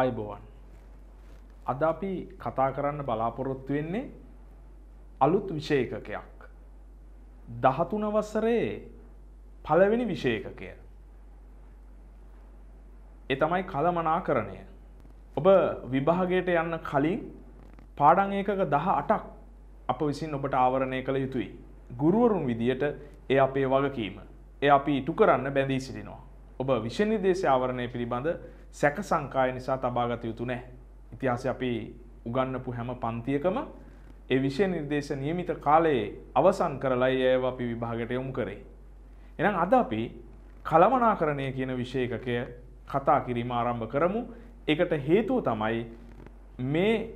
අයිබෝවන් අද අපි කතා කරන්න බලාපොරොත්තු වෙන්නේ අලුත් විෂේකකයක් දහතුන වසරේ පළවෙනි විෂේකකය එ තමයි කළමනා කරණය ඔබ විභාගයට යන්න කලින් පාඩං ඒකක දහ අටක් අප විසින් ඔබට ආවරණය කළ යුතුයි ගුරුවරුන් විදියට ඒ අපේ වගකීම එ අපි ඉටු කරන්න බැඳී සිටිනවා ඔබ විෂනිදේශ ආවරණය පිළිබඳ සැක සංකාය නිසා තබාගත යුතු නෑ. ඉතිහාස අපි උගන්නපු හැම පන්තියකම ඒ විෂය නිර්දේශ නියමිත කාලයේ අවසන් කරලයි ඒව අපි විභාගයට යොමු කරේ. එනම් අද අපි කළමනාකරණය කියන විෂය එකකය කතා කිරීම ආරම්භ කරමු. ඒකට හේතුව තමයි මේ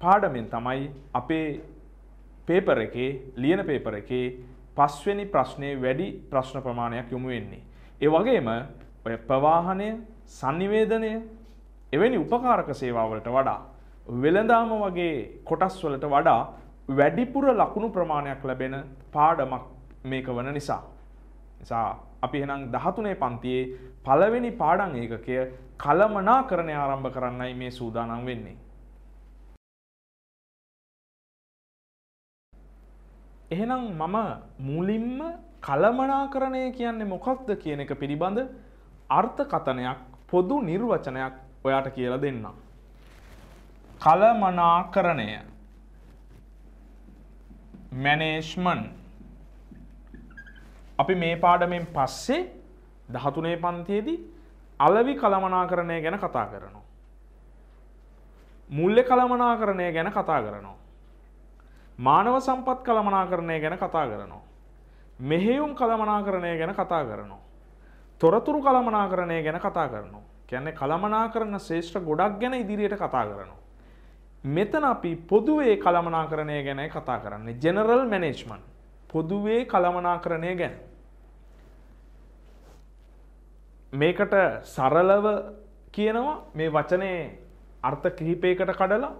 පාඩමෙන් තමයි අපේ පේපර එකේ ලියන පේපර එකේ පස්වෙනි ප්‍රශ්නය වැඩි ප්‍රශ්න ප්‍රමාණයක් යොමු වෙන්නේ. ඒ වගේම ඔය ප්‍රවාහනය සංනිවේදනය එවැනි උපකාරක සේවාවලට වඩා වෙළඳාම වගේ කොටස් වලට වඩා වැඩිපුර ලකුණු ප්‍රමාණයක් ලැබෙන පාඩමක් මේක වන නිසා. නිසා අපි එහෙනම් දහතුනේ පන්තියේ පළවෙනි පාඩම් ඒකකය කළමනාකරණය ආරම්භ කරන්නයි මේ සූදානම් වෙන්නේ. එහෙනම් මම මුලින්ම කළමනාකරණය කියන්නේ මොකක්ද කියන එක පිළිබඳ අර්ථකථනයක් පොදු නිර්වචනයක් ඔයාට කියලා දෙන්නම්. කලමනාකරණය මැනේජ්මන් අපි මේ පාඩමෙන් පස්සේ දහතුනේ පන්තියේදී අලවි කළමනාකරණය ගැන කතා කරනවා. මුල්ලෙ කළමනාකරණය ගැන කතා කරනවා. මානව සම්පත් කළමනාකරණය ගැන කතා කරනවා. මෙහෙයුම් කළමනාකරණය ගැන කතා කරනවා. තොරතුරු කළමනාකරණය ගැන කතා කරනවා. කියන්නේ කළමනාකරන ශේෂ්ඨ ගොඩක් ගැන ඉදිරියට කතා කරනවා. මෙතන අපි පොදුවේ කළමනාකරණය ගැනයි කතා කරන්නේ. General management. පොදුවේ කළමනාකරණය ගැන. මේකට සරලව කියනවා මේ වචනේ අර්ථ කිහිපයකට කඩලා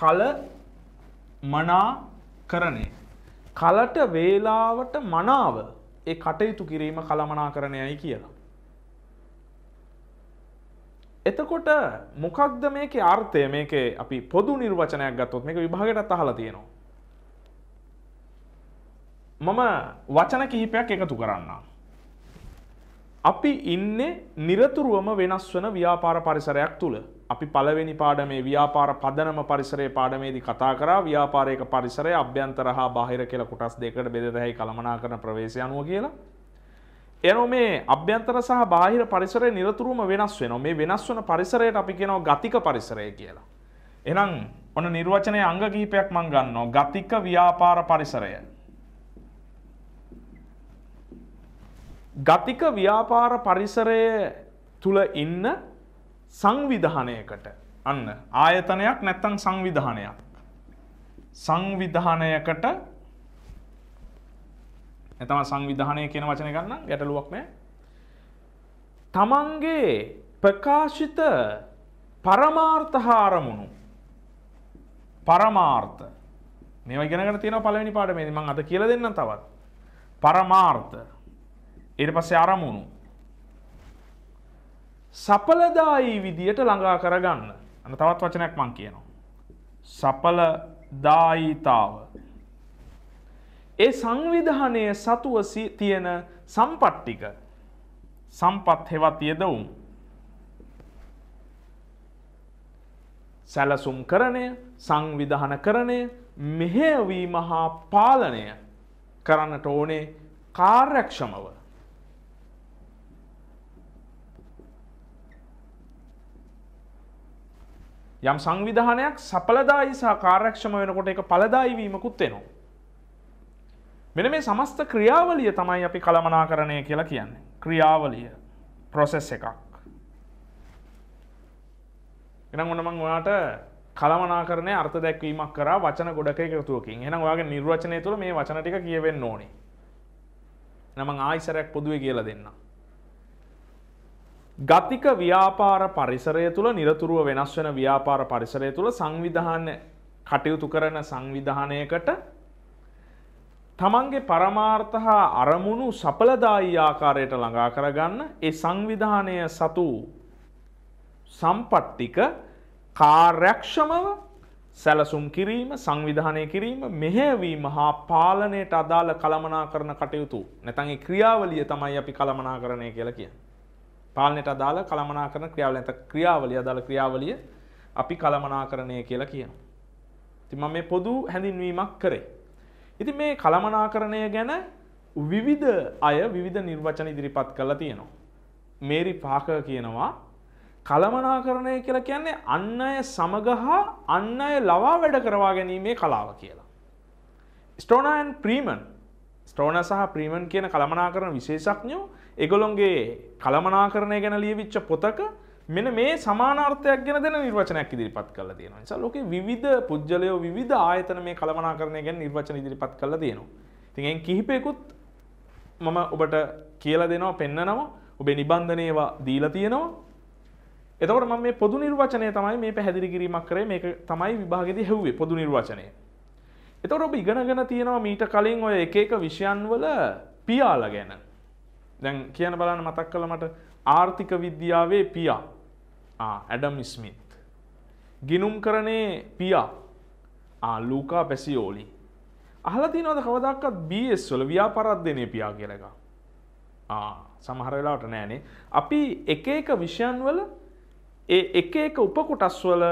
කල මනා කරණය. කලට වේලාවට මනාව ඒ කටයුතු කිරීම කළමනාකරණයයි කියලා. එතකොට මොකක්ද මේකේ අර්ථය මේකේ අපි පොදු නිර්වචනයක් ගත්තොත් මේක විභාගයටත් අහලා තියෙනවා. මම වචන කිහිපයක් එකතු කරන්නම්. අපි ඉන්නේ নিরතුරුවම වෙනස් වන ව්‍යාපාර පරිසරයක් තුල. අපි පළවෙනි පාඩමේ ව්‍යාපාර පදනම පරිසරයේ පාඩමේදී කතා කරා ව්‍යාපාරයක පරිසරය අභ්‍යන්තර හා බාහිර කියලා කොටස් දෙකකට බෙදලා හැයි කළමනා කරන ප්‍රවේශය අනුව කියලා. එනෝ මේ අභ්‍යන්තර සහ බාහිර පරිසරය නිරතුරුවම වෙනස් වෙනවා. මේ වෙනස් වෙන පරිසරයට අපි කියනවා ගතික පරිසරය කියලා. එහෙනම් ඔන්න නිර්වචනයේ අංග කිහිපයක් මම ගන්නවා. ගතික ව්‍යාපාර පරිසරය. ගතික ව්‍යාපාර පරිසරය තුල ඉන්න සංවිධානයකට අන්න ආයතනයක් නැත්තං සංවිධානයක් සංවිධානයකට එතම සංවිධානය කියන වචන ගන්න ගැටලුවක් නෑ තමන්ගේ ප්‍රකාශිත පරමාර්ථ හාරමුණු පරමාර්ථ මේ වගෙනට තියෙන පලවෙනි පාඩමේ මං අද කියල දෙන්න තවත් පරමාර්ථ ඉට පස්සේ අරමුණු සපලදායි විදියට ළඟා කරගන්න අන තවත් වචනයක් මං කියනවා. සපලදායිතාව. ඒ සංවිධානය සතුව තියෙන සම්පට්ටික සම්පත් හෙවත් යෙදවුම්. සැලසුම් කරණය සංවිධාන කරණය මෙහෙවීම හා පාලනය කරන්නට ඕනේ කාර්යක්ෂමව යම් සංවිධානයක් සඵලදායි සහ කාර්යක්ෂම වෙනකොට ඒක ඵලදායි වීමකුත් වෙනවා. මෙන්න මේ සමස්ත ක්‍රියාවලිය තමයි අපි කළමනාකරණය කියලා කියන්නේ. ක්‍රියාවලිය process එකක්. එහෙනම් ඔන්න මම ඔයාලට කළමනාකරණය අර්ථ දැක්වීමක් කරා වචන ගොඩක එකතුවකින්. එහෙනම් ඔයාගේ නිර්වචනය තුළ මේ වචන ටික කියවෙන්න ඕනේ. එහෙනම් මම ආයිසරයක් පොදුවේ කියලා දෙන්නම්. ගතික ව්‍යාපාර පරිසරය තුළ නිරතුරුව වෙනස් වන ව්‍යාපාර පරිසරය තුළ සංවිධාන කටයුතු කරන සංවිධානයකට තමන්ගේ පරමාර්ථ හා අරමුණු සඵලදායි ආකාරයට ළඟා කරගන්න ඒ සංවිධානය සතු සම්පට්ටික කාර්යක්ෂමව සැලසුම් කිරීම සංවිධානය කිරීම මෙහෙවීම හා පාලනයට අදාළ කළමනා කරන කටයුතු නැතන්ගේ ක්‍රියාවලිය තමයි අපි කළමනා කරණය කියලා කියන්නේ. පාලනයට අදාළ කළමනාකරන ක්‍රියාවලිය නැත්නම් ක්‍රියාවලිය අදාළ ක්‍රියාවලිය අපි කළමනාකරණය කියලා කියනවා. ඉතින් මම මේ පොදු හැඳින්වීමක් කරේ. ඉතින් මේ කළමනාකරණය ගැන විවිධ අය විවිධ නිර්වචන ඉදිරිපත් කරලා තියෙනවා. මේරි පාක කියනවා කළමනාකරණය කියලා කියන්නේ අන් අය සමග හා අන් අය ලවා වැඩ කරවා ගැනීමේ කලාව කියලා. ස්ටෝනා ඇන් ප්‍රීමන් ස්ටෝන සහ ප්‍රීමන් කියන කළමනා කරන විශේෂඥෝ එගොලොන්ගේ කළමනා කරණය ගැන ලියවිච්ච පොතක මෙන මේ සමානර්ථයක් ගැන දෙන නිර්වචනයක් ඉදිරිපත් කළ තියෙනවා නිසා ලෝකේ විවිධ පුද්ගලයෝ විවිධ ආයතන මේ කළමනාකරණය ගැන නිර්වචන ඉදිරිපත් කළ තියෙනවා. ඉතින් එන් කිහිපයකුත් මම ඔබට කියලා දෙනවා පෙන්නනවා ඔබේ නිබන්ධනේවා දීලා තියෙනවා. එතකොට මම මේ පොදු නිර්වචනය තමයි මේ පැහැදිලි කිරීමක් කරේ මේක තමයි විභාගෙදී හෙව්වේ පොදු නිර්වචනය. එතකොට ඔබ ඉගෙනගෙන තියෙනවා මීට කලින් ඔය එක එක විෂයන් වල පියාලා ගැන. දැන් කියන බලන්න මතක් කළා මට ආර්ථික විද්‍යාවේ පියා. ආ ඇඩම් ස්මිත්. ගිනුම්කරණේ පියා. ආ ලූකා පැසියෝලි. අහලා තියෙනවද කවදාකවත් BS වල ව්‍යාපාර අධ්‍යයනයේ පියා කියලා එකක්? ආ සමහර වෙලාවට නෑනේ. අපි එක එක විෂයන් වල ඒ එක එක උපකොටස් වල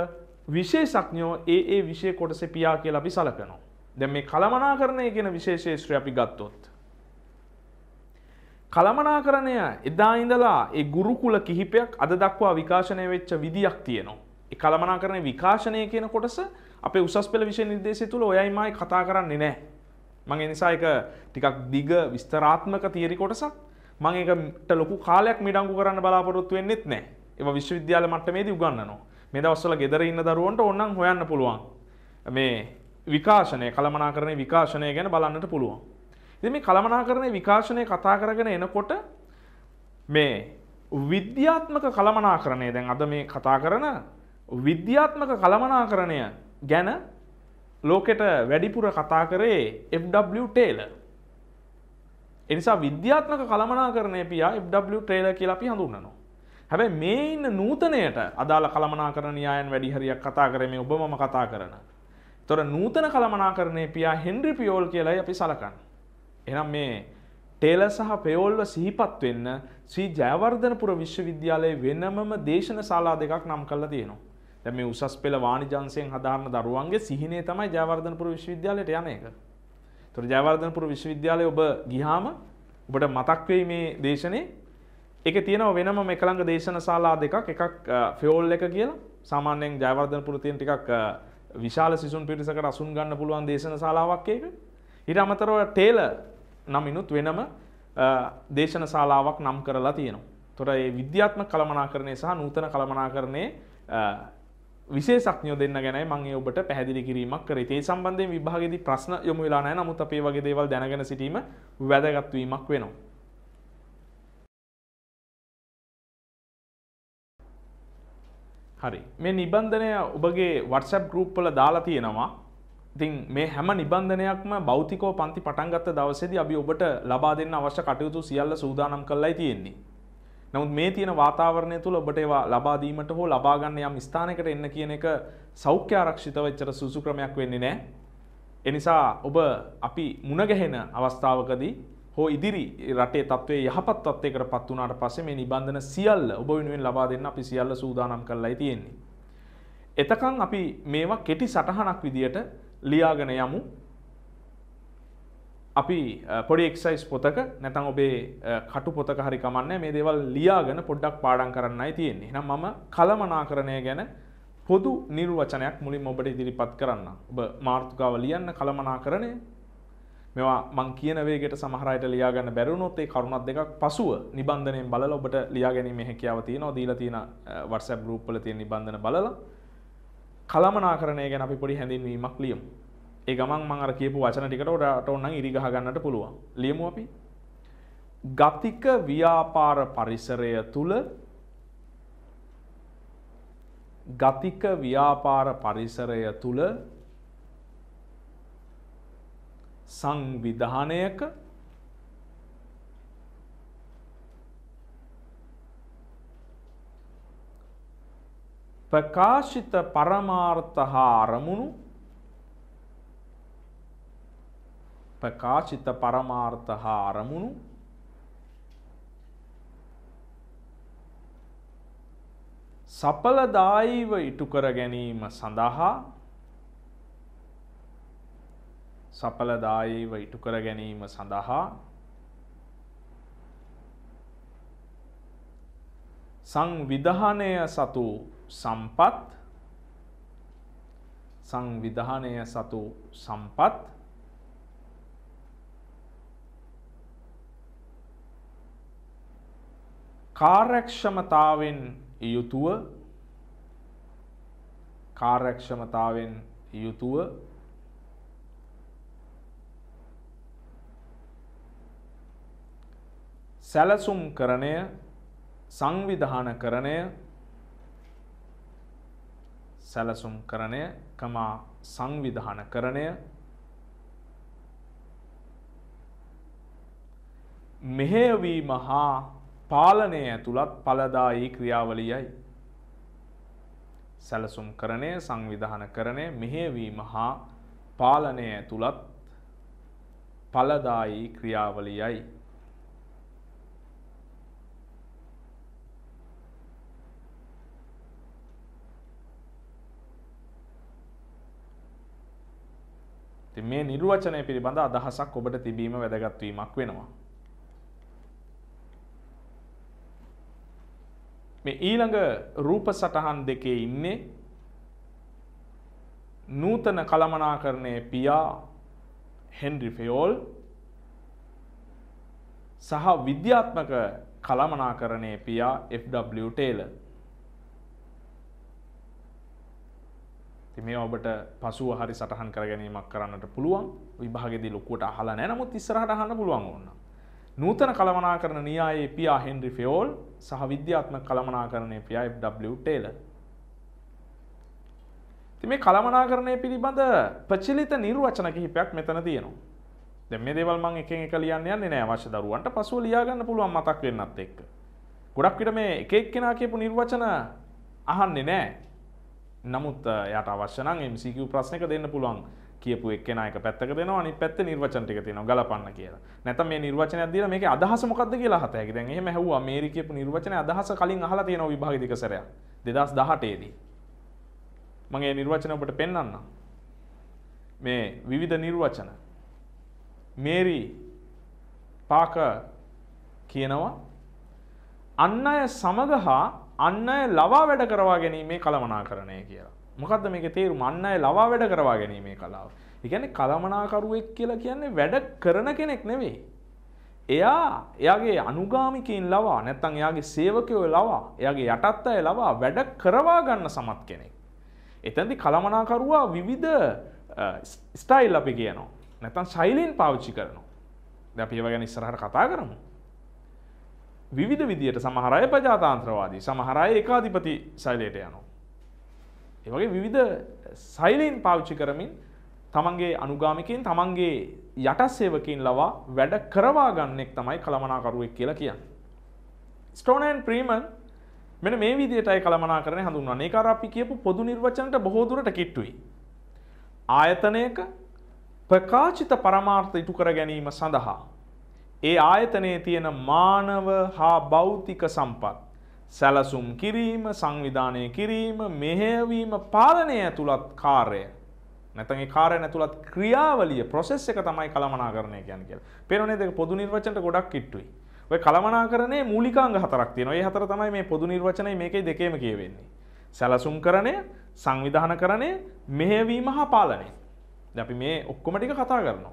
විශේෂඥයෝ ඒ ඒ විෂය කොටසේ පියා කියලා අපි සලකනවා. දැ මේ කළමනා කරණය කියෙන විශේෂේත්‍ර අපි ගත්තොත්. කළමනා කරණය එදා ඉඳලා ඒ ගුරුකුල කිහිපයක් අද දක්වා විකාශනය වෙච්ච විදියක් තියෙනවා. ඒ කළමනා කරණය විකාශනය කියන කොටස අපේ උසස් පෙළ විෂය නිර්දේශය තුළ ඔයයිමයි කතා කරන්නේ නෑ. මං එනිසා එක ටිකක් දිග විස්තරාත්මක තියරි කොටසක් මං එකට ලොකු කාලයක් මිඩංගු කරන්න බලාපොරොත්තු වෙන්නෙත් නෑ. ඒ විශ්වවිද්‍යාල මට්ටමේදී උගන්නනවා. මේ දවස්වල ගෙදර ඉන්න දරුවන්ට ඕනනම් හොයන්න පුළුවන්. මේ විකාශනය කළමනාකරණය විකාශනය ගැන බලන්නට පුළුවන්. ඉතින් මේ කළමනාකරණය විකාශනය කතා කරගෙන එනකොට මේ විද්‍යාත්මක කළමනාකරණය දැන් අද මේ කතා කරන විද්‍යාත්මක කළමනාකරණය ගැන ලෝකෙට වැඩිපුර කතා කරේ FW Taylor. එනිසා විද්‍යාත්මක කළමනාකරණය පියා FW Taylor කියලා අපි හඳුන්වනවා. හැබැයි මේ ඉන්න නූතනයට අදාළ කළමනාකරණ න්‍යායන් වැඩි හරියක් කතා කරේ මේ ඔබ මම කතා කරන. තොර නූතන කළමනාකරණය පියා හෙන්ඩ්‍රි පියෝල් කියලයි අපි සලකන්න. එනම් මේ ටේල සහ පෙයෝල්ව සහිපත් වෙන්න සී ජයවර්ධනපුර විශ්වවිද්‍යාලයේ වෙනමම දේශන ශලා දෙකක් නම් කල්ලා තියෙනවා. දැන් මේ උසස් පෙළ වාණිජංශයෙන් හදාරන දරුවන්ගේ සිහිනේ තමයි ජයවර්ධනපුර විශ්වවිද්‍යාලයට යන එක. ඒතර ජයවර්ධනපුර විශ්වවිද්‍යාලයේ ඔබ ගිහාම ඔබට මතක් වෙයි මේ දේශනේ. ඒකේ තියෙනවා වෙනම එකලංග දේශන ශලා දෙකක්. එකක් ෆෙයෝල් එක කියලා. සාමාන්‍යයෙන් ජයවර්ධනපුර තියෙන ටිකක් විශාල සිසුන් පිරිසකට අසුන් ගන්න පුළුවන් දේශන ශාලාවක් ඒක. ඊට අමතරව ටේල නමිනුත් වෙනම දේශන ශාලාවක් නම් කරලා තියෙනවා. තොර ඒ විද්‍යාත්මක කළමනාකරණය සහ නූතන කළමනාකරණයේ විශේෂඥයෝ දෙන්න ගැනයි මම ඒ ඔබට පැහැදිලි කිරීමක් කරේ. ඒ සම්බන්ධයෙන් විභාගයේදී ප්‍රශ්න යොමු වෙලා නැහැ. නමුත් අපි මේ වගේ දේවල් දැනගෙන සිටීම වැදගත් වීමක් වෙනවා. හරි මේ නිබන්ධනය ඔබගේ වටසැප් ගරුප්පල දාලා තියෙනවා ඉතින් මේ හැම නිබන්ධනයක්ම බෞතිකෝ පන්ති පටන්ගත්ත දවසේදී අපි ඔබට ලබා දෙන්න අවශ්‍ය කටයුතු සියල්ල සූදානම් කරලායි තියෙන්නේ. නමුත් මේ තියෙන වාතාවරණය තුළ ඔබට ඒවා ලබා දීමට හෝ ලබා ගන්න යම් ස්ථානයකට එන්න කියන එක සෞඛ්‍ය ආරක්ෂිතව එච්චර සුසු ක්‍රමයක් වෙන්නේ නැහැ. ඒ නිසා ඔබ අපි මුණ ගැහෙන අවස්ථාවකදී හෝ ඉදිරි රටේ තත්වේ යහපත් තත්වයකට පත් වනාට පස්සේ මේ නිබන්ධන සියල්ල ඔබ වෙනුවෙන් ලබා දෙන්න අපි සියල්ල සූදානම් කරලායි තියෙන්නේ. එතකන් අපි මේවා කෙටි සටහනක් විදියට ලියාගෙන යමු අපි පොඩි එක්සයිස් පොතක නැතන් ඔබේ කටු පොතක හරි කමන්න මේ දේවල් ලියාගෙන පොඩ්ඩක් පාඩන් කරන්නයි තියෙන්නේ නම් මම කළමනාකරණය ගැන පොදු නිර්වචනයක් මුලින් ඔබට ඉදිරිපත් කරන්න ඔබ මාර්ථකාව ලියන්න කළමනාකරණය මෙවා මං කියන වේගට සමහරයට ලියාගන්න බැරිවුණොත් ඒ කරුණක් දෙකක් පසුව නිබන්ධනයෙන් බලලා ඔබට ලියා ගැනීම හැකියාව තියෙනවා දීලා තියෙන WhatsApp group වල තියෙන නිබන්ධන බලලා කළමනාකරණය ගැන අපි පොඩි හැඳින්වීමක් ලියමු. ඒ ගමන් මං අර කියපු වචන ටිකට ඔයාට ඕනනම් ඉරි ගහ ගන්නට පුළුවන්. ලියමු අපි. ගතික ව්‍යාපාර පරිසරය තුල ගතික ව්‍යාපාර පරිසරය තුල සංවිධානයක ප්‍රකාශිත පරමාර්ථ හා අරමුණු ප්‍රකාශිත පරමාර්ථ හා අරමුණු සඵලදායීව ඉටු කර ගැනීම සඳහා සඵලදායීව ඉටුකර ගැනීම සඳහා සංවිධානය සතු සම්පත් සංවිධානය සතු සම්පත් කාර්යක්ෂමතාවෙන් යුතුව කාර්යක්ෂමතාවෙන් යුතුව සැලසුම් කරණය සංවිධාන කරණය සැලසුම් කරණය කමා සංවිධාන කරණය මෙහෙයවීම හා පාලනය ඇතුළත් පලදායි ක්‍රියාවලියයි සැලසුම් කරණය සංවිධාන කරණය මෙහෙවීම හා පාලනය ඇතුළත් පලදායි ක්‍රියාවලියයි ඉතින් මේ නිර්වචනය පිළිබඳ අදහසක් ඔබට තිබීම වැදගත් වීමක් වෙනවා. මේ ඊළඟ රූප සටහන් දෙකේ ඉන්නේ නූතන කළමනාකරණයේ පියා හෙන්රි ෆෙයෝල් සහ විද්‍යාත්මක කළමනාකරණයේ පියා F.W. ටේලර් ති මේ ඔබට පසුව හරි සටහන් කරගැනීමක් කරන්නට පුළුවන් විභාගෙදි ලොකුවට අහලා නෑනමුත් ඉස්සරහට අහන්න පුළුවන් ඕන්න. නූතන කළමනා කරන නියායේ පියා හෙන්ඩි ෆියෝල් සහ විද්‍යාත්ම කළමනා කරණය පියා F.W. ටේල. ති මේ කළමනා කරණය පිළිබඳ ප්‍රචලිත නිර්වචන කිහිපයක් මෙතන තියෙනවා. දෙම දෙවල්මං එක එක ලියන්න යන්නේ නෑ අවශ්‍ය දරුවන්ට පසුව ලියාගන්න පුළුවන් මතක් වෙන්නත් එක්ක. ගොඩක් විට මේ එකෙක් කෙනා කියපු නිර්වචන අහන්නේ නෑ නමුත් යට අවශ්‍යනං MCQ ප්‍රශ්නක දෙන්න පුළුවන් කියපු එක්කෙන එක පැත්තක දෙනවා අනිත් පැත්තේ නිර්වචන ටික තියෙනවා ගලපන්න කියලා. නැත්නම් මේ නිර්වචනයක් දීලා මේකේ අදහස මොකක්ද කියලා අහත හැකි. දැන් එහෙම ඇහුවා මේරි කියපු නිර්වචනයේ අදහස කලින් අහලා තියෙනවා විභාග දෙක සැරයක් 2018 දී. මම ඒ නිර්වචන ඔබට පෙන්වන්නම්. මේ විවිධ නිර්වචන මේරි පාක කියනවා අන් අය සමග හා අන්න ලවා වැඩ කරවා ගැනීමේ කළමනා කරණය කියලා මොකක්ද මේක තේරුම අන්න ලවා වැඩ කරවා ගැනීමේ කලාව ඉගැන කළමනාකරුවෙක් කියලා කියන්නේ වැඩ කරන කෙනෙක් නෙවෙයි එයා එයාගේ අනුගාමිකින් ලවා නැත්තං එයාගේ සේවකයෝ ලවා එයාගේ යටත් අය ලවා වැඩ කරවා ගන්න සමත් කෙනෙක්. එතැදි කළමනාකරුවා විවිධ ස්ටයිල් අපි කියනවා නැතන් ශෛලීන් පාවිච්චි කරනවා දැපියව ගැන ඉස්සරහට කතා කරමු. විවිධ විදියට සමහරය ප්‍රජාතාන්ත්‍රවාදී සමහරය ඒකාධිපති සෛලයට යනවා. ඒවගේ විවිධ සෛලීන් පාවිච්චි කරමින් තමන්ගේ අනුගාමිකින් තමන්ගේ යටස්සේවකින් ලවා වැඩ කරවා ගන්නෙක් තමයි කළමනාකරුවෙක් කියලා කියන්න. ස්ටෝනන් ප්‍රීමන් මෙන මේ විදියටයි කළමනා කරන හඳුන්වන්නේ ඒක අර අපි කියපු පොදු නිර්වචනට බොහෝ දුරට කිට්ටුයි. ආයතනයක ප්‍රකාශිත පරමාර්ථ ඉටු කර ගැනීම සඳහා ඒ ආයතනයේ තියෙන මානව හා භෞතික සම්පත් සැලසුම් කිරීම සංවිධානය කිරීම මෙහෙවීම පාලනය ඇතුළත් කාර්ය නැතගේ කාරය ඇතුළත් ක්‍රියාවලිය ප්‍රොසෙස් එක තමයි කළමනාකරණය කියන් කියල පෙරනේ දෙක පොදු නිර්වචනට ගොඩක් කිට්ටුයි ඔය කළමනාකරණය මූලිකාංග හතරක් තියෙනවා. ඒ හතර තමයි මේ පොදු නිර්වචනය මේකේ දෙකේම කියවෙන්නේ. සැලසුම් කරණය, සංවිධාන කරණය, මෙහෙවීම හා පාලනය. දැන් අපි මේ ඔක්කොම ටික කතා කරනවා.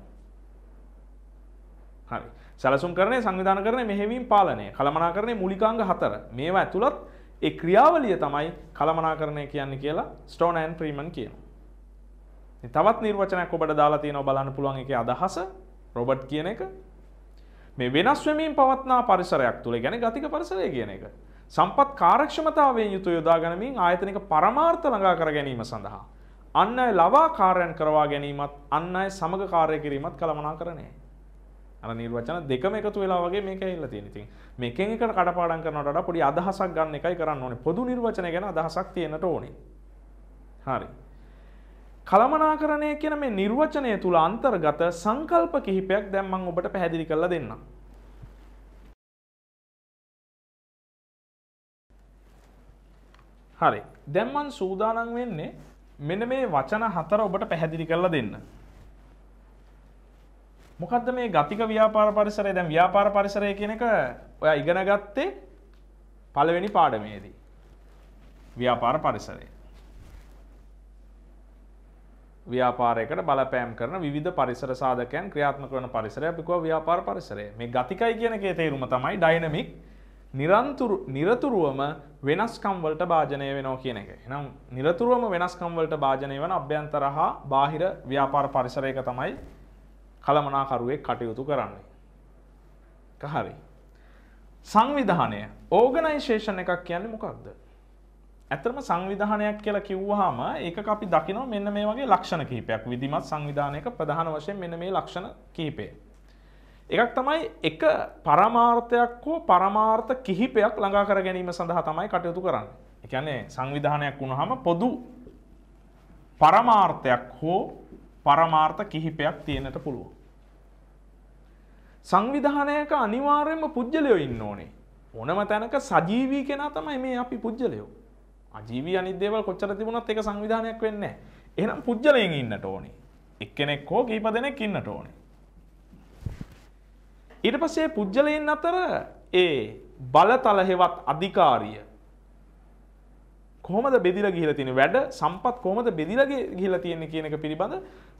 හරි. සැලසුම් කරන සංවිධාන කරන මෙහෙමින් පාලනය කළමනා කරනේ මුලිකාංග හතර මේවා ඇතුළත් ඒ ක්‍රියාවලිය තමයි කළමනා කරණය කියන්න කියලා ස්ටෝනෑන් ප්‍රීමන් කියන. තවත් නිර්වචනයක් ඔබට දාලා තියෙනව බලන්න පුළුවන් එක අදහස රොබට් කියන එක මේ වෙනස් වෙමින් පවත්නා පරිසරයක් තුළ ගැන ගතික පරිසරය කියන එක. සම්පත් කාරක්ෂමතාවයෙන් යුතු යොදා ගනමින් ආයතනික පරමාර්ථ ළඟා කර ගැනීම සඳහා. අන්න අය ලවා කාරයන් කරවා ගැනීමත් අන්න අය සමග කාරය කිරීමත් කළමනා කරනය. අර නිර්වචන දෙකම එකතු වෙලා වගේ මේක ඇවිල්ලා තියෙන. ඉතින් මේකෙන් එකට කඩපාඩම් කරනවට වඩා පොඩි අදහසක් ගන්න එකයි කරන්න ඕනේ. පොදු නිර්වචනය ගැන අදහසක් තියෙන්නට ඕනේ. හරි. කලමනාකරණය කියන මේ නිර්වචනය තුල අන්තර්ගත සංකල්ප කිහිපයක් දැන් මම ඔබට පැහැදිලි කරලා දෙන්නම්. හරි. දැන් මම සූදානම් වෙන්නේ මෙන්න මේ වචන හතර ඔබට පැහැදිලි කරලා දෙන්න. මොකක්ද මේ ගතික ව්‍යාපාර පරිසරය දැන් ව්‍යාපාර පරිසරය කියන එක ඔයා ඉගෙන ගත්තේ පළවෙනි පාඩමේදී. ව්‍යාපාර පරිසරය. ව්‍යාපාරයකට බලපෑම් කරන විධ පරිසර සාධකයන් ක්‍රියාත්මක වන පරිසරය අපිකව ව්‍යාපාර පරිසරය මේ ගතිකයි කියන එකේ තේරුම තමයි ඩයිනමික් නිරන්තුරු නිරතුරුවම වෙනස්කම් වලට භාජනය වෙනවා කියන එක. එහෙනම් නිරතුරුවම වෙනස්කම් වලට භාජනය වන අභ්‍යන්තර හා බාහිර ව්‍යාපාර පරිසරයක තමයි කළමනාකරුවෙක් කටයුතු කරන්නේ. හරි. සංවිධානය ඕගනයිශේෂණ එකක් කියන්නේ මොකක්ද. ඇතරම සංවිධානයක් කියලා කිව්වහම ඒක අපි දකිනවා මෙන්න මේ වගේ ලක්ෂණ කීපයක් විධිමත් සංවිධානයක ප්‍රධාන වශයෙන් මෙන්න මේ ලක්ෂණ කීපය. එකක් තමයි එක පරමාර්ථයක් හෝ පරමාර්ථ කිහිපයක් ළඟා කර ගැනීම සඳහා තමයි කටයුතු කරන්නේ. ඒ කියන්නේ සංවිධානයක් වුණාම පොදු පරමාර්ථයක් හෝ පරමාර්ථ කිහිපයක් තියෙනට පුළුවන්. සංවිධානයක අනිවාර්යෙන්ම පුද්ගලයෝ ඉන්න ඕනේ. ඕනම තැනක සජීවී කෙනා තමයි මේ අපි පුද්ගලයෝ. අජීවී අනිත් දේවල් කොච්චර තිබුණත් ඒක සංවිධානයක් වෙන්නේ නැහැ. එහෙනම් පුද්ගලයන් ඉන්නට ඕනේ. එක්කෙනෙක් හෝ කීප දෙනෙක් ඉන්නට ඕනේ. ඊට පස්සේ පුද්ගලයන් අතර ඒ බලතල හෙවත් අධිකාරිය කොහොමද බෙදිලා ගිහිලා තියෙන්නේ වැඩ සම්පත් කොහොමද බෙදිලා ගිහිලා තියෙන්නේ කියන එක පිළිබඳ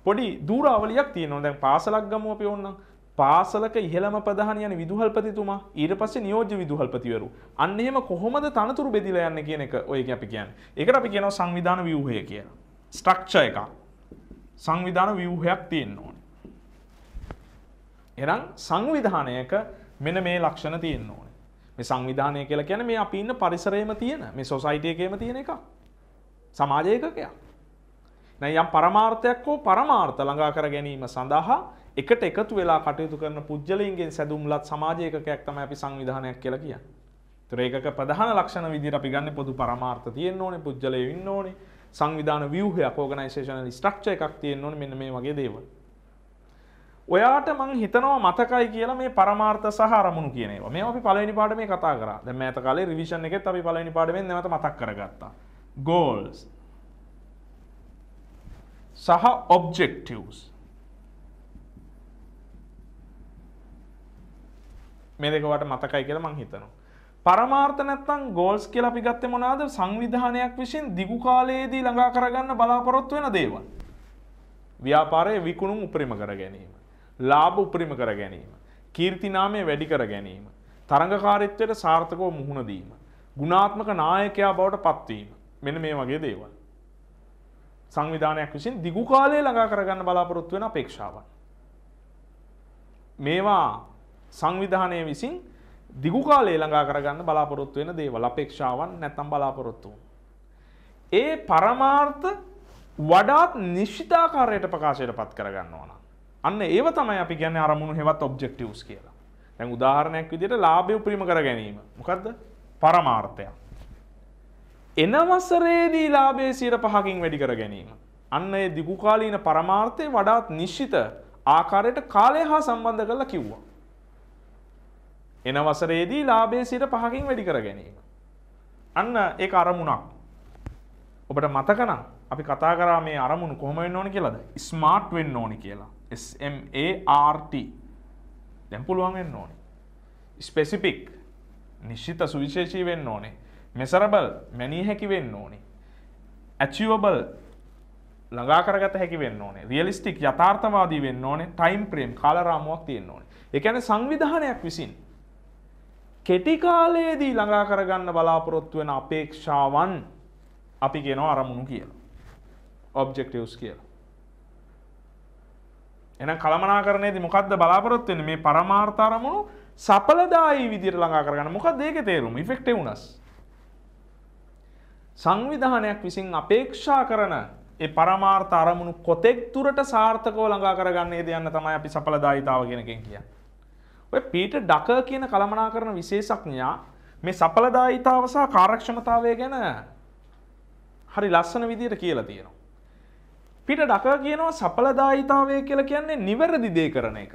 පොඩි දූරාවලියක් තියෙනවා දැන් පාසලක් ගමුව අපි ඕන්නම් පාසලක ඉහළම ප්‍රධාන යන විදුහල්පතිතුමා ඊට පස්සේ නියෝජ්‍ය විදුහල්පතිවරු අන්න එහෙම කොහොමද තනතුරු බෙදිලා යන්නේ කියන එක ඔය අපි කියන්නේ. ඒකට අපි කියනවා සංවිධාන ව්‍යුහය කියලා. ස්ට්‍රක්චර් එකක්. සංවිධාන ව්‍යුහයක් තියෙන්න ඕනේ. එහෙනම් සංවිධානයක මෙන්න මේ ලක්ෂණ තියෙන්න ඕනේ. මේ සංවිධානය කියලා කියන්නේ මේ අපි ඉන්න පරිසරයේම තියෙන මේ සොසයිටි එකේම තියෙන එකක්. සමාජයකකයක්. නැ යම් පරමාර්ථයක් හෝ පරමාර්ථ ළඟා කර ගැනීම සඳහා එකට එකතු වෙලා කටයුතු කරන පුද්ගලයින්ගෙන් සැදුම්ලත් සමාජ ඒකකයක් තමයි අපි සංවිධානයක් කියලා කියන්නේ. ඒතර ඒකක ප්‍රධාන ලක්ෂණ විදිහට අපි ගන්න පොදු පරමාර්ථ තියෙන්න ඕනේ, පුද්ගලයෝ ඉන්න ඕනේ, සංවිධාන ව්‍යුහයක්, ඕගනයිසේෂනල් ස්ට්‍රක්චර් එකක් තියෙන්න ඕනේ මෙන්න මේ වගේ දේවල්. ඔයාට මං හිතනවා මතකයි කියලා මේ පරමාර්ථ සහ අරමුණු කියන ඒවා. මේවා අපි පළවෙනි පාඩමේ කතා කරා. දැන් මෑත කාලේ රිවිෂන් එකෙත් අපි පළවෙනි පාඩමෙන් නැවත මතක් කරගත්තා. goals සහ ඔබ්ජෙක්ටවස් මේ දෙකවට මතකයි කියලා මං හිතනවා. පරමාර්ථ නැත්තම් ගෝල්ස් කියලා අපි ගත්තේ මොනවාද? සංවිධානයක් විසින් දිගු කාලයේදී ළඟා කරගන්න බලාපොරොත්තු වෙන දේවල්. ව්‍යාපාරයේ විකුණුම් උපරිම කර ගැනීම. ලාභ උපරිම කර ගැනීම. කීර්ති නාමය වැඩි කර ගැනීම. තරඟකාරීත්වයට සාර්ථකව මුහුණ දීම. ගුණාත්මක නායකයා බවට පත්වීම. මෙන්න මේ වගේ දේවල්. සංවිධානයක් විසින් දිගු කාලයේ ළඟා කරගන්න බලාපොරොත්තු වෙන අපේක්ෂාවන්. මේවා සංවිධානය විසින් දිගු කාලයේ ළඟා කරගන්න බලාපොරොත්තු වෙන දේවල් අපේක්ෂාවන් නැත්තම් බලාපොරොත්තු. ඒ පරමාර්ථ වඩාත් නිශ්චිතාකාරයට ප්‍රකාශයට පත් කරගන්න ඕන. අන්න ඒව තමයි අපි කියන්නේ අරමුණු හෙවත් ඔබ්ජෙක්ටිව්ස් කියලා. දැන් උදාහරණයක් විදිහට ලාභය උපරිම කර ගැනීම. මොකද්ද? පරමාර්ථයක්. එන වසරේදී ලාභයේ සියයට පහකින් වැඩි කර ගැනීම. අන්න ඒ දිගුකාලීන පරමාර්ථය වඩාත් නිශ්චිත ආකාරයට කාලය හා සම්බන්ධ කරලා කිව්වා. එන වසරේදී ලාභයේ සිට පහකින් වැඩි කර ගැනීම. අන්න ඒක අරමුණක්. ඔබට මතක නම් අපි කතා කරා මේ අරමුණු කොහොම වෙන්න ඕනි කියලාද? ස්මාර්ට් වෙන්න ඕනි කියලා. S M A R T. දැන් පුළුවන් වෙන්න ඕනි. ස්පෙસિෆික් නිශ්චිත සුවිශේෂී වෙන්න ඕනේ. මෙසරබල් මැනී හැකි වෙන්න ඕනේ. ඇචිවබල් ළඟා කරගත හැකි වෙන්න ඕනේ. රියලිස්ටික් යථාර්ථවාදී වෙන්න ඕනේ. ටයිම් ෆ්‍රේම් කාලරාමුවක් තියෙන්න ඕනේ. ඒ කියන්නේ සංවිධානයක් විසින් කෙටි කාලයේදී ළඟා කරගන්න බලාපොරොත්තු වෙන අපේක්ෂාවන් අපි කියනවා අරමුණු කියලා. objectives කියලා. එහෙනම් කළමනාකරණයේදී මොකද්ද බලාපොරොත්තු වෙන්නේ? මේ පරමාර්ථ අරමුණු සඵලදායි විදිහට ළඟා කරගන්න. මොකක්ද ඒකේ තේරුම? effectiveness. සංවිධානයක් විසින් අපේක්ෂා කරන ඒ පරමාර්ථ අරමුණු කොතෙක් දුරට සාර්ථකව ළඟා කරගන්නේද යන්න තමයි අපි සඵලදායිතාව කියන එකෙන් කියන්නේ. ඔය පීටර් ඩකර් කියන කළමනාකරන විශේෂඥයා මේ සඵලදායිතාව සහ කාර්යක්ෂමතාවය ගැන හරි ලස්සන විදිහට කියලා තියෙනවා. පීටර් ඩකර් කියනවා සඵලදායිතාවය කියලා කියන්නේ නිවැරදි දේ කරන එක.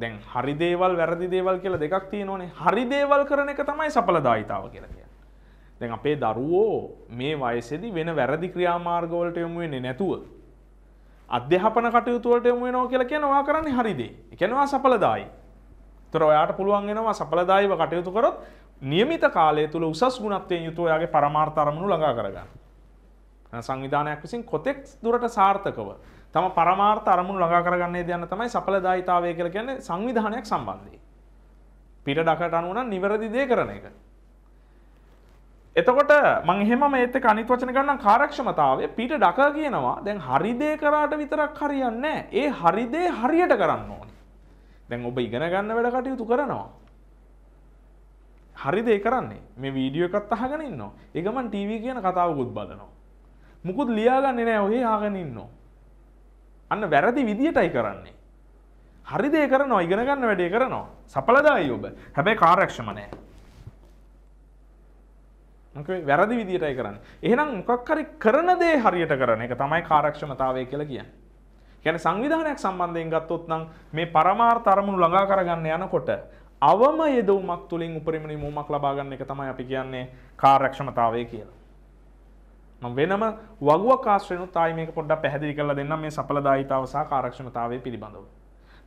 දැන් හරි දේවල් වැරදි දේවල් කියලා දෙකක් තියෙනෝනේ. හරි දේවල් කරන එක තමයි සඵලදායිතාව කියලා කියන්නේ. දැන් අපේ දරුවෝ මේ වයසේදී වෙන වැරදි ක්‍රියාමාර්ගවලට යොමු වෙන්නේ නැතුව අධ්‍යාපන කටයුතු වලට යොමු වෙනවා කියලා කියනවා කරන්නේ හරි දේ. ඒ කියනවා සඵලදායි. ඒතර ඔයාට පුළුවන් වෙනවා සඵලදායිව කටයුතු කරොත් નિયમિત කාලය තුල උසස් ගුණත්වයෙන් යුතුව ඔයාගේ පරමාර්ථ අරමුණු ළඟා කරගන්න. සංවිධානයක් විසින් කොතෙක් දුරට සාර්ථකව තම පරමාර්ථ අරමුණු ළඟා කරගන්නේ දයන්න තමයි සඵලදායිතාවය කියලා කියන්නේ සංවිධානයක් සම්බන්ධයෙන්. පිට ඩකට අනුව නම් නිවැරදි දේ කරන එක. එතකොට මං එහෙම මේත අනිත් වචන ගන්න කාරක්ෂමතාවේ පිට ඩක කියනවා දැන් හරිදේ කරාට විතරක් හරියන්න ඒ හරිදේ හරියට කරන්න ඕනි. දැන් ඔබ ඉගෙන ගන්න වැඩ කටයුතු කරනවා. හරිදේ කරන්නේ මේ වීඩියෝ එකත් අහගෙන ඉන්නවා. ඒ ගමන් ටීවී කියන කතාවකුත් බලනවා. මුකුත් ලියාගන්නේ නැහැ ඔහේ අහගෙන ඉන්නවා. අන්න වැරදි විදියටයි කරන්නේ. හරිදේ කරනවා ඉගෙන ගන්න වැඩේ කරනවා. සඵලදායි ඔබ. හැබැයි කාර්යක්ෂම නැහැ. වැරදි විදිටයි කරන්න එහෙනම් මොකක්කරි කරන දේ හරියට කරන එක තමයි කාරක්ෂමතාවය කියලා කියන්න ගැන සංවිධානයක් සම්බන්ධයෙන් ගත්තොත් නම් මේ පරමාර් තරමුණු ළඟා කරගන්න යනකොට අවම යෙදවුමක් තුළින් උපරිමණි මුමක් ලබාගන්න එක තමයි අපි කියන්නේ කාරක්ෂමතාවය කියලා වෙනම වගුවකාශ්‍රයනු තායි මේක පොඩ්ඩක් පැහැදිලි කරලා දෙන්න මේ සඵලදායිතාව සහ කාර්යක්ෂමතාවය පිළිබඳව.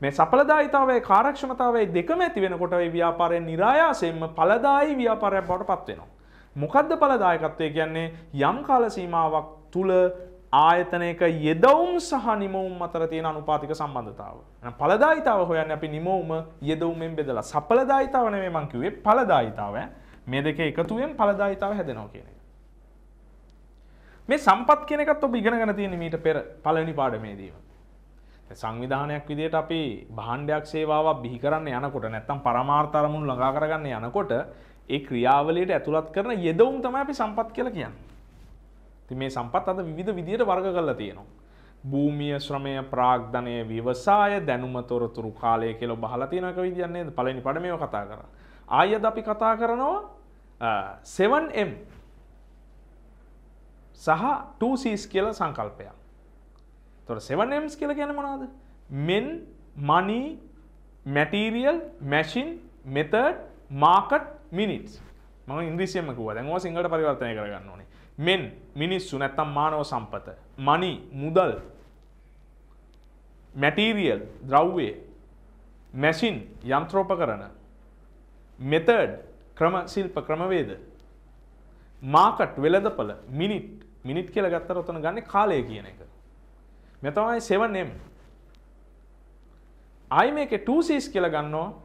මේ සඵලදායිතාවයේ කාර්යක්ෂමතාවයේ දෙකම ඇති වෙනකොට ඒ ව්‍යාපාරය નિરાයාසයෙන්ම ඵලදායි ව්‍යාපාරයක් බවට පත් වෙනවා. මොකද්ද බලදායකත්වය කියන්නේ යම් කාල සීමාවක් තුළ ආයතනයක යෙදවුම් සහ නිමවුම් අතර තියෙන අනුපාතික සම්බන්ධතාව. පළදායිතාව හොයන්නේ අපි නිමවුම යෙදවුමෙන් බෙදලා. සඵලදායිතාව නෙමෙයි මං කිව්වේ පළදායිතාව. මේ දෙකේ එකතුවෙන් පළදායිතාව හැදෙනවා කියන එක. මේ සම්පත් කියන එකත් ඔබ ඉගෙනගෙන තියෙන මීට පෙර පළවෙනි පාඩමේදීම. සංවිධානයක් විදිහට අපි භාණ්ඩයක් සේවාවක් බිහි කරන්න යනකොට නැත්තම් පරමාර්ථ අරමුණු ළඟා කරගන්න යනකොට ඒ ක්‍රියාවලයට ඇතුළත් කරන යෙදවුම් තමයි අපි සම්පත් කියලා කියන්නේ. ඉතින් මේ සම්පත් අද විවිධ විදියට වර්ග කරලා තියෙනවා. භූමිය, ශ්‍රමය, ප්‍රාග්ධනය, ව්‍යවසාය, දැනුම, තොරතුරු, කාලය කියලා බහලා තියෙන එක විදියක් නේද? පළවෙනි පාඩේ මේව කතා කරා. ආයෙත් අපි කතා කරනවා 7M සහ 2Cs කියලා සංකල්පයක්. එතකොට 7Ms කියලා කියන්නේ මොනවද? men, money, material, machine, method, market මිනිස් ම ඉන්ද්‍රීසියම කුව දැන් ඕ සිංහට පරිවර්තනය කරගන්න ඕනේ මෙන් මිනිස්සු නැත්තම් මානව සම්පත මනි මුදල් මැටීරියල් ද්‍රව්වේ මැසින් යන්ත්‍රෝප කරන මෙතඩ් ක්‍රම ශිල්ප ක්‍රමවේද මාකට් වෙළඳපල මිනිට් මිනිට් කියල ගත්තර ඔතන ගන්න කාලය කියන එක මෙතමයි සෙවනම් අයි මේක ටසස් කියල ගන්නවා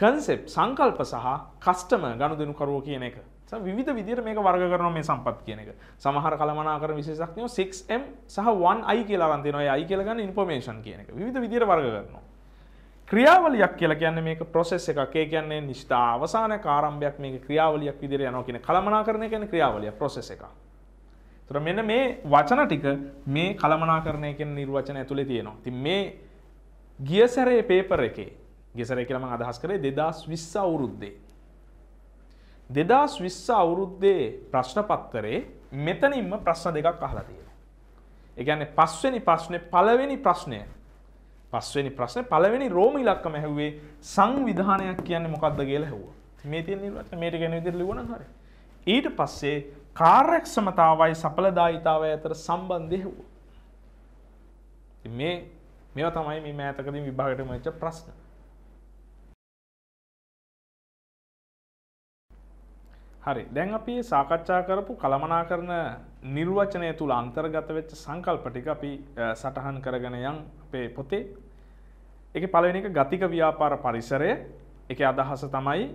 කන්සෙප් සංකල්ප සහ කස්ටම ගණුදනුකරුව කියන එක විධ විදිර මේ වර්ග කරන මේ සම්පත් කියන එක සමහර කළමනා කර විශේෂක්නයෝ 6M සහ 1i කියලාගන්තිනොයි අයි කියලගන්න ඉන්ෆෝමේෂන් කියන එක විධ විදිර වර්ග කරනවා ක්‍රියාවලියක් කියලා කියන්නේ මේක ප්‍රොසෙස් එකක් ඒ කියන්නේ නිශ්චිත අවසාන කාරම්භයක් මේක ක්‍රියාවලියක් විදිහට යනවා කියන කලමනාකරණය කියන්නේ ක්‍රියාවලිය ප්‍රොසෙස් එකක්. ඒතර මෙන්න මේ වචන ටික මේ කලමනාකරණය කියන නිර්වචන ඇතුලේ තියෙනවා. ඉතින් මේ ගිය සැරේ පේපර් එකේ ගෙසර කියලම අදහස් කරේ දෙදස් විස්ස අවුරුද්දේ. දෙදස් විස්ස අවුරුද්දේ ප්‍රශ්න පත්තරේ මෙතනින්ම ප්‍රශ්න දෙකක් අහලා තියෙන. එකගැන පස්වෙනි ප්‍රශ්නය පළවෙනි ප්‍රශ්නය පස්වෙනි ප්‍රශ්න පළවෙනි රෝම ඉලක්කම හැවේ සංවිධානයක් කියන්න මොකක්ද කියලා හැව මේ තියන්නට මේට ගැන විදිර ලිවන හර ඊට පස්සේ කාර්යක්ෂමතාවයි සඵලදායිතාවය අතර සම්බන්ධය හැව මේ මෙව තමයි මේ මෑතකදින් විභාගට මච්ච ප්‍රශ්න හරි දැන් අපි සාකච්ඡා කරපු කළමනා කරන නිර්වචනය තුළ අන්තර්ගත වෙච්ච සංකල්ප ටික අපි සටහන් කරගෙන යන් අපේ පොතේ ඒකේ පළවෙනි එක ගතික ව්‍යාපාර පරිසරය ඒකේ අදහස තමයි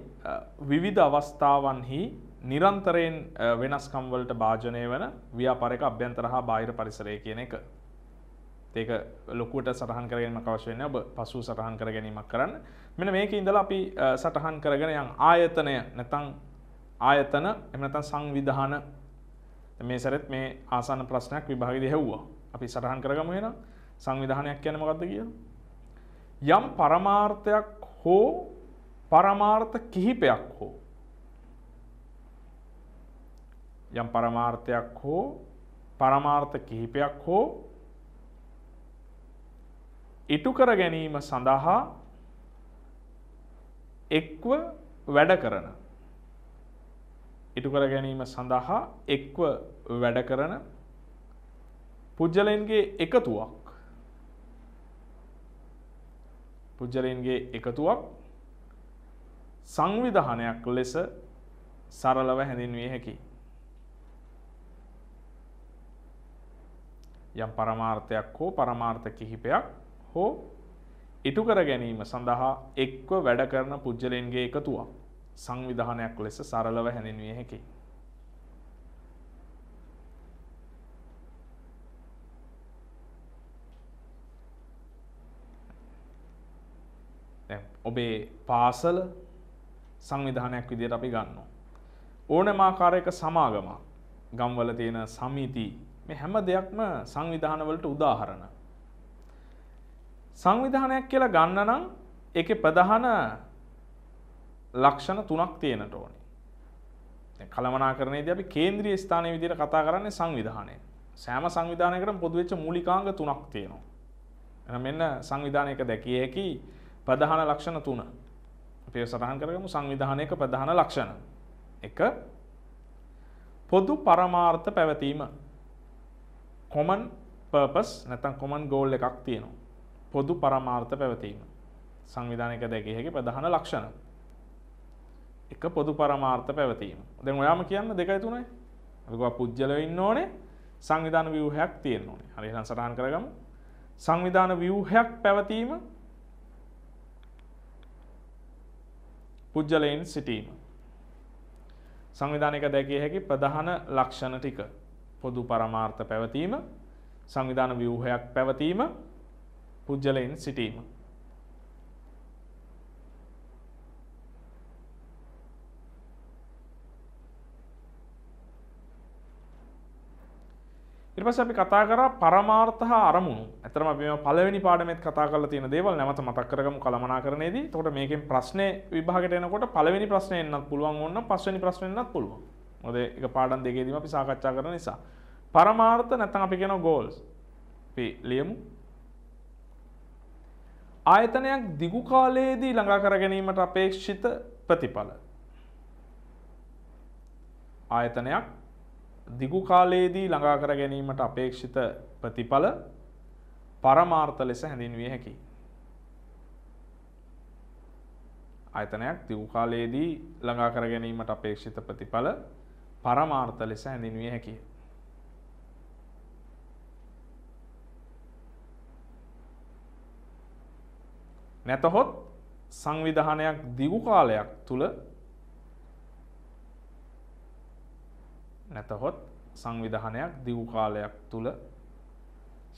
විවිධ අවස්ථාවන්හි නිරන්තරයෙන් වෙනස්කම් වලට භාජනය වෙන ව්‍යාපාරයක අභ්‍යන්තර හා බාහිර පරිසරය කියන එක. ඒක ලොකුවට සටහන් කර ගැනීමක් අවශ්‍ය වෙන්නේ ඔබ පසුව සටහන් කර ගැනීමක් කරන්න. මෙන්න මේක ඉඳලා අපි සටහන් කරගෙන යන් ආයතනය නැත්නම් ආයතන එමනතන් සංවිධාන මේ සැරත් මේ ආසන ප්‍රශ්නයක් විභාගදි හැව්වා අපි සටහන් කරගම වෙන සංවිධානයක් යන මොකක්ද කිය යම් පරමාර්ථයක් හෝ පරමාර්ථ කිහිපයක් හෝ යම් පරමාර්ථයක් හෝ පරමාර්ථ කිහිපයක් හෝ ඉටු කර ගැනීම සඳහා එක්ව වැඩ කරන ඉටුකර ගැනීම සඳහා එක්ව වැඩ කරන පුද්ජලයන්ගේ එකතුවක් පුද්ජලයන්ගේ එකතුවක් සංවිධානයක් ලෙස සරලව හැඳින්විය හැකි. යම් පරමාර්ථයක් හෝ පරමාර්ථ කිහිපයක් හෝ ඉටුකර ගැනීම සඳහා එක්ව වැඩ කරන පුද්ජලයන්ගේ එකතුවක්. සංවිධානයක් ලෙස සරලව හැඳින්විය හැකියි. ඔබේ පාසල සංවිධානයක් විදියට අපි ගන්නවා. ඕනෑම ආකාරයක සමාගමක් ගම්වල තියෙන සමිති මේ හැම දෙයක්ම සංවිධානවලට උදාහරණ. සංවිධානයක් කියලා ගන්න නම් ඒකේ ප්‍රධාන ලක්ෂණ තුනක් තියෙනට ඕනේ. දැන් කළමනාකරණයේදී අපි කේන්ද්‍රීය ස්ථානයේ විදිහට කතා කරන්නේ සංවිධානය. සෑම සංවිධානයකටම පොදු වෙච්ච මූලිකාංග තුනක් තියෙනවා. එහෙනම් මෙන්න සංවිධානයක දැකිය හැකි ප්‍රධාන ලක්ෂණ තුන. අපි සටහන් කරගමු සංවිධානයක ප්‍රධාන ලක්ෂණ. 1 පොදු පරමාර්ථ පැවතීම. common purpose නැත්නම් common goal එකක් තියෙනවා. පොදු පරමාර්ථ පැවතීම. සංවිධානයක දැකිය හැකි ප්‍රධාන ලක්ෂණ. එක පොදු පරමාර්ථ පැවතීම. දැන් ඔයාම කියන්න දෙකයි තුනයි. අපි ගා පුජ්‍යලව ඉන්න ඕනේ. සංවිධාන ව්‍යුහයක් තියෙන්න ඕනේ. හරි එහෙනම් සටහන් කරගමු. සංවිධාන ව්‍යුහයක් පැවතීම පුජ්‍යලයෙන් සිටීම. සංවිධානයක දැකිය හැකි ප්‍රධාන ලක්ෂණ ටික පොදු පරමාර්ථ පැවතීම සංවිධාන ව්‍යූහයක් පැවතීම පුජ්‍යලයෙන් සිටීම ඉරිපස අපි කතා කර පරමාර්ථ හා අරමුණු ඇතරම අපිම පලවෙනි පාඩමෙත් කතා කල තියෙන දේවල් නැමත මතක් කරගම කළමනා කරනේදී තොට මේකෙන් ප්‍රශ්නය විභාගට එනකොට පලවෙනි ප්‍රශ්නය එන්නත් පුළුවන් ඔන්න පස්වනි ප්‍රශ්නයන්නත් පුළුව මොද එක පාඩන් දෙකේදීම අපි සාකච්ඡා කර නිසා පරමාර්ථ නැත්තන් අපි කෙන ගෝල්ස් ලියමු ආයතනයක් දිගු කාලයේදී ළඟා කර ගැනීමට අපේක්ෂිත ප්‍රතිඵල ආයතනයක් දිගු කාලයේදී ළඟා කර ගැනීමට අපේක්ෂිත ප්‍රතිඵල පරමාර්ථ ලෙස හැඳින්විය හැකියි. ආයතනයක් දිගු කාලයේදී ළඟා කර ගැනීමට අපේක්ෂිත ප්‍රතිඵල පරමාර්ථ ලෙස හැඳින්විය හැකියි. නැතහොත් සංවිධානයක් දිගු කාලයක් තුළ නැතහොත් සංවිධානයක් දිවු කාලයක් තුල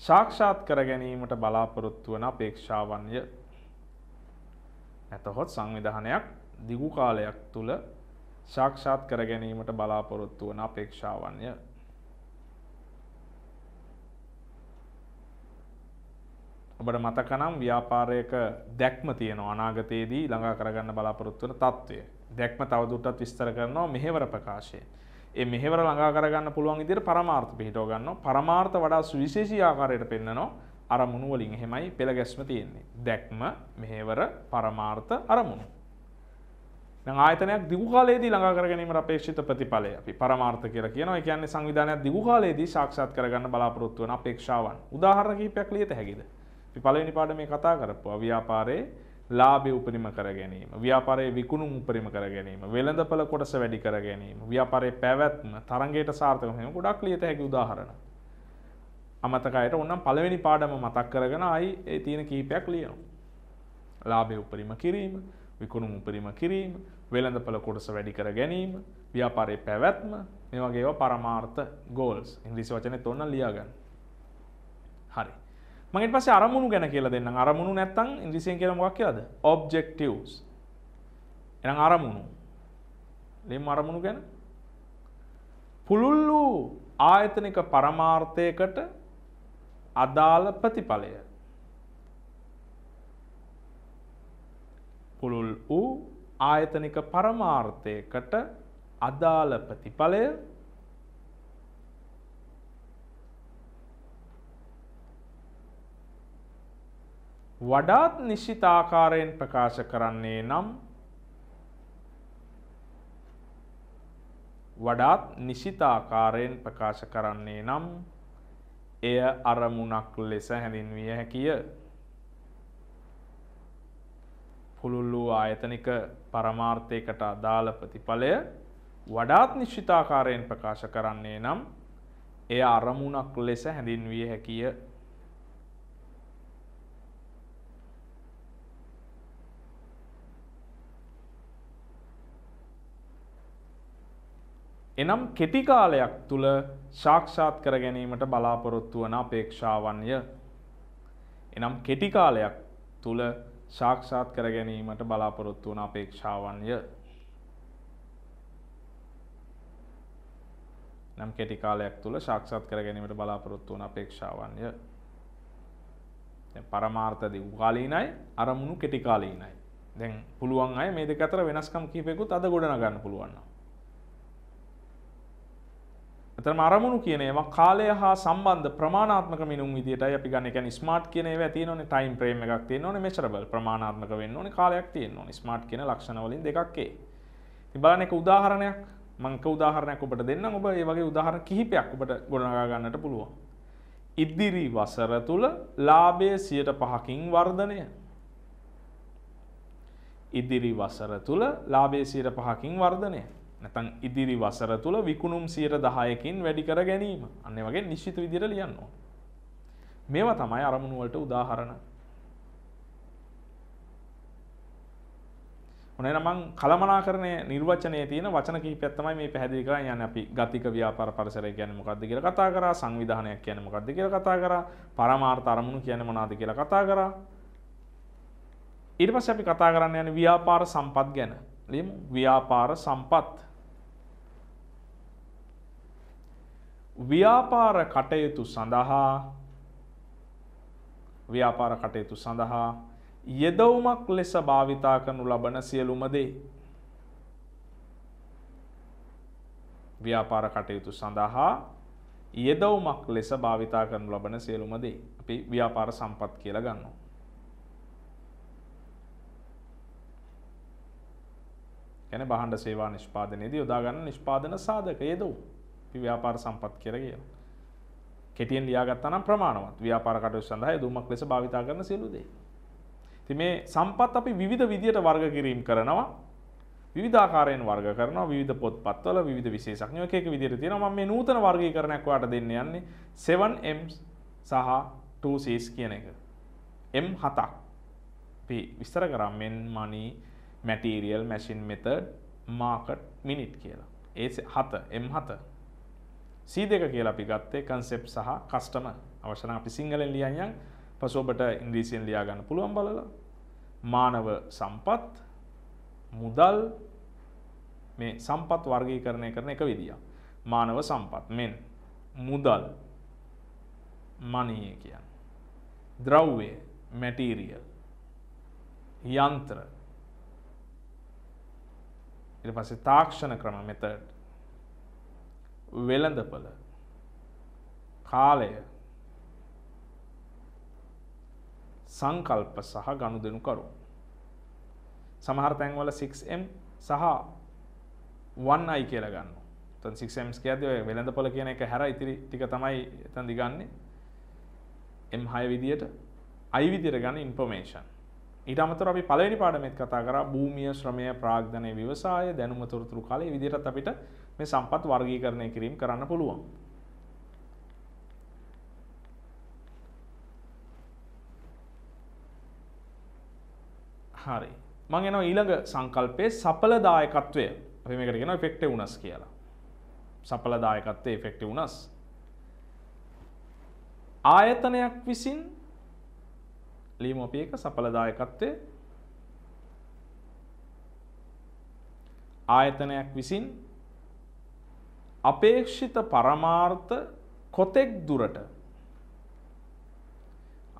සාක්ෂාත් කර ගැනීමට බලාපොරොත්තු වන අපේක්ෂාවන්ය. නැතහොත් සංවිධානයක් දිගු කාලයක් තුල සාක්ෂාත් කර ගැනීමට බලාපොරොත්තු වන අපේක්ෂාවන්ය. ඔබට මතකනම් ව්‍යාපාරයක දැක්ම තියෙනවා අනාගතයේදී ළඟා කරගන්න බලාපොරොත්තු වන తත්වය. දැක්ම තවදුරටත් විස්තර කරනවා මෙහෙවර ප්‍රකාශයේ. ඒ මෙහෙවර ළඟා කරගන්න පුළුවන් ඉදිරියට පරමාර්ථ පිහිටව ගන්නවා. පරමාර්ථ වඩා සුවිශේෂී ආකාරයට පෙන්වනවා. අරමුණු වලින් එහෙමයි පෙළ ගැස්ම තියෙන්නේ. දැක්ම, මෙහෙවර, පරමාර්ථ, අරමුණු. දැන් ආයතනයක් දිගු කාලයේදී ළඟා කර ගැනීමට අපේක්ෂිත ප්‍රතිඵලය අපි පරමාර්ථ කියලා කියනවා. ඒ කියන්නේ සංවිධානයක් දිගු කාලයේදී සාක්ෂාත් කරගන්න බලාපොරොත්තු වන අපේක්ෂාවන්. උදාහරණ කිහිපයක් ලියත හැකිද? අපි පළවෙනි පාඩමේ කතා කරපුවා ව්‍යාපාරයේ ලාභය උපරිම කර ගැනීම ව්‍යාපාරයේ විකුණුම් උපරිම කර ගැනීම වෙළඳපළ කොටස වැඩි කර ගැනීම ව්‍යාපාරයේ පැවැත්ම තරඟයට සාර්ථක වීම ගොඩක් ලියත හැකි උදාහරණ. අමතකයට ඕනම් පළවෙනි පාඩම මතක් කරගෙන ආයි ඒ තියෙන කීපයක් ලියනවා. ලාභය උපරිම කිරීම, විකුණුම් උපරිම කිරීම, වෙළඳපළ කොටස වැඩි කර ගැනීම, ව්‍යාපාරයේ පැවැත්ම මේ වගේ ඒවා පරමාර්ථ goals ඉංග්‍රීසි වචනේ තෝරන ලියා ගන්න. හරි. මගේට පස්සේ අරමුණු ගැන කියලා දෙන්නම්. අරමුණු නැත්තම් ඉංග්‍රීසියෙන් කියලා මොකක් කියලාද? objectives. එහෙනම් අරමුණු. ලෙම් අරමුණු ගැන පුළුල්ලු ආයතනික පරමාර්ථයකට අදාළ ප්‍රතිඵලය. පුළුල් වූ ආයතනික පරමාර්ථයකට අදාළ ප්‍රතිඵලය වඩාත් නිශ්චිතාකාරයෙන් ප්‍රකාශ කරන්නේ නම් වඩාත් නිශ්චිතාකාරයෙන් ප්‍රකාශ කරන්නේ නම් එය අරමුණක් ලෙස හැඳින්විය හැකිය. පුළුල් වූ ආයතනික පරමාර්ථයකට අදාළ ප්‍රතිඵලය වඩාත් නිශ්චිතාකාරයෙන් ප්‍රකාශ කරන්නේ නම් එය අරමුණක් ලෙස හැඳින්විය හැකිය. එනම් කෙටිකාලයක් තුළ ශාක්ෂාත් කර ගැනීමට බලාපොරොත්තු වන අපේක්ෂාවන්ය. එනම් කෙටිකාලයක් තුළ ශාක්ෂාත් කර ගැනීමට බලාපොරොත්තු වන අපේක්ෂාවන්ය. නම් කෙටිකාලයක් තුළ ශක්ෂත් කර ගැනීමට බලාපොරොත්තු වන අපේක්ෂාවන්ය. පරමාර්ථද උකාලීනයි අරමුණු කෙටිකාලීනයි. දැන් පුළුවන් අය මේ දෙක අතර වෙනස්කම් කීපෙකුත් අද ගොඩනගන්න පුළුවන්. එතනම අරමුණු කියන ඒවා කාලය හා සම්බන්ධ ප්‍රමාණාත්මක මිනුම් විදියටයි අපි ගන්න. ඒ කියන්නේ ස්මාර්ට් කියන ඒවා තියෙනෝනේ ටයිම් ෆ්‍රේම් එකක් තියෙනෝනේ මෙෂරබල් ප්‍රමාණාත්මක වෙන්න ඕනේ කාලයක් තියෙනෝනේ. ස්මාර්ට් කියන ලක්ෂණ වලින් දෙකක් ඒ. ඉතින් බලන්න එක උදාහරණයක් මංක උදාහරණයක් ඔබට දෙන්නම්. ඔබ ඒ වගේ උදාහරණ කිහිපයක් ඔබට ගොඩනගා ගන්නට පුළුවන්. ඉදිරි වසර තුල ලාභය 105කින් වර්ධනය. ඉදිරි වසර තුළ ලාභේ සිර පහකින් වර්ධනය නැතන් ඉදිරි වසර තුළ විකුණුම් සියයට දහයකින් වැඩිකර ගැනීම අන්න වගේ නිශ්චිත විදිර ලියන්න ඕන. මේවා තමයි අරමුණුවලට උදාහරණ. ඔනේ නමං කළමනාකරණය නිර්වචනයේ තියෙන වචන කිහිපයක් තමයි මේ පැහැදිලි කරන්නේ. යන්නේ අපි ගතික ව්‍යාපාර පරිසරය කියන්නේ මොකක්ද කියලා කතා කරා, සංවිධානයක් කියන්නේ මොකක්ද කියලා කතා කරා, පරමාර්ථ අරමුණු කියන්නේ මොනවද කියලා කතා කරා. ඊට පස්සේ අපි කතා කරන්න යන්නේ ව්‍යාපාර සම්පත් ගැන. ලියමු ව්‍යාපාර සම්පත්. ව්‍යාපාර කටයුතු සඳහා ව්‍යාපාර කටයුතු සඳහා යෙදවුමක් ලෙස භාවිතා කරනු ලබන සියලුම දේ ව්‍යාපාර කටයුතු සඳහා යෙදවුමක් ලෙස භාවිතා කරනු ලබන සියලුම දේ අපි ව්‍යාපාර සම්පත් කියලා ගන්නවා කියන්නේ බහඬ සේවා නිෂ්පාදනයේදී යොදා ගන්න නිෂ්පාදන සාධක යෙදවුම් අපි ව්‍යාපාර සම්පත් කියලා කියනවා. කෙටියෙන් ලියාගත්තා නම් ප්‍රමාණවත්. ව්‍යාපාර කටයුතු සඳහා යෙදීමක් ලෙස භාවිතා කරන සියලු දේ. ඉතින් මේ සම්පත් අපි විවිධ විදියට වර්ග කිරීම කරනවා. විවිධාකාරයෙන් වර්ග කරනවා විවිධ පොත්පත්වල විවිධ විශේෂඥයෝ එක එක විදියට තියෙනවා මම මේ නූතන වර්ගීකරණයක් ඔයාලට දෙන්න යන්නේ 7M සහ 2Cs කියන එක M7ක් අපි විස්තර කරා men money material machine method market minute කියලා ඒ 7 M7 සී දෙක කියලා අපි ගත්තේ කන්සෙප් සහ කස්ටම අවශ්‍යනම් අපි සිංහලෙන් ලියන්යන් පසු ඔබට ඉංග්‍රීසියෙන් ලියා ගන්න පුළුවන් බලලා මානව සම්පත් මුදල් මේ සම්පත් වර්ගීකරණය කරන එක විදියක් මානව සම්පත් මෙන් මුදල් මනීය කියන්නේ ද්‍රව්‍ය මැටීරියල් යන්ත්‍ර ඊට පස්සේ තාක්ෂණ ක්‍රම මෙතඩ් වෙළඳපළ කාලය සංකල්ප සහ ගනුදෙනුකරු සමහර තැන්වල 6M සහ 1i කියලා ගන්නවා. එතන 6M කියද්දී ඔය වෙළඳපළ කියන එක හැර ඉතිරි ටික තමයි එතන දිගන්නේ. M6 විදියට i විදියට ගන්න information. ඊට අමතරව අපි පළවෙනි පාඩමේත් කතා කරා භූමිය, ශ්‍රමය, ප්‍රාග්ධනය, ව්‍යවසාය, දැනුම තොරතුරු කාලේ විදියටත් අපිට මේ සම්පත් වර්ගීකරණය කිරීම කරන්න පුළුවන්. හරි. මම යනවා ඊළඟ සංකල්පයේ සඵල දායකත්වය. අපි මේකට කියනවා effectiveness කියලා. සඵල දායකත්වයේ effectiveness. ආයතනයක් විසින් ලියමු අපි එක සඵල දායකත්වයේ ආයතනයක් විසින් අපේක්ෂිත පරමාර්ථ කොතෙක් දුරට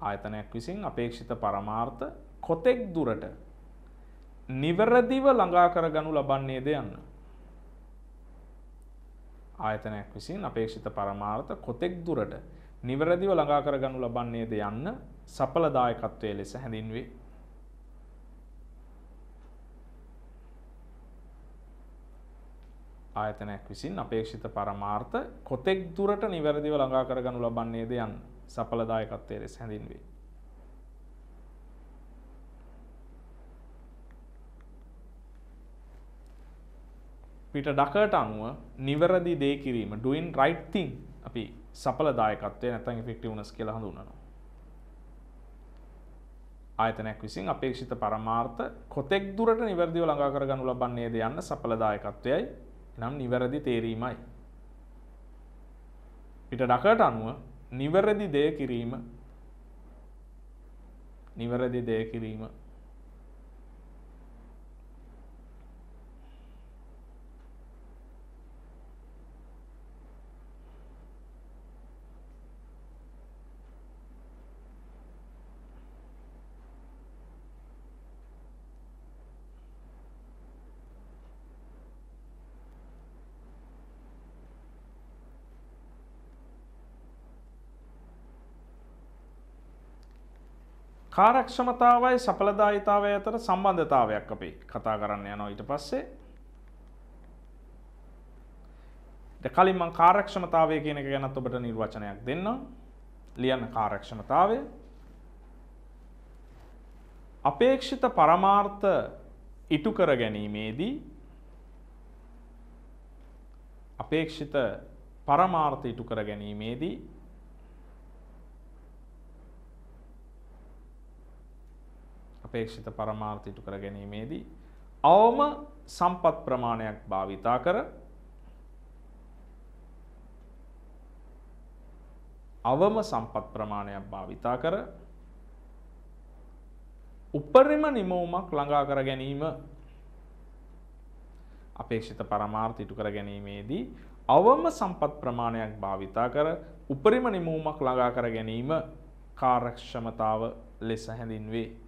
ආයතනයක් විසින් අපේක්ෂිත පරමාර්ථ කොතෙක් දුරට නිවැරදිව ළඟා කරගනු ලබන්නේද යන්න. ආයතනයක් විසින් අපේක්ෂිත පරමාර්ථ කොතෙක් දුරට නිවැරදිව ළඟා කරගනු ලබන්නේද යන්න සඵලදායකත්වයේ ලෙස හැඳින්වේ. ආයතනයක් විසින් අපේක්ෂිත පරමාර්ථ කොතෙක් දුරට නිවැරදිව ළඟා කරගනු ලබන්නේද යන්න සඵලදායකත්වයේ ලෙස හැඳින්වේ. පිට ඩකට අනුව නිවැරදි දේ කිරීම ඩුයින් රයිට් තිං අපි සඵලදායකත්වය නැත්නම් ඉෆෙක්ටිව්නස් කියලා හඳුන්වනවා. ආයතනයක් විසින් අපේක්ෂිත පරමාර්ථ කොතෙක් දුරට නිවැරදිව ළඟා කරගනු ලබන්නේද යන්න සඵලදායකත්වයයි නම් නිවැරදි තේරීමයි. පිට ඩකට අනුව නිවැරදි දෙය කිරීම නිවැරදි දෙය කිරීම කාරක්ෂමතාවයි සඵලදායිතාවය අතර සම්බන්ධතාවයක් අපි කතා කරන්න යනවා ඊට පස්සේ. ද කලින් මම කාරක්ෂමතාවය කියන එක ගැනත් ඔබට නිර්වචනයක් දෙන්නම්. ලියන්න කාරක්ෂමතාවය. අපේක්ෂිත පරමාර්ථ ඉටු කර ගැනීමේදී අපේක්ෂිත පරමාර්ථ ඉටු කර ගැනීමේදී අපේක්ෂිත පරමාර්ථිටු කර ගැනීමේදී අවම සම්පත් ප්‍රමාණයක් භාවිතා කර අවම සම්පත් ප්‍රමාණයක් භාවිතා කර උපරිම නිමවුමක් ළඟා කර ගැනීම අපේක්ෂිත පරමාර්ථ ඉටු කර ගැනීමේදී අවම සම්පත් ප්‍රමාණයක් භාවිතා කර උපරිම නිමවුමක් ළඟා කර ගැනීම කාර්යක්ෂමතාව ලෙස හැඳින්වේ.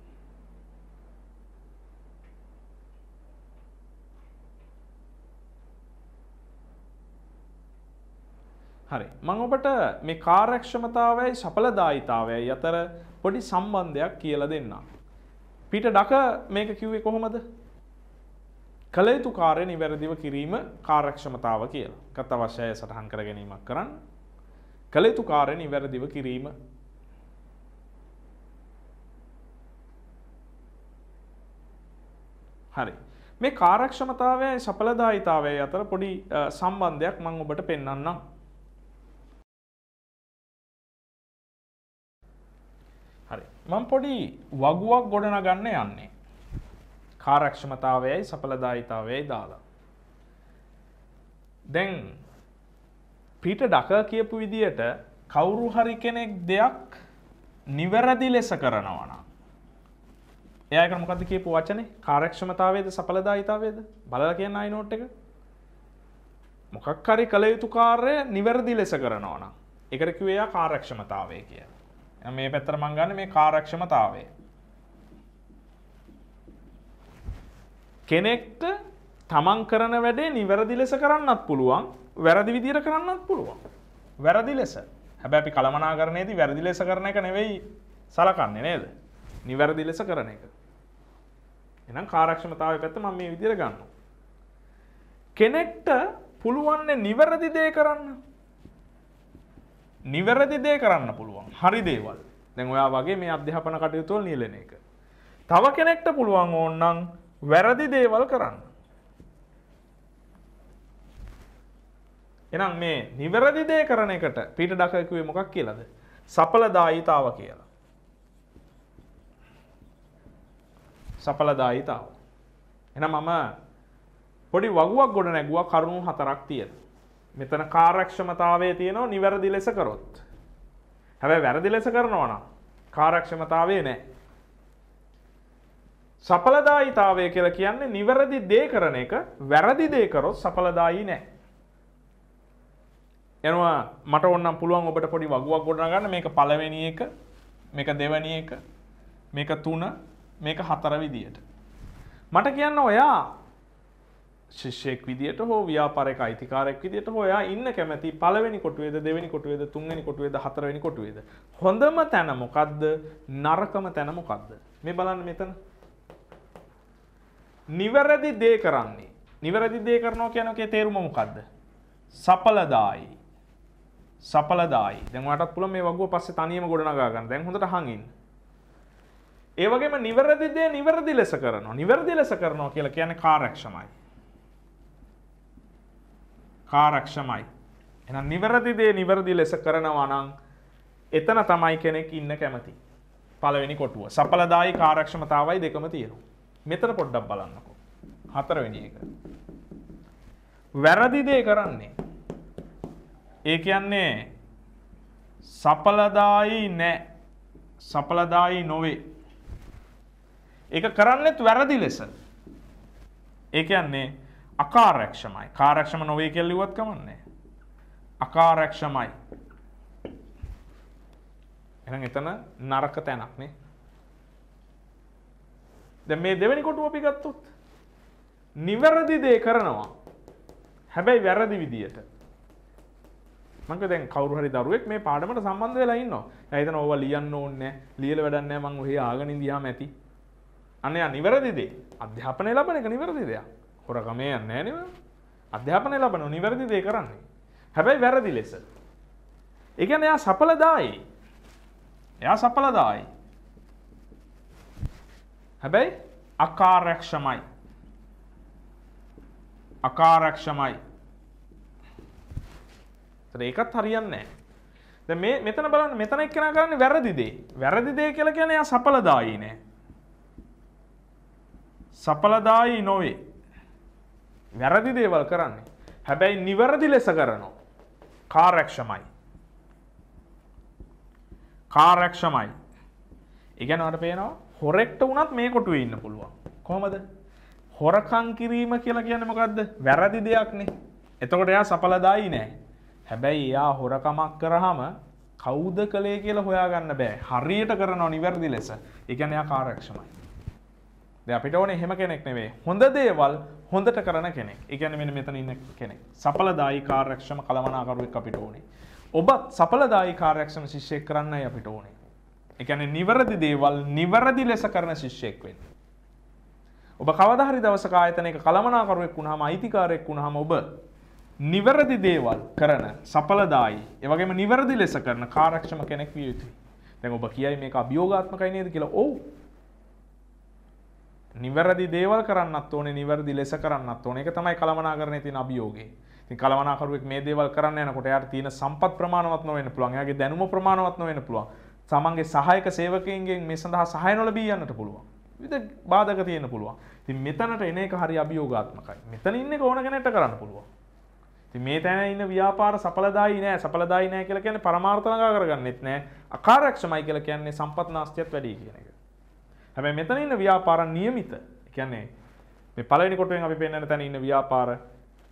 හරි මං ඔබට මේ කාර්යක්ෂමතාවයයි සඵලදායිතාවයයි අතර පොඩි සම්බන්ධයක් කියලා දෙන්න. පිට ඩක මේක කිව්වේ කොහොමද? කළ යුතු කාර්ය නිවැරදිව කිරීම කාර්යක්ෂමතාව කියලා. කත අවශ්‍යය සටහන් කර ගැනීමක් කරන්න. කළ යුතු කාර්ය නිවැරදිව කිරීම හරි. මේ කාර්යක්ෂමතාවයයි සඵලදායිතාවයයි අතර පොඩි සම්බන්ධයක් මම ඔබට පෙන්වන්නම්. මම පොඩි වගුවක් ගොඩනගන්න යන්නේ. කාර්යක්ෂමතාවයයි සඵලදායිතාවයයි දාලා. දැන් පීට ඩක කියපු විදියට කවුරු හරි කෙනෙක් දෙයක් නිවැරදි ලෙස කරනවා නම් එයා ඒකට මොකද්ද කියපු වචනේ? කාර්යක්ෂමතාවයේද සඵලදායිතාවයේද? බලලා කියන්න ආයි නෝට් එක. මොකක් හරි කළ යුතු කාර්යය නිවැරදි ලෙස කරනවා නම් ඒකට කිව්වේ එයා කාර්යක්ෂමතාවය කියලා. මේ පැත්තට මම ගන්න මේ කාර්යක්ෂමතාවය. කෙනෙක්ට තමන් කරන වැඩේ නිවැරදි ලෙස කරන්නත් පුළුවන් වැරදි විදියට කරන්නත් පුළුවන්. වැරදි ලෙස. හැබැයි අපි කළමනාකරණයේදී වැරදි ලෙස කරන එක නෙවෙයි සලකන්නේ නේද? නිවැරදි ලෙස කරන එක. එහෙනම් කාර්යක්ෂමතාවය පැත්ත මම මේ විදියට ගන්නවා. කෙනෙක්ට පුළුවන් නිවැරදි දේ කරන්න. නිවැරදි දේ කරන්න පුළුවන් හරි දේවල් දැන් ඔයා වගේ මේ අධ්‍යාපන කටයුතුවල් නියලන එක. තව කෙනෙක්ට පුළුවන් ඕන්නම් වැරදි දේවල් කරන්න. එනම් මේ නිවැරදි දේ කරන එකට පිට ඩකකිවේ මොකක් කියලද. සපලදායිතාව කියලා. සපලදායිතාව. එන මම පොඩි වගුවක් ගොඩ නැගුව කරුණු හතරක් තියෙන. මෙතන කාරක්ෂමතාවය තියෙනවා නිවැරදි ලෙස කරොත්. හැබැයි වැරදි ලෙස කරනවා නම් කාරක්ෂමතාවය නෑ. සඵලදායීතාවය කියලා කියන්නේ නිවැරදි දේ කරන එක වැරදි දේ කරොත් සඵලදායී නෑ. එනවා මට ඕනම් පුළුවන් ඔබට පොඩි වගුවක් ගොඩනගන්න මේක පළවෙනි එක මේක දෙවෙනි එක මේක තුන මේක හතර විදියට. මට කියන්න ඔයා ශිෂ්‍යයෙක් විදිට හෝ ව්‍යාපාරක අයිතිකාරයක් විදිට හොයා ඉන්න කැමති පළවෙනි කොටුවේද දෙවෙනි කොටුවේද තුන්වෙනි කොටුවේද හතරවෙනි කොටුවේද හොඳම තැන මොකද්ද නරකම තැන මොකද්ද මේ බලන්න මෙතන නිවැරදි දේ කරන්නේ නිවැරදි දේ කරනවා කියන එකේ තේරුම මොකද්ද සඵලදායි සඵලදායි දැන් ඔයාටත් පුළුවන් මේ වගුව පස්සේ තනියම ගොඩනගා ගන්න දැන් හොඳට අහන් ඉන්න ඒ වගේම නිවැරදි දේ නිවැරදි ලෙස කරනවා නිවැරදි ලෙස කරනවා කියලා කියන්නේ කාර්යක්ෂමයි කාරක්ෂමයි. එනම් නිවැරදි දේ නිවැරදි ලෙස කරනවා නම් එතන තමයි කෙනෙක් ඉන්න කැමති. පළවෙනි කොටුව. සඵලදායි කාර්යක්ෂමතාවයි දෙකම තියෙනවා. මෙතන පොඩ්ඩක් බලන්නකෝ. හතරවෙනි එක. වැරදි දේ කරන්නේ. ඒ කියන්නේ සඵලදායි නැහැ. සඵලදායි නොවේ. ඒක කරන්නෙත් වැරදි ලෙස. ඒ කියන්නේ අකාරක්ෂමයි කාරක්ෂම නොවේ කෙල්ලිවත් කමන්නේ අකාරක්ෂමයි එ එතන නරක තැනක්නේ ද මේ දෙවැනි කොටුව අපි ගත්තුත් නිවැරදි දේ කරනවා හැබැයි වැරදි විදියට මක දැන් කවරුහරි දරුවෙක් මේ පාඩමට සම්බන්ධ වෙලා ඉන්නවා ඇතන ඔව ලියන්න ඕන්න ලියල වැඩන්න මං ඔහේ ආගනින් දයාම ඇති අන්න නිවැරදිදේ අධ්‍යාපනය ලබන එක නිවැරදි දෙයක් හොරකමය නෑන අධ්‍යාපනය ලබන නිවැරදි දේ කරන්නේ හැබැයි වැරදි ලෙස එකන එයා සපලදායි එයා සපලදායි හැබැයි අකාරක්ෂමයි අකාරක්ෂමයි ඒකත් හරියන්නේ ද මේ මෙතන බලන්න මෙතන එක්කෙන කරන්නේ වැරදිදේ වැරදිදේ කියලා කියන එයා සපලදායි නෑ සපලදායි නොවේ වැරදි දේවල් කරන්නේ. හැබැයි නිවැරදි ලෙස කරනවා. කාර්යක්ෂමයි. කාර්යක්ෂමයි. ඉගෙනවට පේනවා හොරෙක්ට වුණත් මේ කොටුවේ ඉන්න පුළුවන්. කොහොමද? හොරකම් කිරීම කියලා කියන්නේ මොකද්ද? වැරදි දෙයක්නේ. එතකොට එයා සඵලදායි නෑ. හැබැයි එයා හොරකමක් කරාම කවුද කළේ කියලා හොයාගන්න බෑ. හරියට කරනවා නිවැරදි ලෙස. ඒ කියන්නේ එයා කාර්යක්ෂමයි. දැන් අපිට ඕනේ එහෙම කෙනෙක් නෙවෙයි. හොඳ දේවල් හොඳට කරන කෙනෙක්. ඒ කියන්නේ මෙන්න මෙතන ඉන්න කෙනෙක්. සඵලදායි කාර්යක්ෂම කළමනාකරුවෙක් අපිට ඕනේ. ඔබත් සඵලදායි කාර්යක්ෂම ශිෂ්‍යයෙක් කරන්නයි අපිට ඕනේ. ඒ කියන්නේ නිවැරදි දේවල් නිවැරදි ලෙස කරන ශිෂ්‍යයෙක් වෙන්න. ඔබ කවදා හරි දවසක ආයතනයක කළමනාකරුවෙක් වුණාම අයිතිකාරයෙක් වුණාම ඔබ නිවැරදි දේවල් කරන සඵලදායි ඒ වගේම නිවැරදි ලෙස කරන කාර්යක්ෂම කෙනෙක් විය යුතුයි. දැන් ඔබ කියයි මේක අභියෝගාත්මකයි නේද කියලා. ඔව්. නිවැරදි දේවල් කරන්නත් ඕනේ නිවැරදි ලෙස කරන්නත් ඕනේ. ඒක තමයි කලමනාකරණයේ තියෙන අභියෝගය. ඉතින් කලමනාකරුවෙක් මේ දේවල් කරන්න යනකොට එයාට තියෙන සම්පත් ප්‍රමාණවත් නොවෙන්න පුළුවන්. එයාගේ දැනුම ප්‍රමාණවත් නොවෙන්න පුළුවන්. තමන්ගේ සහායක සේවකයන්ගෙන් මේ සඳහා සහාය නොලැබී යන්නට පුළුවන්. විවිධ බාධක තියෙන්න පුළුවන්. ඉතින් මෙතනට එන එක හරි අභියෝගාත්මකයි. මෙතන ඉන්න එක ඕන කෙනෙක්ට කරන්න පුළුවන්. ඉතින් මේ තැන ඉන්න ව්‍යාපාර සඵලදායි නෑ. සඵලදායි නෑ කියලා කියන්නේ පරමාර්ථ ළඟා කරගන්නෙත් නෑ. අකාර්යක්ෂමයි කියලා කියන්නේ සම්පත් නාස්තියත් වැඩි කියන එක. හැබැයි මෙතන ඉන්න ව්‍යාපාර નિયમિત. කියන්නේ මේ පළවෙනි කොටුවෙන් අපි පෙන්වන තැන ඉන්න ව්‍යාපාර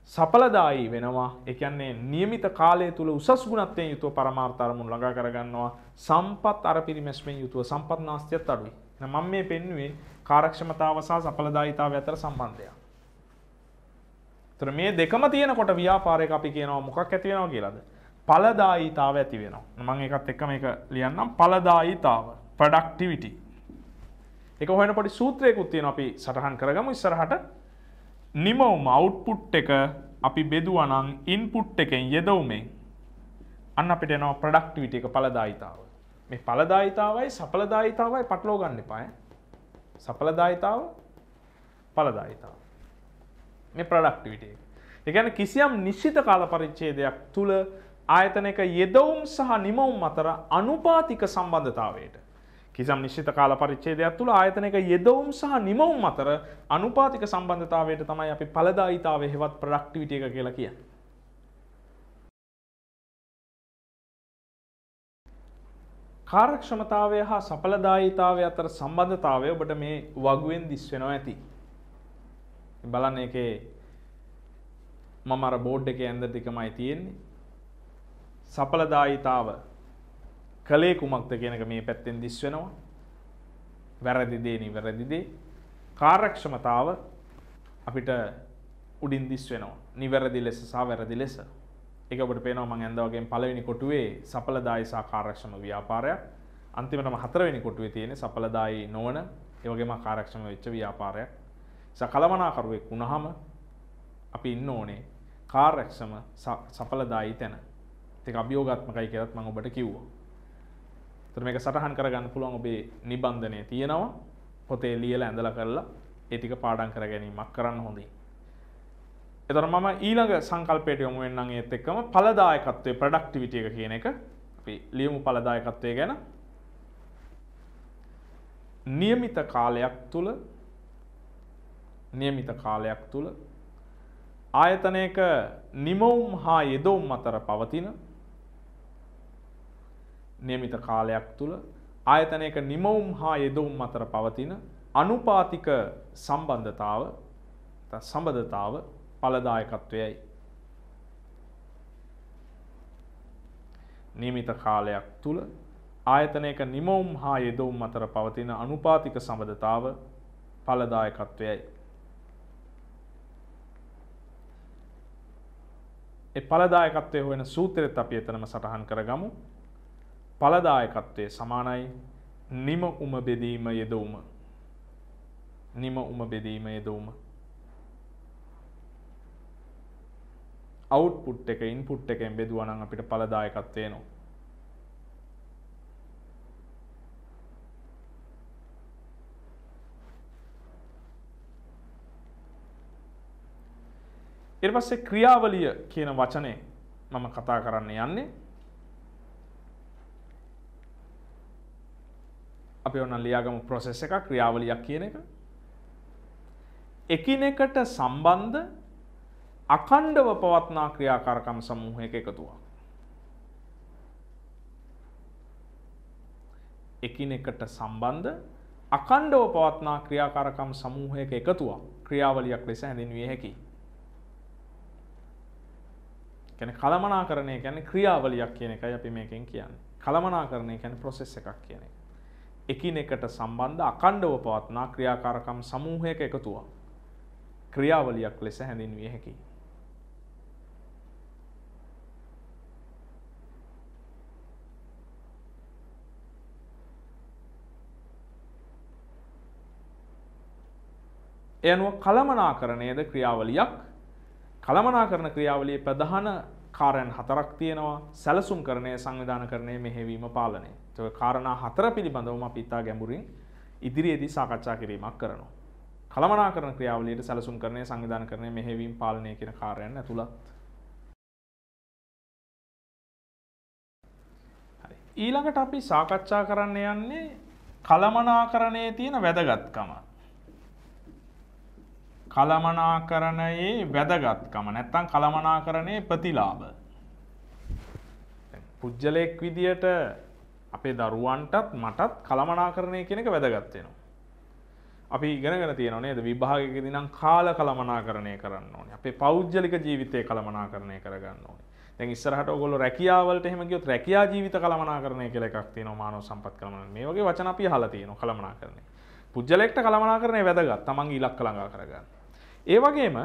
සඵලදායි වෙනවා. ඒ කියන්නේ નિયમિત කාලය තුල උසස් ගුණත්වයෙන් යුතුව පරමාර්ථ අරමුණු ළඟා කරගන්නවා. සම්පත් අර පිරිමැස්මෙන් යුතුව සම්පත් නාස්තියත් අඩුයි. මම මේ පෙන්වුවේ කාර්යක්ෂමතාව සහ සඵලදායිතාව අතර සම්බන්ධයක්. එතකොට මේ දෙකම තියෙනකොට ව්‍යාපාරයක අපි කියනවා මොකක් ඇති වෙනවා කියලාද? ඵලදායීතාව ඇති වෙනවා. මම ඒකත් එක්ක මේක ලියන්නම්. ඵලදායීතාව, productivity. එක හොයන පොඩි සූත්‍රයකුත් තියෙන අපි සටහන් කරගමු ඉස්සරහට නිමවුම අවුට්පුට් එක අපි බෙදුවනං ඉන්පුට් එකෙන් යෙදවුමෙන් අන්න අපිට එනවා ප්‍රඩක්ටිවිට එක පලදායිතාව මේ පලදායිතාවයි සපලදායිතාවයි පටලෝ ගන්න එපාය සපලදායිතාව පලදායිතාව මේ ප්‍රඩක්ටිවිට එක එකන කිසියම් නිශ්චිත කාල පරිච්චේදයක් තුළ ආයතනක යෙදවුම් සහ නිමවුම් අතර අනුපාතික සම්බන්ධතාවයට කිසම් නිශ්ිත කාල පරිච්චේදයක් තුළ ආයතනක යෙදවුම් සහ නිමවුම් අතර අනුපාතික සම්බන්ධතාවයට තමයි අපි පලදායිතාව හෙවත් ප්‍රඩක්ටිවිට එක කියලා කිය. කාරක්ෂමතාවය හා සඵලදායිතාවය අතර සම්බන්ධතාවය ඔබට මේ වගුවෙන් දිස්වෙනවා ඇති. බලන්න එකේ මම අර බෝඩ් එක ඇන්ද දෙකමයි තියෙන්නේ. සඵලදායිතාව කළේ කුමක්ද කියනක මේ පැත්තෙන් දිස් වෙනවා වැරදිදේ නිවැරදිදේ කාරක්ෂමතාව අපිට උඩින් දිස් වෙනවා නිවැරදි ලෙස සහ වැරදි ලෙස ඒකට පේනවා මං ඇන්දවගෙන් පළවෙනි කොටුවේ සඵලදායි සහ කාර්යක්ෂම ව්‍යාපාරයක් අන්තිමටම හතරවෙනි කොටුවේ තියෙන සඵලදායි නොවන ඒ වගේම කාර්යක්ෂම වෙච්ච ව්‍යාපාරයක් සකලමනාකරුවෙක් වුණාම අපි ඉන්න ඕනේ කාර්යක්ෂම සඵලදායි තැන ඒක අභියෝගාත්මකයි කියලත් මම ඔබට කිව්වා තර මේක සටහන් කරගන්න පුළුවන් ඔබේ නිබන්ධනය තියෙනවා පොතේ ලියල ඇඳල කරලා ඒතික පාඩන් කර ගැනීමක් කරන්න හොඳින්. එතර මම ඊළඟ සංකල්පයට යොමු වෙන්නම් ඒත් එක්කම පලදායකත්වය ප්‍රඩක්ටිවිටිය එක කියන එක අපි ලියමු පලදායකත්වය ගැන නියමිත කාලයක් තුළ නියමිත කාලයක් තුළ ආයතනයක නිමවුම් හා යෙදවුම් අතර පවතින નિયમિત කාලයක් තුළ ආයතනයක නිමවුම් හා යෙදවුම් අතර පවතින අනුපාතික සම්බන්ධතාව සම්බඳතාව ඵලදායකත්වයයි. නියමිත කාලයක් තුළ ආයතනයක නිමවුම් හා යෙදවුම් අතර පවතින අනුපාතික සම්බඳතාව ඵලදායකත්වයයි. ඒ ඵලදායකත්වය හොයන සූත්‍රෙත් අපි එතනම සටහන් කරගමු. පලදායකත්වය සමානයි නිම උම බෙදීම යෙදවුම නිම උම බෙදීම යෙදවුම අවුපුට් එක ඉන්පුට් එකෙන් බෙදුවනන් අපිට පලදායකත්වය නවා එරපස්සේ ක්‍රියාවලිය කියන වචනය මම කතා කරන්න යන්නේ අපි ඔන්න ලියාගම ප්‍රොසෙස් එක ක්‍රියාවලියක් කියන එක එකිනෙකට සම්බන්ධ අකණ්ඩව පවත්නා ක්‍රියාකාරකම් සමූහයක එකතුවක්. එකිනෙකට සම්බන්ධ අකණ්ඩව පවත්නා ක්‍රියාකාරකම් සමූහයක එකතුවක් ක්‍රියාවලියක් ලෙස හැඳින්විය හැකි. කියන්නේ කලමනාකරණය කියන්නේ ක්‍රියාවලියක් කියන එකයි අපි මේකෙන් කියන්නේ. කලමනාකරණය කියන්නේ process එකක් කියන එක. එකිනෙකට සම්බන්ධ අකණ්ඩව පවත්නා ක්‍රියාකාරකම් සමූහයක එකතුවක් ක්‍රියාවලියක් ලෙස හැඳින්විය හැකියි. එයනුව කළමනාකරණයද ක්‍රියාවලියක් කළමනාකරන ක්‍රියාවලිය ප්‍රධාන කාරයන් හතරක් තියෙනවා සැලසුම් කරණය සංවිධාන කරණය මෙහෙවීම පාලනය. කාරණා හතර පිළිබඳවම පිතා ගැඹුරින් ඉදිරියේදී සාකච්ඡා කිරීමක් කරනවා. කළමනා කරන ක්‍රියාවලියට සැලසුම් කරනය සංවිධාන කරනය මෙහෙවීම් පාලනය කියන කාරයන්න ඇතුළත්. ඊළඟට අපි සාකච්ඡා කරන්න යන්නේ කළමනාකරණයේ තියෙන වැදගත්කම. කළමනාකරණයේ වැදගත්කම නැත්තම් කළමනාකරණයේ ප්‍රතිලාභ. පුද්ගලෙක් විදියට අපේ දරුවන්ටත් මටත් කළමනාකරණය කෙනෙක වැදගත්වෙනවා. අපි ඉගෙනගෙන තියෙන නේද විභාගකෙදි නම් කාල කළමනාකරණය කරන්න ඕනේ. අපේ පෞද්ගලික ජීවිතය කළමනාකරණය කරගන්න ඕනේ. දැන් ඉස්සරහට ඔයගොල්ලෝ රැකියාවලට එහෙම ගියොත් රැකියා ජීවිත කළමනාකරණය කියලා එකක් තියෙනවා මානව සම්පත් කළමනාකරණය. මේ වගේ වචන අපි අහලා තියෙනවා කළමනාකරණය. පුජ්‍යලෙක්ට කළමනාකරණය වැදගත්. තමන්ගේ ඉලක්ක ළඟා කරගන්න. ඒ වගේම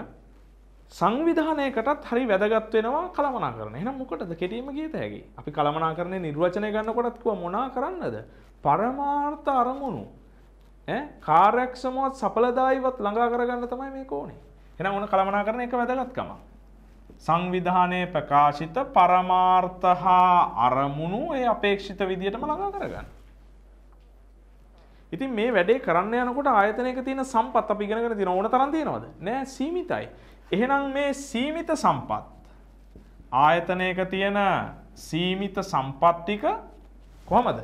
සංවිධානයකටත් හරි වැදගත් වෙනවා කළමනා කරන එනම් මොකටද කෙටීම ගීත හැකි අපි කළමනා කරන්නේ නිර්වචනය ගන්නකොටත් කිව්වා මොනා කරන්නද පරමාර්ථ අරමුණු ඈ කාර්යක්ෂමවත් සඵලදායීවත් ළඟා කරගන්න තමයි මේක ඕනේ එහෙනම් ඕන කළමනා කරන එක වැදගත්කම සංවිධානයේ ප්‍රකාශිත පරමාර්ථ හා අරමුණු ඒ අපේක්ෂිත විදියටම ළඟා කරගන්න ඉතින් මේ වැඩේ කරන්න යනකොට ආයතනයක තියෙන සම්පත් අපි ඉගෙනගෙන තියෙන ඕන තරම් තියෙනවද? නෑ සීමිතයි. එහෙනම් මේ සීමිත සම්පත් ආයතනයක තියෙන සීමිත සම්පත්තික කොහමද?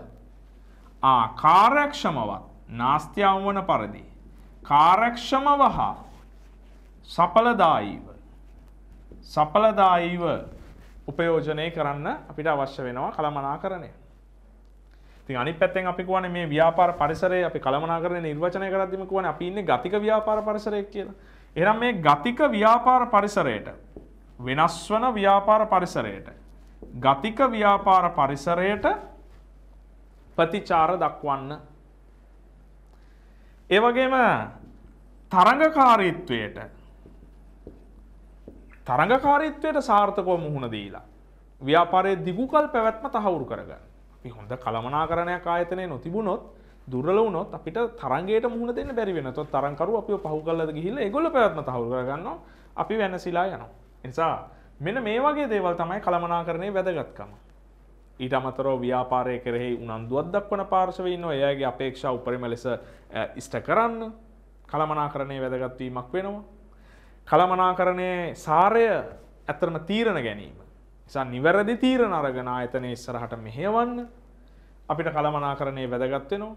ආ කාර්යක්ෂමවත් නාස්ති වන පරිදි කාර්යක්ෂමව හා සඵලදායීව සඵලදායීව උපයෝජනය කරන්න අපිට අවශ්‍ය වෙනවා කළමනාකරණය. ඉතින් අනිත් පැත්තෙන් අපි කියන්නේ මේ ව්‍යාපාර පරිසරය අපි කළමනාකරණය නිර්වචනය කරද්දිම කියන්නේ අපි ඉන්නේ ගතික ව්‍යාපාර පරිසරයක් කියලා. එනම් මේ ගතික ව්‍යාපාර පරිසරයට වෙනස් වන ව්‍යාපාර පරිසරයට ගතික ව්‍යාපාර පරිසරයට ප්‍රතිචාර දක්වන්න. ඒ වගේම තරඟකාරීත්වයට තරඟකාරීත්වයට සාර්ථකව මුහුණ දීලා ව්‍යාපාරයේ දිගුකල් පැවැත්ම තහවුරු කරගන්න. අපි හොඳ කළමනාකරණයක් ආයතනයේ නොතිබුණොත් දුර්ල වනොත් අපිට තරන්ගේට මුහුණ දෙන්න බැරි වෙන තොත් තරන්කරු අපි පහු කල්ලද ගහිල ගොල පැත්ම තහුරගන්න අපි වෙනසිලා යනවා. නිසා මෙන මේ වගේ දේවල් තමයි කළමනා කරණය වැදගත්කම. ඊට අමතරෝ ව්‍යාපාරය කරෙහි උනන්දුවත් දක්වන පාර්ශවයින්න එයාගේ අපේක්ෂා උපරිම ලෙස ඉස්ට කරන්න කළමනා කරණය වැදගත්වීමක් වෙනවා. කළමනා කරණය සාරය ඇතරම තීරණ ගැනීම. නිසා නිවැරදි තීරණ අරගෙන ආයතනයේ ඉස්සරහට මෙහෙවන්න අපිට කළමනා කරණය වැදගත් වෙනවා.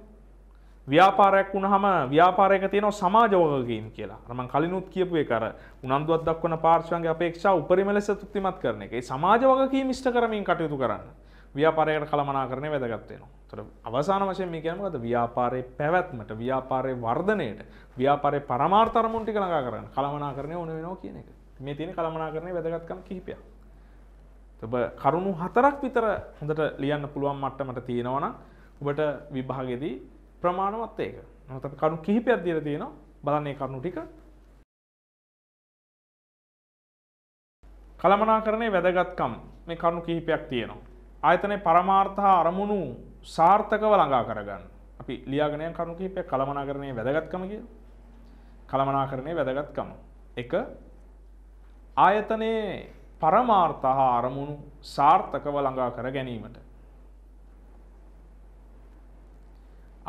ව්‍යාපාරයක් වුණහම ව්‍යාපාරයක තියෙනව සමාජ වගකීම් කියලා. අර මම කලිනුත් කියපු එක අර උනන්දුවක් දක්වන පාර්ශ්වයන්ගේ අපේක්ෂා උපරිම ලෙස තෘප්තිමත් කරන එක. ඒ සමාජ වගකීම් ඉෂ්ට කරමින් කටයුතු කරන්න. ව්‍යාපාරයකට කළමනාකරණය වැදගත් වෙනවා. ඒතර අවසාන වශයෙන් මේ කියන්නේ මොකද? ව්‍යාපාරයේ පැවැත්මට, ව්‍යාපාරයේ වර්ධනයට, ව්‍යාපාරයේ පරමාර්ථ අරමුණු ටික ළඟා කරගන්න. කළමනාකරණය ඕන වෙනවා කියන එක. මේ තියෙන කළමනාකරණයේ වැදගත්කම් කිහිපයක්. ඔබ කරුණු හතරක් විතර හොඳට ලියන්න පුළුවන් මට්ටමට තියෙනවා නම් ඔබට විභාගෙදී ප්‍රමාණවත් ඒක නොත කරු කිහිපයක් දිර තියෙනවා බලන්නේ කරුණු ටික කළමනාකරණය වැදගත්කම් මේ කරුණු කිහිපයක් තියෙනවා. ආයතනය පරමාර්ථහා අරමුණු සාර්ථකව ළඟා කරගන්න අපි ලියාගනය කරුණු කිහිපයක් කළමනාකරණය වැදගත්කම කිය කළමනාකරණය වැදගත්කම එක ආයතනයේ පරමාර්ථහා අරමුණු සාර්ථකව ළඟා කර ගැනීමට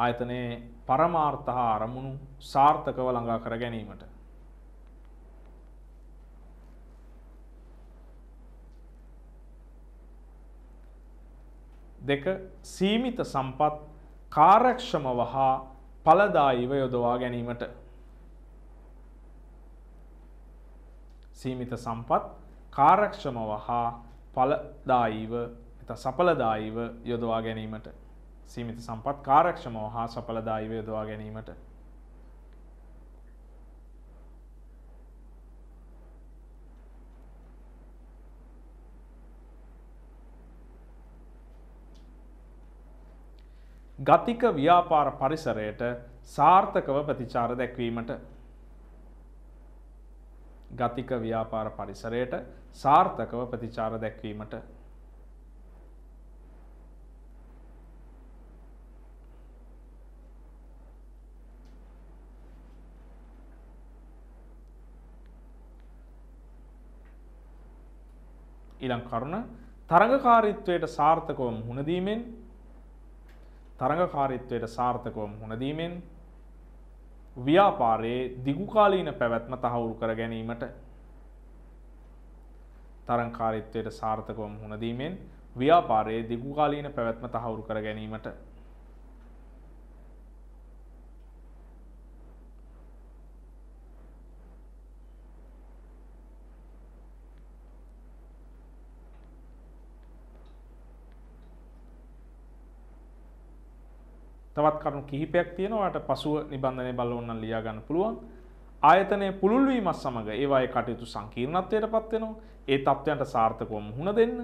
ආයතනයේ පරමාර්ථ හා අරමුණු සාර්ථකව ළඟා කර ගැනීමට දෙක සීමිත සම්පත් කාර්යක්ෂමව හා ඵලදායීව යොදවා ගැනීමට සීමිත සම්පත් කාර්යක්ෂමව හා ඵලදායීව එත සඵලදායීව යොදවා ගැනීමට සීමිත සම්පත් කාරක්ෂමව හා සඵලදායි වේදවා ගැනීමට ගතික ව්‍යාපාර පරිසරයට සාර්ථකව ප්‍රතිචාර දැක්වීමට ගතික ව්‍යාපාර පරිසරයට සාර්ථකව ප්‍රතිචාර දැක්වීමට ඊළං කරුණ තරඟකාරීත්වයට සාර්ථකව මුහුණදීමෙන් තරඟකාරීත්වයට සාර්ථකව මුහුණදීමෙන් ව්‍යාපාරයේ දිගුකාලීන පැවැත්ම තහවුරු කර ගැනීමට තරංකාරීත්වයට සාර්ථකව මුහුණදීමෙන් ව්‍යාපාරයේ දිගුකාලීන පැවැත්ම තහවුරු කර ගැනීමට තවත් කරුණු කිහිපයක් තියෙනවාට පසුව නිබන්ධනය බල ඔන්නන් ලියාගන්න පුළුවන් ආයතනය පුළුල්වීමත් සමඟ ඒවායේ කටයුතු සංකීර්ණත්වයට පත්වෙනවා ඒ තත්ත්වයන්ට සාර්ථකවම හුණ දෙන්න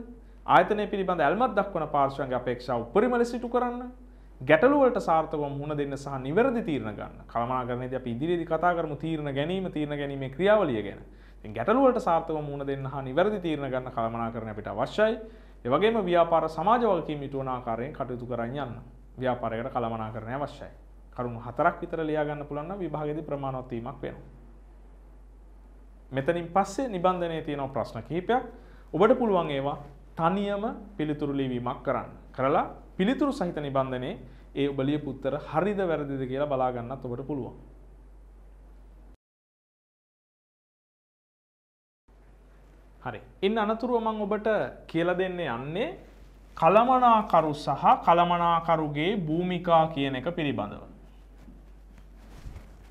ආයතනය පිළිබඳ ඇල්මත් දක්වන පාර්ශවන්ගේ අපේක්ෂා උපරිම ලෙස සිටු කරන්න ගැටලුවලට සාර්ථකවම හුණ දෙන්න සහ නිවැරදි තීරණ ගන්න කළමනාකරණයේදී අපි ඉදිරියේදී කතා කරමු තීරණ ගැනීම තීරණ ගැනීමේ ක්‍රියාවලිය ගැන ඉතින් ගැටලුවලට සාර්ථකවම හුණ දෙන්න හා නිවැරදි තීරණ ගන්න කළමනාකරණය අපිට අවශ්‍යයි ඒ වගේම ව්‍යාපාර සමාජ වගකීම් ඉටුවන ආකාරයෙන් කටයුතු කරන් යන්න ව්‍යාපාරයකට කළමනා කරණය අවශ්‍යයි. කරුණු හතරක් විතර ලියාගන්න පුළන්න විභාගෙදි ප්‍රමාණවත්වීමක් වෙන. මෙතනින් පස්සේ නිබන්ධනය තියෙනව ප්‍රශ්න කහිපයක් ඔබට පුළුවන් ඒවා තනියම පිළිතුරු ලිවීමක් කරන්න කරලා පිළිතුරු සහිත නිබන්ධනයේ ඒ ඔබලිය පුත්තර හරිද වැරදිද කියලා බලාගන්නත් ඔබට පුළුවන්. හරි. ඉන් අනතුරුව මං ඔබට කියලා දෙන්නේ යන්නේ කළමනාකරු සහ කළමනාකරුගේ භූමිකා කියන එක පිළිබඳව.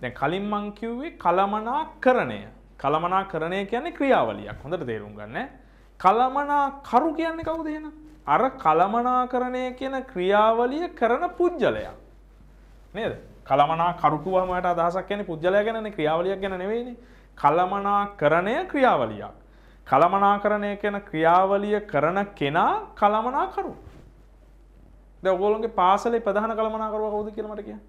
දැන් කලින් මං කිව්වේ කළමනාකරණය. කළමනාකරණය කියන්නේ ක්‍රියාවලියක්. හොඳට තේරුම් ගන්න. කළමනාකරු කියන්නේ කවුද එහෙනම්? අර කළමනාකරණය කියන ක්‍රියාවලිය කරන පුද්ගලයා. නේද? කළමනා කරුකුවමට අදහසක් කියන්නේ පුද්ගලයා ගැනනේ ක්‍රියාවලියක් ගැන නෙවෙයිනේ. කළමනාකරණය ක්‍රියාවලියක්. කළමනාකරණය කියන ක්‍රියාවලිය කරන කෙනා කළමනාකරු. දැන් ඔයගොල්ලෝගේ පාසලේ ප්‍රධාන කළමනාකරුවා කවුද කියලා මට කියන්න.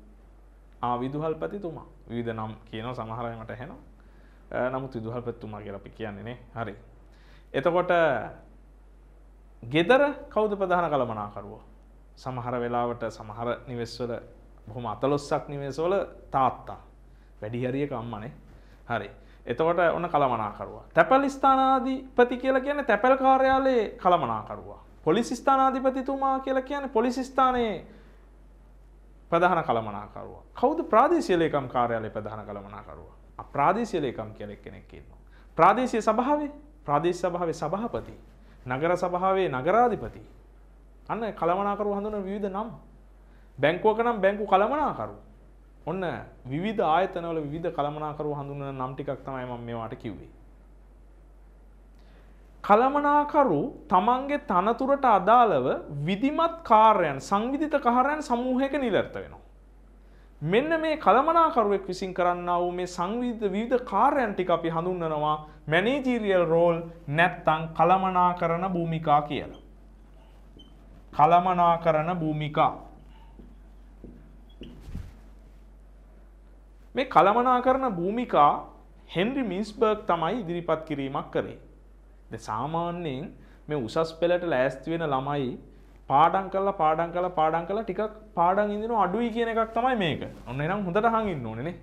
ආ විදුහල්පතිතුමා. විවිධ නම් කියනවා සමහර අය මට ඇහෙනවා. නමුත් විදුහල්පතිතුමා කියලා අපි කියන්නේ නේ. හරි. එතකොට ගෙදර කවුද ප්‍රධාන කළමනාකරුවා? සමහර වෙලාවට සමහර නිවෙස්වල බොහොම අතලොස්සක් නිවෙස්වල තාත්තා. වැඩි හරියක අම්මනේ. හරි. එතකොට ඔන්න කළමනාකරුවා. තැපැල් ස්ථානාධිපති කියලා කියන්නේ තැපැල් කාර්යාලයේ කළමනාකරුවා. පොලිස් ස්ථානාධිපතිතුමා කියලා කියන්නේ පොලිස් ස්ථානයේ ප්‍රධාන කළමනාකරුවා. කවුද ප්‍රාදේශීය ලේකම් කාර්යාලයේ ප්‍රධාන කළමනාකරුවා? ආ ප්‍රාදේශීය ලේකම් කියලා එක්කෙනෙක් ඉන්නවා. ප්‍රාදේශීය සභාවේ ප්‍රාදේශීය සභාවේ සභාපති, නගර සභාවේ නගරාධිපති. අන්න කළමනාකරුවා හඳුනන විවිධ නම්. බැංකුවක නම් බැංකු කළමනාකරුවා. ඔන්න විවිධ ආයතනවල විධ කළමනාකරු හඳුන නම් ටිකක් තමයි මම මේවාට කිව්වේ. කළමනාකරු තමන්ගේ තනතුරට අදාළව විධිමත් කාර්යයන් සංවිධිත කාරයන් සමූහයක නිලර්ත වෙනවා. මෙන්න මේ කළමනාකරුවෙක් විසින් කරන්න වූ මේ සංවිධ විධ කාර්යන් ටික අපි හඳුන්වනවා මැනේජීරියල් රෝල් නැත්තං කළමනා කරන භූමිකා කියලා. කළමනා කරන භූමිකා මේ කළමනාකරන භූමිකා හෙන්රි මින්ස්බර්ග් තමයි ඉදිරිපත් කිරීමක් කරේ. ද සාමාන්‍යයෙන් මේ උසස් පෙළට ලෑස්ති වෙන ළමයි පාඩම් කරලා පාඩම් කරලා පාඩම් කරලා ටිකක් පාඩම් ඉඳිනු අඩුයි කියන එකක් තමයි මේක. ඔන්න එනම් හොඳට අහන් ඉන්න ඕනේ නේ.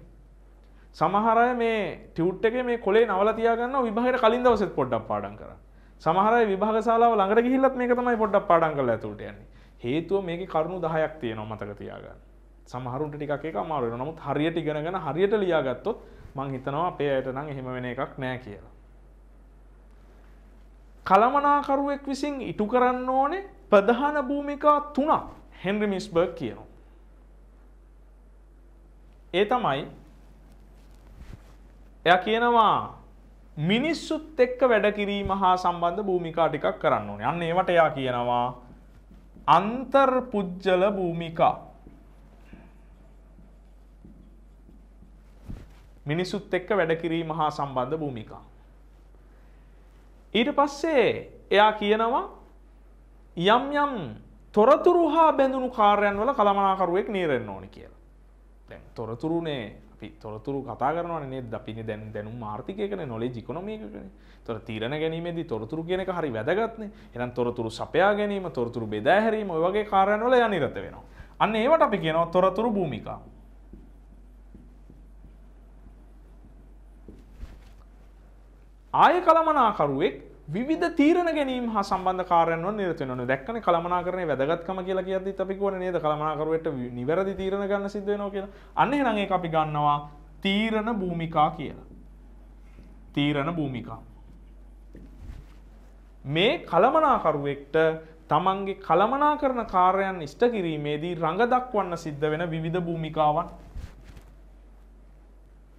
සමහර අය මේ ටියුට් එකේ මේ කොලේ නවලා තියාගන්නවා විභාගයට කලින් දවසෙත් පොඩ්ඩක් පාඩම් කරා. සමහර අය විභාග ශාලාව ළඟට ගිහිල්ලත් මේක තමයි පොඩ්ඩක් පාඩම් කරලා ඇතුළට යන්නේ. හේතුව මේකේ කරුණු 10ක් තියෙනවා මතක තියාගන්න. සමහරුන්ට ටිකක් එක අමාරු වෙනවා. නමුත් හරියට ඉගෙනගෙන හරියට ලියාගත්තොත් මං හිතනවා අපේ අයට නම් එහෙම වෙන එකක් නෑ කියලා. කළමනාකරුවෙක් විසින් ඉටු කරන්න ඕනේ ප්‍රධාන භූමිකා තුනක් හෙන්රි මිස්බර්ග් කියනවා. ඒ තමයි එය කියනවා මිනිස්සුත් එක්ක වැඩ කිරීම හා සම්බන්ධ භූමිකා ටිකක් කරන්න ඕනේ. අන්න ඒවට එයා කියනවා අන්තර්පුජ්ජල භූමිකා. මිනිසුත් එක්ක වැඩකිරීම හා සම්බන්ධ භූමිකා. ඊට පස්සේ එයා කියනවා යම් යම් තොරතුරු හා බැඳුණු කාර්යන්වල කළමනාකරුවෙක් නීරෙන්න ඕනි කියලා. දැන් තොරතුරුනේ අපි තොරතුරු කතා කරනවනේ නේද? අපිනේ දැන් දැනුම් ආර්ථිකයකනේ knowledge economy එකකනේ. තොර තීරණ ගැනීමේදී තොරතුරු කියන එක හරි වැදගත්නේ. එහෙනම් තොරතුරු සපයා ගැනීම, තොරතුරු බෙදා හැරීම ඔය වගේ කාර්යන්වල එයා නිරත වෙනවා. අන්න ඒවට අපි කියනවා තොරතුරු භූමිකා. ආය කළමනාකරුවෙක් විධ තීරණ ගැනීම හා සම්බන්ධ කාරයන නිරතිනු දැක්කන කළමනාකරන වැදගත්කම කියලා කියද අපි කුවන නේද කළමනාකරුවට නිවැරදි තීරණ ගන්න සිද්ධනෝ කියලා අන්න නගේ අපි ගන්නවා තීරණ භූමිකා කියලා. තීරණ භූමිකා. මේ කළමනාකරුවෙක්ට තමන්ගේ කළමනා කරන කාරයන් ඉෂ්ට කිරීමේදී රඟ දක්වන්න සිද්ධ වෙන විධ භූමිකාවන්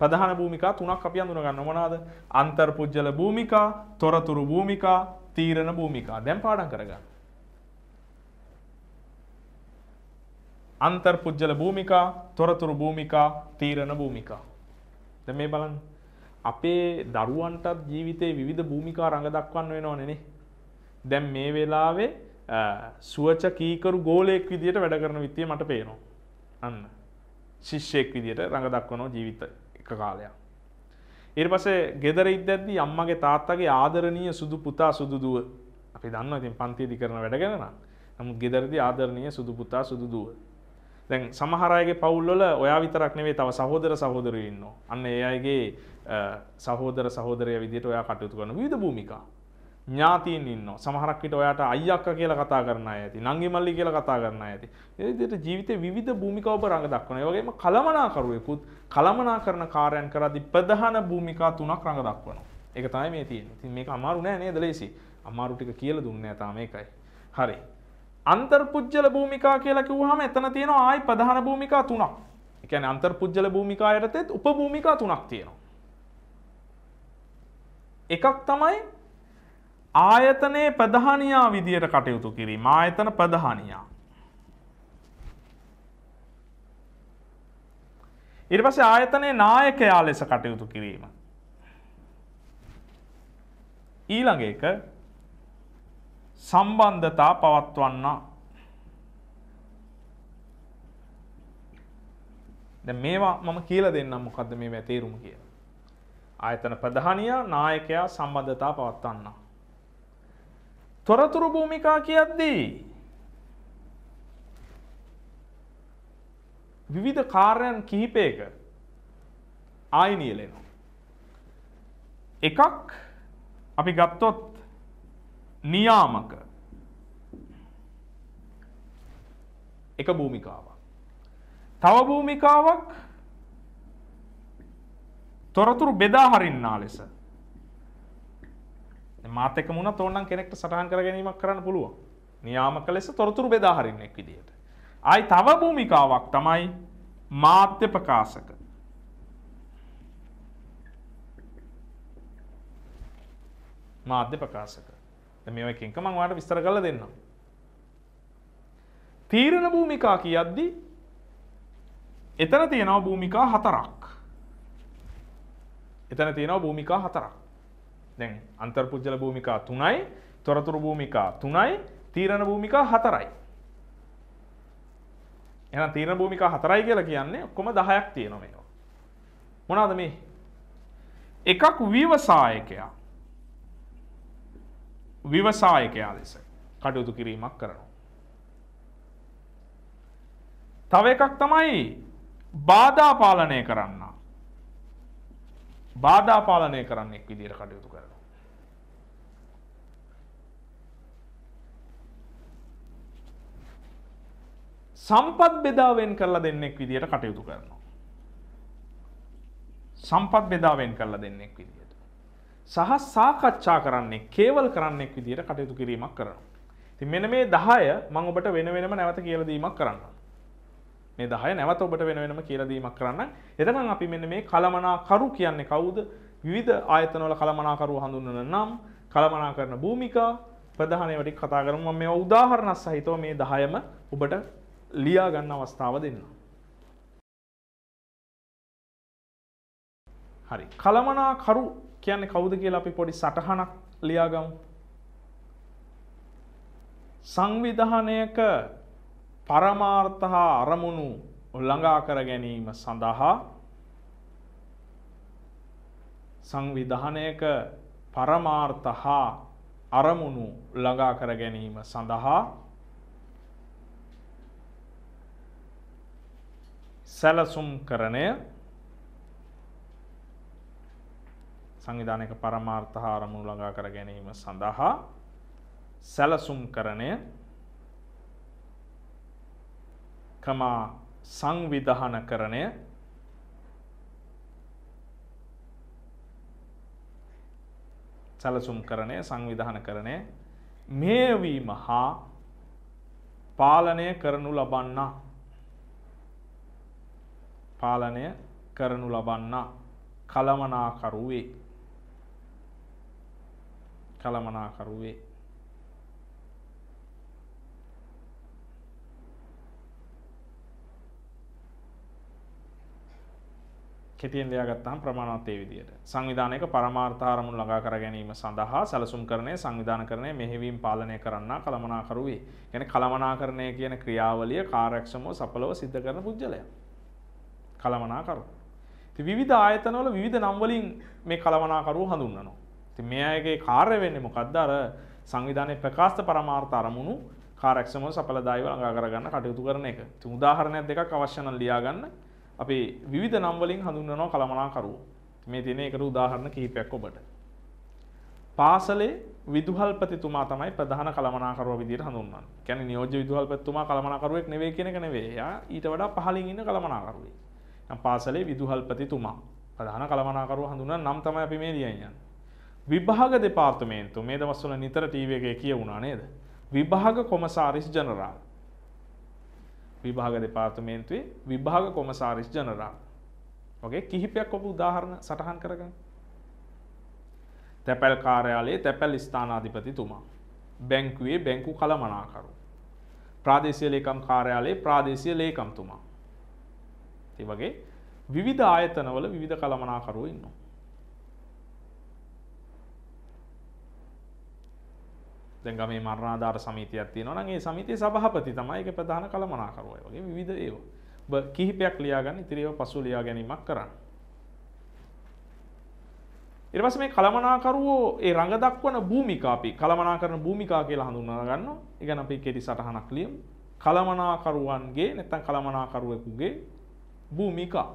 ප්‍රධාන භූමිකා තුනක් අපි අඳුනගන්න මොනවාද? අන්තර්පුජ්‍යල භූමිකා, තොරතුරු භූමිකා, තීරණ භූමිකා. දැන් පාඩම් කරගන්න. අන්තර්පුජ්‍යල භූමිකා, තොරතුරු භූමිකා, තීරණ භූමිකා. දැන් මේ බලන්න. අපේ දරුවන්ටත් ජීවිතේ විවිධ භූමිකා රඟ දක්වන්න වෙනවනේ නේ. දැන් මේ වෙලාවේ සුවච කීකරු ගෝලයෙක් විදියට වැඩ කරන විත්තිය මට පේනවා. අන්න. ශිෂ්‍යයෙක් විදියට රඟ දක්වනවා ජීවිතේ. එක කාලයක්. ඉර් පසේ ගෙදර ඉද්දැද්දි අම්මගේ තාත්තගේ ආදරණීය සුදු පුතා සුදුදුව අපි දන්න ඉතින් පන්තියදි කරන වැඩගෙනන නමුත් ගෙදරදි ආදරණීය සුදු පුතා සුදුදුව. දැන් සමහරයගේ පවුල්ලොල ඔයා විතරක් නෙවේ තව සහෝදර සහෝදරය ඉන්න. අන්න ඒ අයගේ සහෝදර සහෝදරය විදිට ඔයා කටයුතු කරන විධ භූමිකා ඥාතිීන් ඉන්න සමහරක්කට ඔයාට අයක්ක කියලා කතා කරන ඇති නංගි මල්ලි කියලා කතා කරන ඇති එදට ජීවිත විධ භූමිකවප රඟ දක්වන වගේම කළමනාකරුවයකුත් කළමනා කරන කාරයන් කරදි ප්‍රධාන භූමිකා තුනක් රඟ දක්වන එක තමයි මේ තියෙන් මේ අමාරු නෑ නේද ලේසි අමාරුටික කියල දුන්න ඇතාම එකයි හරි අන්තර්පුද්ජල භූමිකා කියලා කිව්හම එතන තියෙන ආයි ප්‍රධාන භූමිකා තුනක් එකන අන්තර්පුද්ජල භූමිකා යටතෙත් උපභූමිකා තුනක් තියෙනවා එකක් තමයි ආයතනයේ ප්‍රධානියා විදියට කටයුතු කිරීම ආයතන ප්‍රධානියා. ඊට පස්සේ ආයතනයේ නායකයා ලෙස කටයුතු කිරීම. ඊළඟ එක සම්බන්ධතා පවත්වන්නා දැන් මේවා මම කියලා දෙන්නම් මොකද්ද මේවා තේරුම කියලා. ආයතන ප්‍රධානියා නායකයා සම්බන්ධතා පවත්වන්නා. තොරතුරු භූමිකා කියද්දී විවිධ කාර්යන් කිහිපයක ආයිනියලෙනවා. එකක් අපි ගත්තොත් නියාමක එක භූමිකාවක්. තව භූමිකාවක් තොරතුරු බෙදා හරින්නා ලෙස මාතක මුණ තෝනන් කෙනෙක්ට සටහන් කර ගැනීමක් කරන්න පුළුවන් නියාමක ලෙස තොරතුරු බෙදාහරින්නෙක් විදිහට. අයි තව භූමිකාවක් තමයි මාත්‍ය ප්‍රකාශක. මාධ්‍ය ප්‍රකාශක මෙ එකක මංවාට විස්තර කල දෙන්නම්. තීරණ භූමිකා කියද්දී එතන තියෙනව භූමිකා හතරක්. එතන තියෙනව භූමිකා හතරක්. දැන් අන්තර්පුද්ගල භූමිකා තුනයි තොරතුරු භූමිකා තුනයි තීරණ භූමිකා හතරයි. එහෙනම් තීරණ භූමිකා හතරයි කියලා කියන්නේ ඔක්කොම 10ක් තියෙනවා මේවා. මොනවාද මේ? එකක් විවසායකයා. විවසායකයා ලෙස කටයුතු කිරීමක් කරනවා. තව එකක් තමයි බාධා පාලනය කරන්නා. බාධා පාලනය කරන්නෙක් විදියට කටයුතු කරනවා. සම්පත් බෙදාවෙන් කරලා දෙන්නෙක් විදියට කටයුතු කරනවා. සම්පත් බෙදාවෙන් කරලා දෙන්නෙක් විදියට. සහ සාකච්ඡා කරන්නේ කේවල් කරන්නෙක් විදියට කටයුතු කිරීමක් කරනවා. ඉතින් මෙන්න මේ 10 මම ඔබට වෙන වෙනම නැවත කියලා දීමක් කරන්නම්. මේ දහය නැවත ඔබට වෙන වෙනම කියලදීමක් කරන්න එතකන් අපි මෙන්න මේ කළමනාකරු කියන්නේ කවුද විවිධ ආයතනවල කළමනාකරු හඳුන්වන නම් කළමනා කරන භූමිකා ප්‍රධානයවට කතා කරමු මම මේ උදාහරණ සහිතව මේ 10ම ඔබට ලියා ගන්න අවස්ථාව දෙන්නම් හරි කළමනාකරු කියන්නේ කවුද කියලා අපි පොඩි සටහනක් ලියාගමු සංවිධානයක පරමාර්ථ හා අරමුණු ළඟා කර ගැනීම සඳහා සංවිධානයක පරමාර්ථ හා අරමුණු ළඟා කර ගැනීම සඳහා සැලසුම් කරණය සංවිධානයක පරමාර්ථ හා අරමුණු ළඟා කර ගැනීම සඳහා සැලසුම් කරණය කමා සංවිධාන කරණය සැලසුම් කරණය සංවිධාන කරණය මේවීම හා පාලනය කරනු ලබන්නා පාලනය කරනු ලබන්නා කළමනාකරුවේ කළමනාකරුවේ කෙටියෙන් දෙයාගත්තාම් ප්‍රමාණවත් ඒ විදිහට සංවිධානයක පරමාර්ථ ආරමුණු ළඟා කර ගැනීම සඳහා සැලසුම් කරන්නේ සංවිධාන කරන්නේ මෙහෙවීම් පාලනය කරන්නා කළමනාකරු වේ. කියන්නේ කළමනාකරණය කියන ක්‍රියාවලිය කාර්යක්ෂමව සඵලව සිද්ධ කරන පුද්ගලයා. කළමනාකරු. ඉතින් විවිධ ආයතනවල විවිධ නම් වලින් මේ කළමනාකරුව හඳුන්වනවා. ඉතින් මේ අයගේ කාර්ය වෙන්නේ මොකද්ද? අර සංවිධානයේ ප්‍රකාශ පරමාර්ථ ආරමුණු කාර්යක්ෂමව සඵලදායීව ළඟා කරගන්න කටයුතු කරන එක. ඉතින් උදාහරණයක් දෙකක් අවශ්‍ය නම් ලියා ගන්න. අපේ විවිධ නම් වලින් හඳුන්වනවා කළමනාකරුවෝ. මේ තියෙන එකට උදාහරණ කිහිපයක් ඔබට. පාසලේ විදුහල්පතිතුමා තමයි ප්‍රධාන කළමනාකරුවා විදිහට හඳුන්වන්නේ. කියන්නේ නියෝජ්‍ය විදුහල්පතිතුමා කළමනාකරුවෙක් නෙවෙයි කියන එක නෙවෙයි. එයා ඊට වඩා පහළින් ඉන්න කළමනාකරුවෙක්. නම් පාසලේ විදුහල්පතිතුමා ප්‍රධාන කළමනාකරුවා හඳුන්වන නම් තමයි අපි මේ ලියන්නේ. විභාග දෙපාර්තමේන්තුව මේ දවස්වල නිතර ටීවී එකේ කියවුණා නේද? විභාග කොමසාරිස් ජනරාල් විභාග දෙපාර්තමේන්තුවේ විභාග කොමසාරිස් ජනරාල්. වගේ කිහිපයක් ඔබ උදාහරණ සටහන් කරගන්න. තැපැල් කාර්යාලයේ තැපැල් ස්ථානාධිපතිතුමා. බැංකුවේ බැංකු කළමනාකරු. ප්‍රාදේශීය ලේකම් කාර්යාලයේ ප්‍රාදේශීය ලේකම්තුමා. ඒ වගේ විවිධ ආයතනවල විවිධ කළමනාකරුවෝ ඉන්නවා. දැන් ගමේ මරණාධාර සමිතියක් තියෙනවා නම් ඒ සමිතියේ සභාපති තමයි ඒක ප්‍රධාන කළමනාකරුවා වගේ විවිධ ඒවා. ඔබ කිහිපයක් ලියාගන්න ඉතින් ඒවා පසු ලියා ගැනීමක් කරන්න. ඊට පස්සේ මේ කළමනාකරුවෝ ඒ රඟ දක්වන භූමිකා අපි කළමනා කරන භූමිකා කියලා හඳුන්වා ගන්නවා. ඒ ගැන අපි කෙටි සටහනක් ලියමු. කළමනාකරුවන්ගේ නැත්නම් කළමනාකරුවෙකුගේ භූමිකා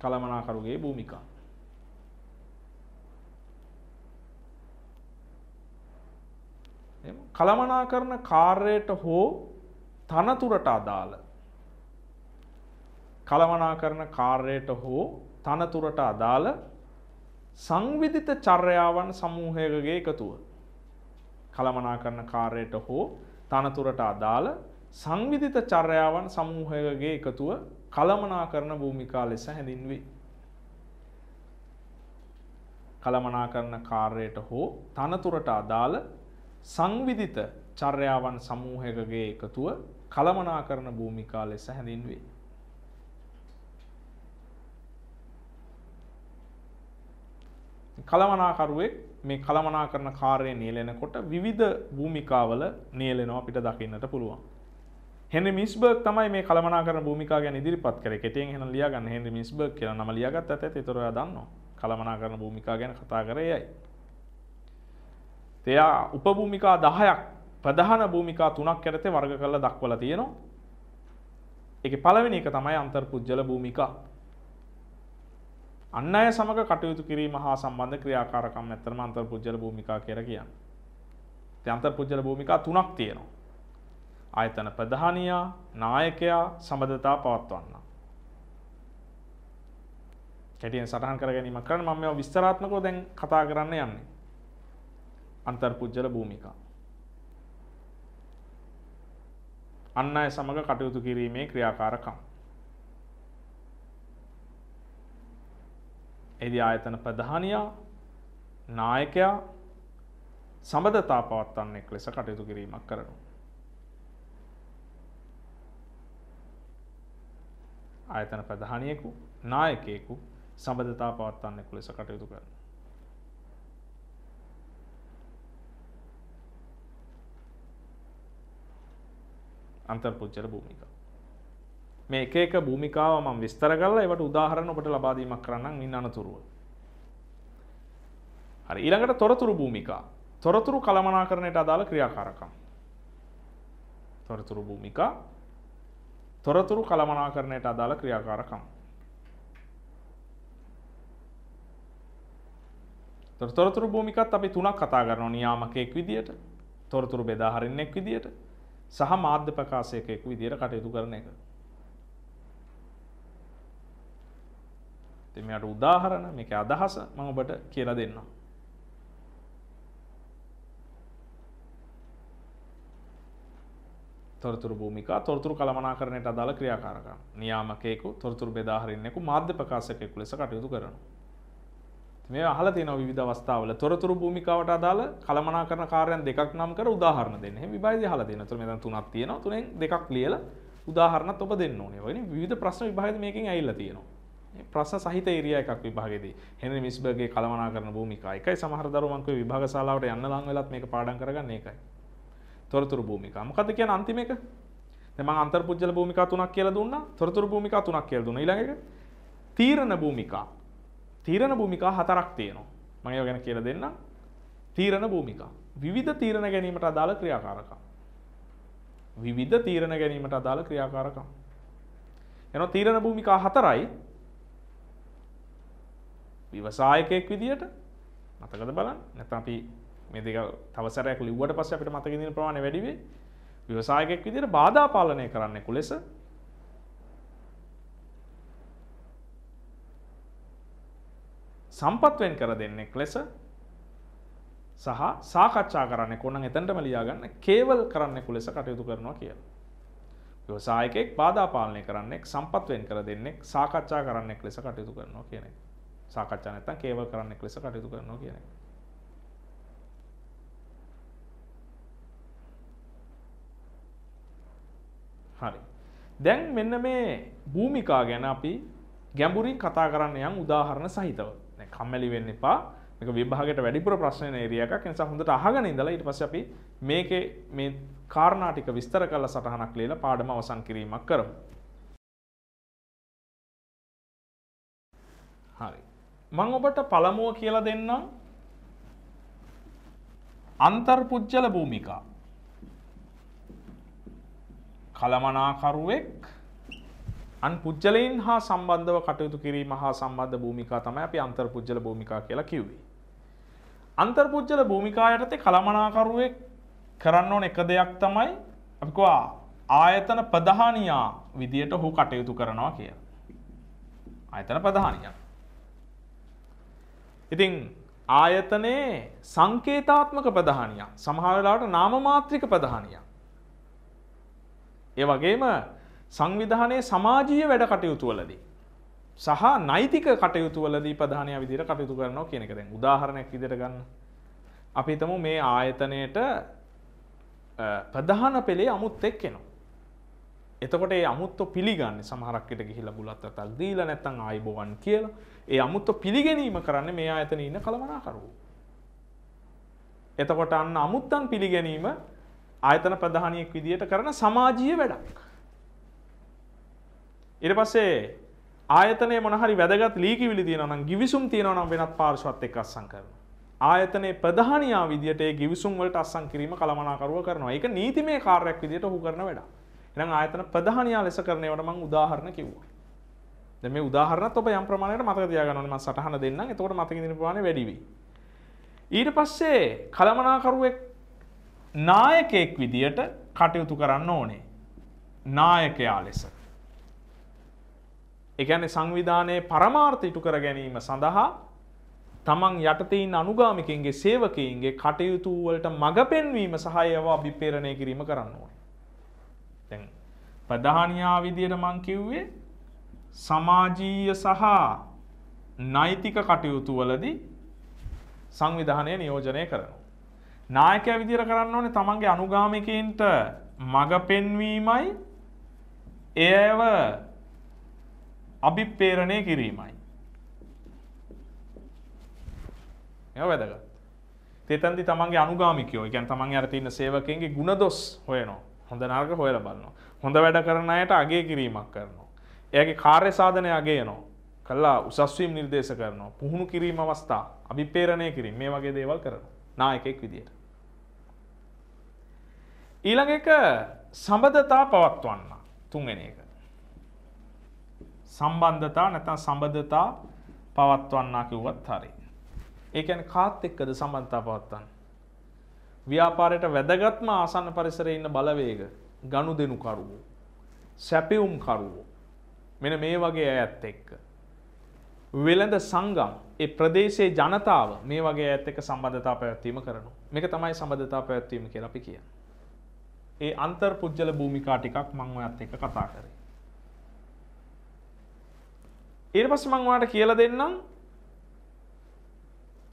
කළමනාකරුගේ භූමිකා කළමනා කරන කාර්යට හෝ තනතුරට අදාළ කළමනා කරන කාර්යට හෝ තනතුරට අදාළ සංවිධිත චර්යාවන් සමූහයකගේ එකතුව කළමනා කරන කාර්යට හෝ තනතුරට අදාළ සංවිධිත චර්යාවන් සමූහයකගේ එකතුව කළමනා කරන භූමිකා ලෙස හැඳින්වේ. කළමනා කරන කාර්යට හෝ තනතුරට අදාළ සංවිධිත චර්යාවන් සමූහකගේ එකතුව කළමනා කරන භූමිකා ලෙස හැඳින්වේ. කළමනාකරුවෙක් මේ කළමනා කරන කාර්යය නියලෙනකොට විවිධ භූමිකාවල නියලෙනවා අපිට දකින්නට පුළුවන්. හෙන්රි මිස්බර්ග් තමයි මේ කළමනා කරන භූමිකා ගැන ඉදිරිපත් කරේ. කෙටියෙන් එහෙනම් ලියා ගන්න හෙන්රි මිස්බර්ග් කියලා නම ලියාගත්තත් ඇති. ඒතර ඔයා දන්නවා. කළමනා කරන භූමිකා ගැන කතා කරේ යයි. එයා උපභූමිකා 10ක් ප්‍රධාන භූමිකා 3ක් යටතේ වර්ග කරලා දක්වලා තියෙනවා. ඒකේ පළවෙනි එක තමයි අන්තර්පුජ්‍යල භූමිකා. අන් අය සමග කටයුතු කිරීම හා සම්බන්ධ ක්‍රියාකාරකම් ඇත්තටම අන්තර්පුජ්‍යල භූමිකා කියලා කියන්නේ. ඉතින් අන්තර්පුජ්‍යල භූමිකා තුනක් තියෙනවා. ආයතන ප්‍රධානියා, නායකයා සම්බන්ධතා පවත්වන්න. කැටියෙන් සටහන් කර ගැනීමක් කරන්න මම මේවා විස්තරාත්මකව දැන් කතා කරන්න යන්නේ. අන්තර්පුජ්‍යල භූමිකා. අන් අය සමග කටයුතු කිරීමේ ක්‍රියාකාරකම්. එදි ආයතන ප්‍රධානියා නායකයා සබඳතා පවත්වන්නෙක් ලෙස කටයුතු කිරීමක් කරනු. ආයතන ප්‍රධානියෙකු නායකයෙකු සබඳතා පවත්වන්නෙකු ලෙස කටයුතු කරන. අන්තර්පුච්චල භූමිකා. මේ එක එක භූමිකාව මම විස්තර කරලා ඒවට උදාහරණ ඔබට ලබා දීමක් කරන්නම් ඉන්න අනතුරුව. හරි ඊළඟට තොරතුරු භූමිකා. තොරතුරු කළමනාකරණයට අදාළ ක්‍රියාකාරකම්. තොරතුරු භූමිකා තොරතුරු කළමනාකරණයට අදාළ ක්‍රියාකාරකම්. තොරතුරු භූමිකත් අපි තුනක් කතා කරනවා නියාමකයක් විදියට, තොරතුරු බෙදා හරින්නෙක් විදියට, සහ මාධ්‍ය ප්‍රකාශයකෙකු විදියට කටයුතු කරන එක. ඉතින් මෙයාට උදාහරණ මේකේ අදහස මම ඔබට කියලා දෙන්නම්. තොරතුරු භූමිකා තොරතුරු කළමනාකරණයට අදාළ ක්‍රියාකාරකම්. නියාමකයෙකු තොරතුරු බෙදා හරින්නෙකු මාධ්‍ය ප්‍රකාශකයෙකු ලෙස කටයුතු කරනවා. මේ අහල තියෙන විධ අවස්ථාවල තොරතුරු භූමිකාවට අදාළ කළමනා කරන කාරයන් දෙකක් නම් කර උදාහරණ දෙන්න විබයි හල දෙන තුර මෙතන තුනක් තියෙන තුනෙන් දෙකක් ලියල උදාහරණත් ඔබ දෙන්න ඕනේ වනි විධ ප්‍රශ්න විභාග මේකින් ඇල්ල තියෙනවා ප්‍රශ්න සහිත ඒරිය එකක් විභාගෙදී හෙන මිස්බගේ කළමනා කරන භූමිකා එකයි සමහර දරුවන්ක විභාග ශාලාවට යන්න ලං වෙලත් මේක පාඩම් කරගන්න එකයි තොරතුරු භූමිකා මොකද්ද කියන්නේ අන්තිම එක දැන් මම අන්තර්පුජ්‍යල භූමිකා තුනක් කියලා දුන්නා තොරතුරු භූමිකා තුනක් කියලා දුන්නා ඊළඟ එක තීරණ භූමිකා තීරණ භූමිකා හතරක් තියෙනවා. මම ඒවා ගැන කියලා දෙන්නම්. තීරණ භූමිකා. විවිධ තීරණ ගැනීමට අදාළ ක්‍රියාකාරකම්. විවිධ තීරණ ගැනීමට අදාළ ක්‍රියාකාරකම්. එනවා තීරණ භූමිකා හතරයි. විවසායකයෙක් විදියට මතකද බලන්න. නැත්නම් අපි මේ දෙක තව සැරයක් ලිව්වට පස්සේ අපිට මතක ඉඳින ප්‍රමාණය වැඩි වෙයි. ව්‍යවසායකෙක් විදිහට බාධා පාලනය කරන්නෙකු ලෙස සම්පත්වෙන් කර දෙන්නෙක් ලෙස සහ සාකච්ඡා කරන්න කොන්න එතැන්ටම ලියාගන්න කේවල් කරන්නෙකු ලෙස කටයුතු කරනවා කියලා. ව්‍යවසායකෙක් බාධා පාලනය කරන්නෙක් සම්පත්වෙන් කර දෙන්නෙක් සාකච්ඡා කරන්නෙක් ලෙස කටයුතු කරනවා කියන එක. සාකච්ඡා නැත්තම් කේවල් කරන්නෙක් ලෙස කටයුතු කරනවා කියන එක. හරි. දැන් මෙන්න මේ භූමිකා ගැන අපි ගැඹුරින් කතා කරන්න යම් උදාහරණ සහිතව කියන්නේ කම්මැලි වෙන්න එපා. මේක විභාගයට වැඩිපුර ප්‍රශ්න එන ඒරියා එකක්. ඒ නිසා හොඳට අහගෙන ඉඳලා ඊට පස්සේ අපි මේකේ මේ කාරණා ටික විස්තර කරලා සටහනක් ලියලා පාඩම අවසන් කිරීමක් කරමු. හරි. මම ඔබට පළමුව කියලා දෙන්නම් අන්තර්පුජ්ජල භූමිකා. කළමනාකරුවෙක් අන් පුද්ගලයින් හා සම්බන්ධව කටයුතු කිරීම හා සම්බන්ධ භූමිකා තමයි අපි අන්තර්පුද්ගල භූමිකා කියලා කිව්වේ. අන්තර්පුද්ගල භූමිකා යටතේ කළමනාකරුවෙක් කරන්න ඕන එක දෙයක් තමයි අපි කිව්වා ආයතන ප්‍රධානියා විදියට ඔහු කටයුතු කරනවා කියලා. ආයතන ප්‍රධානියා. ඉතින් ආයතනයේ සංකේතාත්මක ප්‍රධානියා සමහර වෙලාවට නාම මාත්‍රික ප්‍රධානියා. ඒ වගේම සංවිධානයේ සමාජීය වැඩ කටයුතු වලදී සහ නෛතික කටයුතු වලදී ප්‍රධානය විදිහට කටයුතු කරනවා කියන එක දැන් උදාහරණයක් විදිහට ගන්න. අපි හිතමු මේ ආයතනයේට ප්‍රධාන පෙළේ අමුත්තෙක් එනවා. එතකොට ඒ අමුත්ත පිළිගන්නේ සමහරක් විට ගිහිල්ලා බුලත් අතක් දීලා නැත්නම් ආයිබෝවන් කියලා. ඒ අමුත්ත පිළිගැනීම කරන්නේ මේ ආයතනයේ ඉන්න කලමනාකරුවෝ. එතකොට අන්න අමුත්තන් පිළිගැනීම ආයතන ප්‍රධානියෙක් විදිහට කරන සමාජීය වැඩක්. ඉට පස්සේ ආයතනය මොනහරි වැදගත් ලීකිවිලි තියෙනනම් ගිවිසුම් තියෙනනම් වෙනත් පාර්ශවත් එක් අස්සං කරන. ආයතනයේ ප්‍රධානයා විදියට ඒ ගිවිසුම් වලට අස්සම් කිරීම කළමනාකරුව කරනවා. ඒක නීතිමය කාර්යයක් විදියට ඔහු කරන වැඩක්. එහෙනම් ආයතන ප්‍රධානයා ලෙස කරන ඒවට මම උදාහරණ කිව්වා. දැන් මේ උදාහරණත් ඔබ යම් ප්‍රමාණයකට මතක තියාගන්න ඕනේ මම සටහන දෙන්නම්. එතකොට මතක ඉඳින ප්‍රමාණය වැඩි වෙයි. ඊට පස්සේ කළමනාකරුවෙක් නායකයෙක් විදියට කටයුතු කරන්න ඕනේ. නායකයා ලෙස. එකැන සංවිධානයේ පරමාර්ථ ඉටු කර ගැනීම සඳහා තමන් යටතීන් අනුගාමිකින්ගේ සේවකීන්ගේ කටයුතුවලට මඟ පෙන්වීම සහයවා අභිපේරණය කිරීම කරන්න ඕන. තැන් ප්‍රධානයා විදියට මං කිව්වේ සමාජීය සහ නෛතික කටයුතු වලදී සංවිධානය නියෝජනය කරනවා. නායකය විදිර කරන්න ඕනේ තමන්ගේ අනුගාමිකන්ට මඟ පෙන්වීමයි ඒව අභිප්‍රේරණය කිරීමයි. ඒ වැදගත්. තෙතන්දි තමන්ගේ අනුගාමිකයෝ කියන්නේ තමන්ගේ අර තියෙන සේවකයන්ගේ ಗುಣදොස් හොයනවා. හොඳ නරක හොයලා බලනවා. හොඳ වැඩ කරන අයට අගය කිරීමක් කරනවා. එයාගේ කාර්ය සාධනය අගය යනවා. කළා උසස් වීම නිර්දේශ කරනවා. පුහුණු කිරීම අවස්ථා, අභිප්‍රේරණය කිරීම මේ වගේ දේවල් කරනවා. නායකයෙක් විදියට. ඊළඟ එක සම්බදතා පවත්වන්න. තුන්වෙනි එක. සම්බන්ධතා නැත්නම් සම්බන්ධතා පවත්වන්නා කිව්වත් හරි. ඒ කියන්නේ කාත් එක්කද සම්බන්ධතා පවත්වන්නේ? ව්‍යාපාරයට වැදගත්ම ආසන්න පරිසරයේ ඉන්න බලවේග ගනුදෙනු කරුවෝ සැපියුම් කරුවෝ මෙන්න මේ වගේ අයත් එක්ක වෙළඳ සංගම් ඒ ප්‍රදේශයේ ජනතාව මේ වගේ අයත් එක්ක සම්බන්ධතා පැවැත්වීම කරනවා මේක තමයි සම්බන්ධතා පැවැත්වීම කියලා අපි කියන්නේ ඒ අන්තර්පුජ්‍යල භූමිකා ටිකක් මම ඔයත් එක්ක කතා කරේ ඊට පස්සේ මම ඔයාලට කියලා දෙන්නම්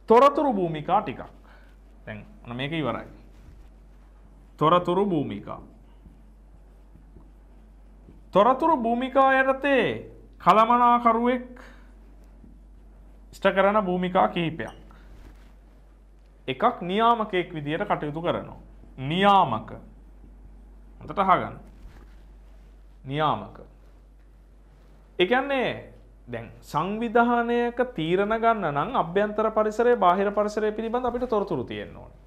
තොරතුරු භූමිකා ටිකක්. දැන් ඔන්න මේක ඉවරයි. තොරතුරු භූමිකා. තොරතුරු භූමිකා යටතේ කළමනාකරුවෙක් ඉෂ්ට කරන භූමිකා කිහිපයක්. එකක් නියාමකයෙක් විදියට කටයුතු කරනවා. නියාමක. හොඳට අහගන්න. නියාමක. ඒ කියන්නේ දැන් සංවිධානයක තීරණ ගන්න නම් අභ්‍යන්තර පරිසරය බාහිර පරිසරය පිළිබඳ අපිට තොරතුරු තියෙන්න ඕනේ.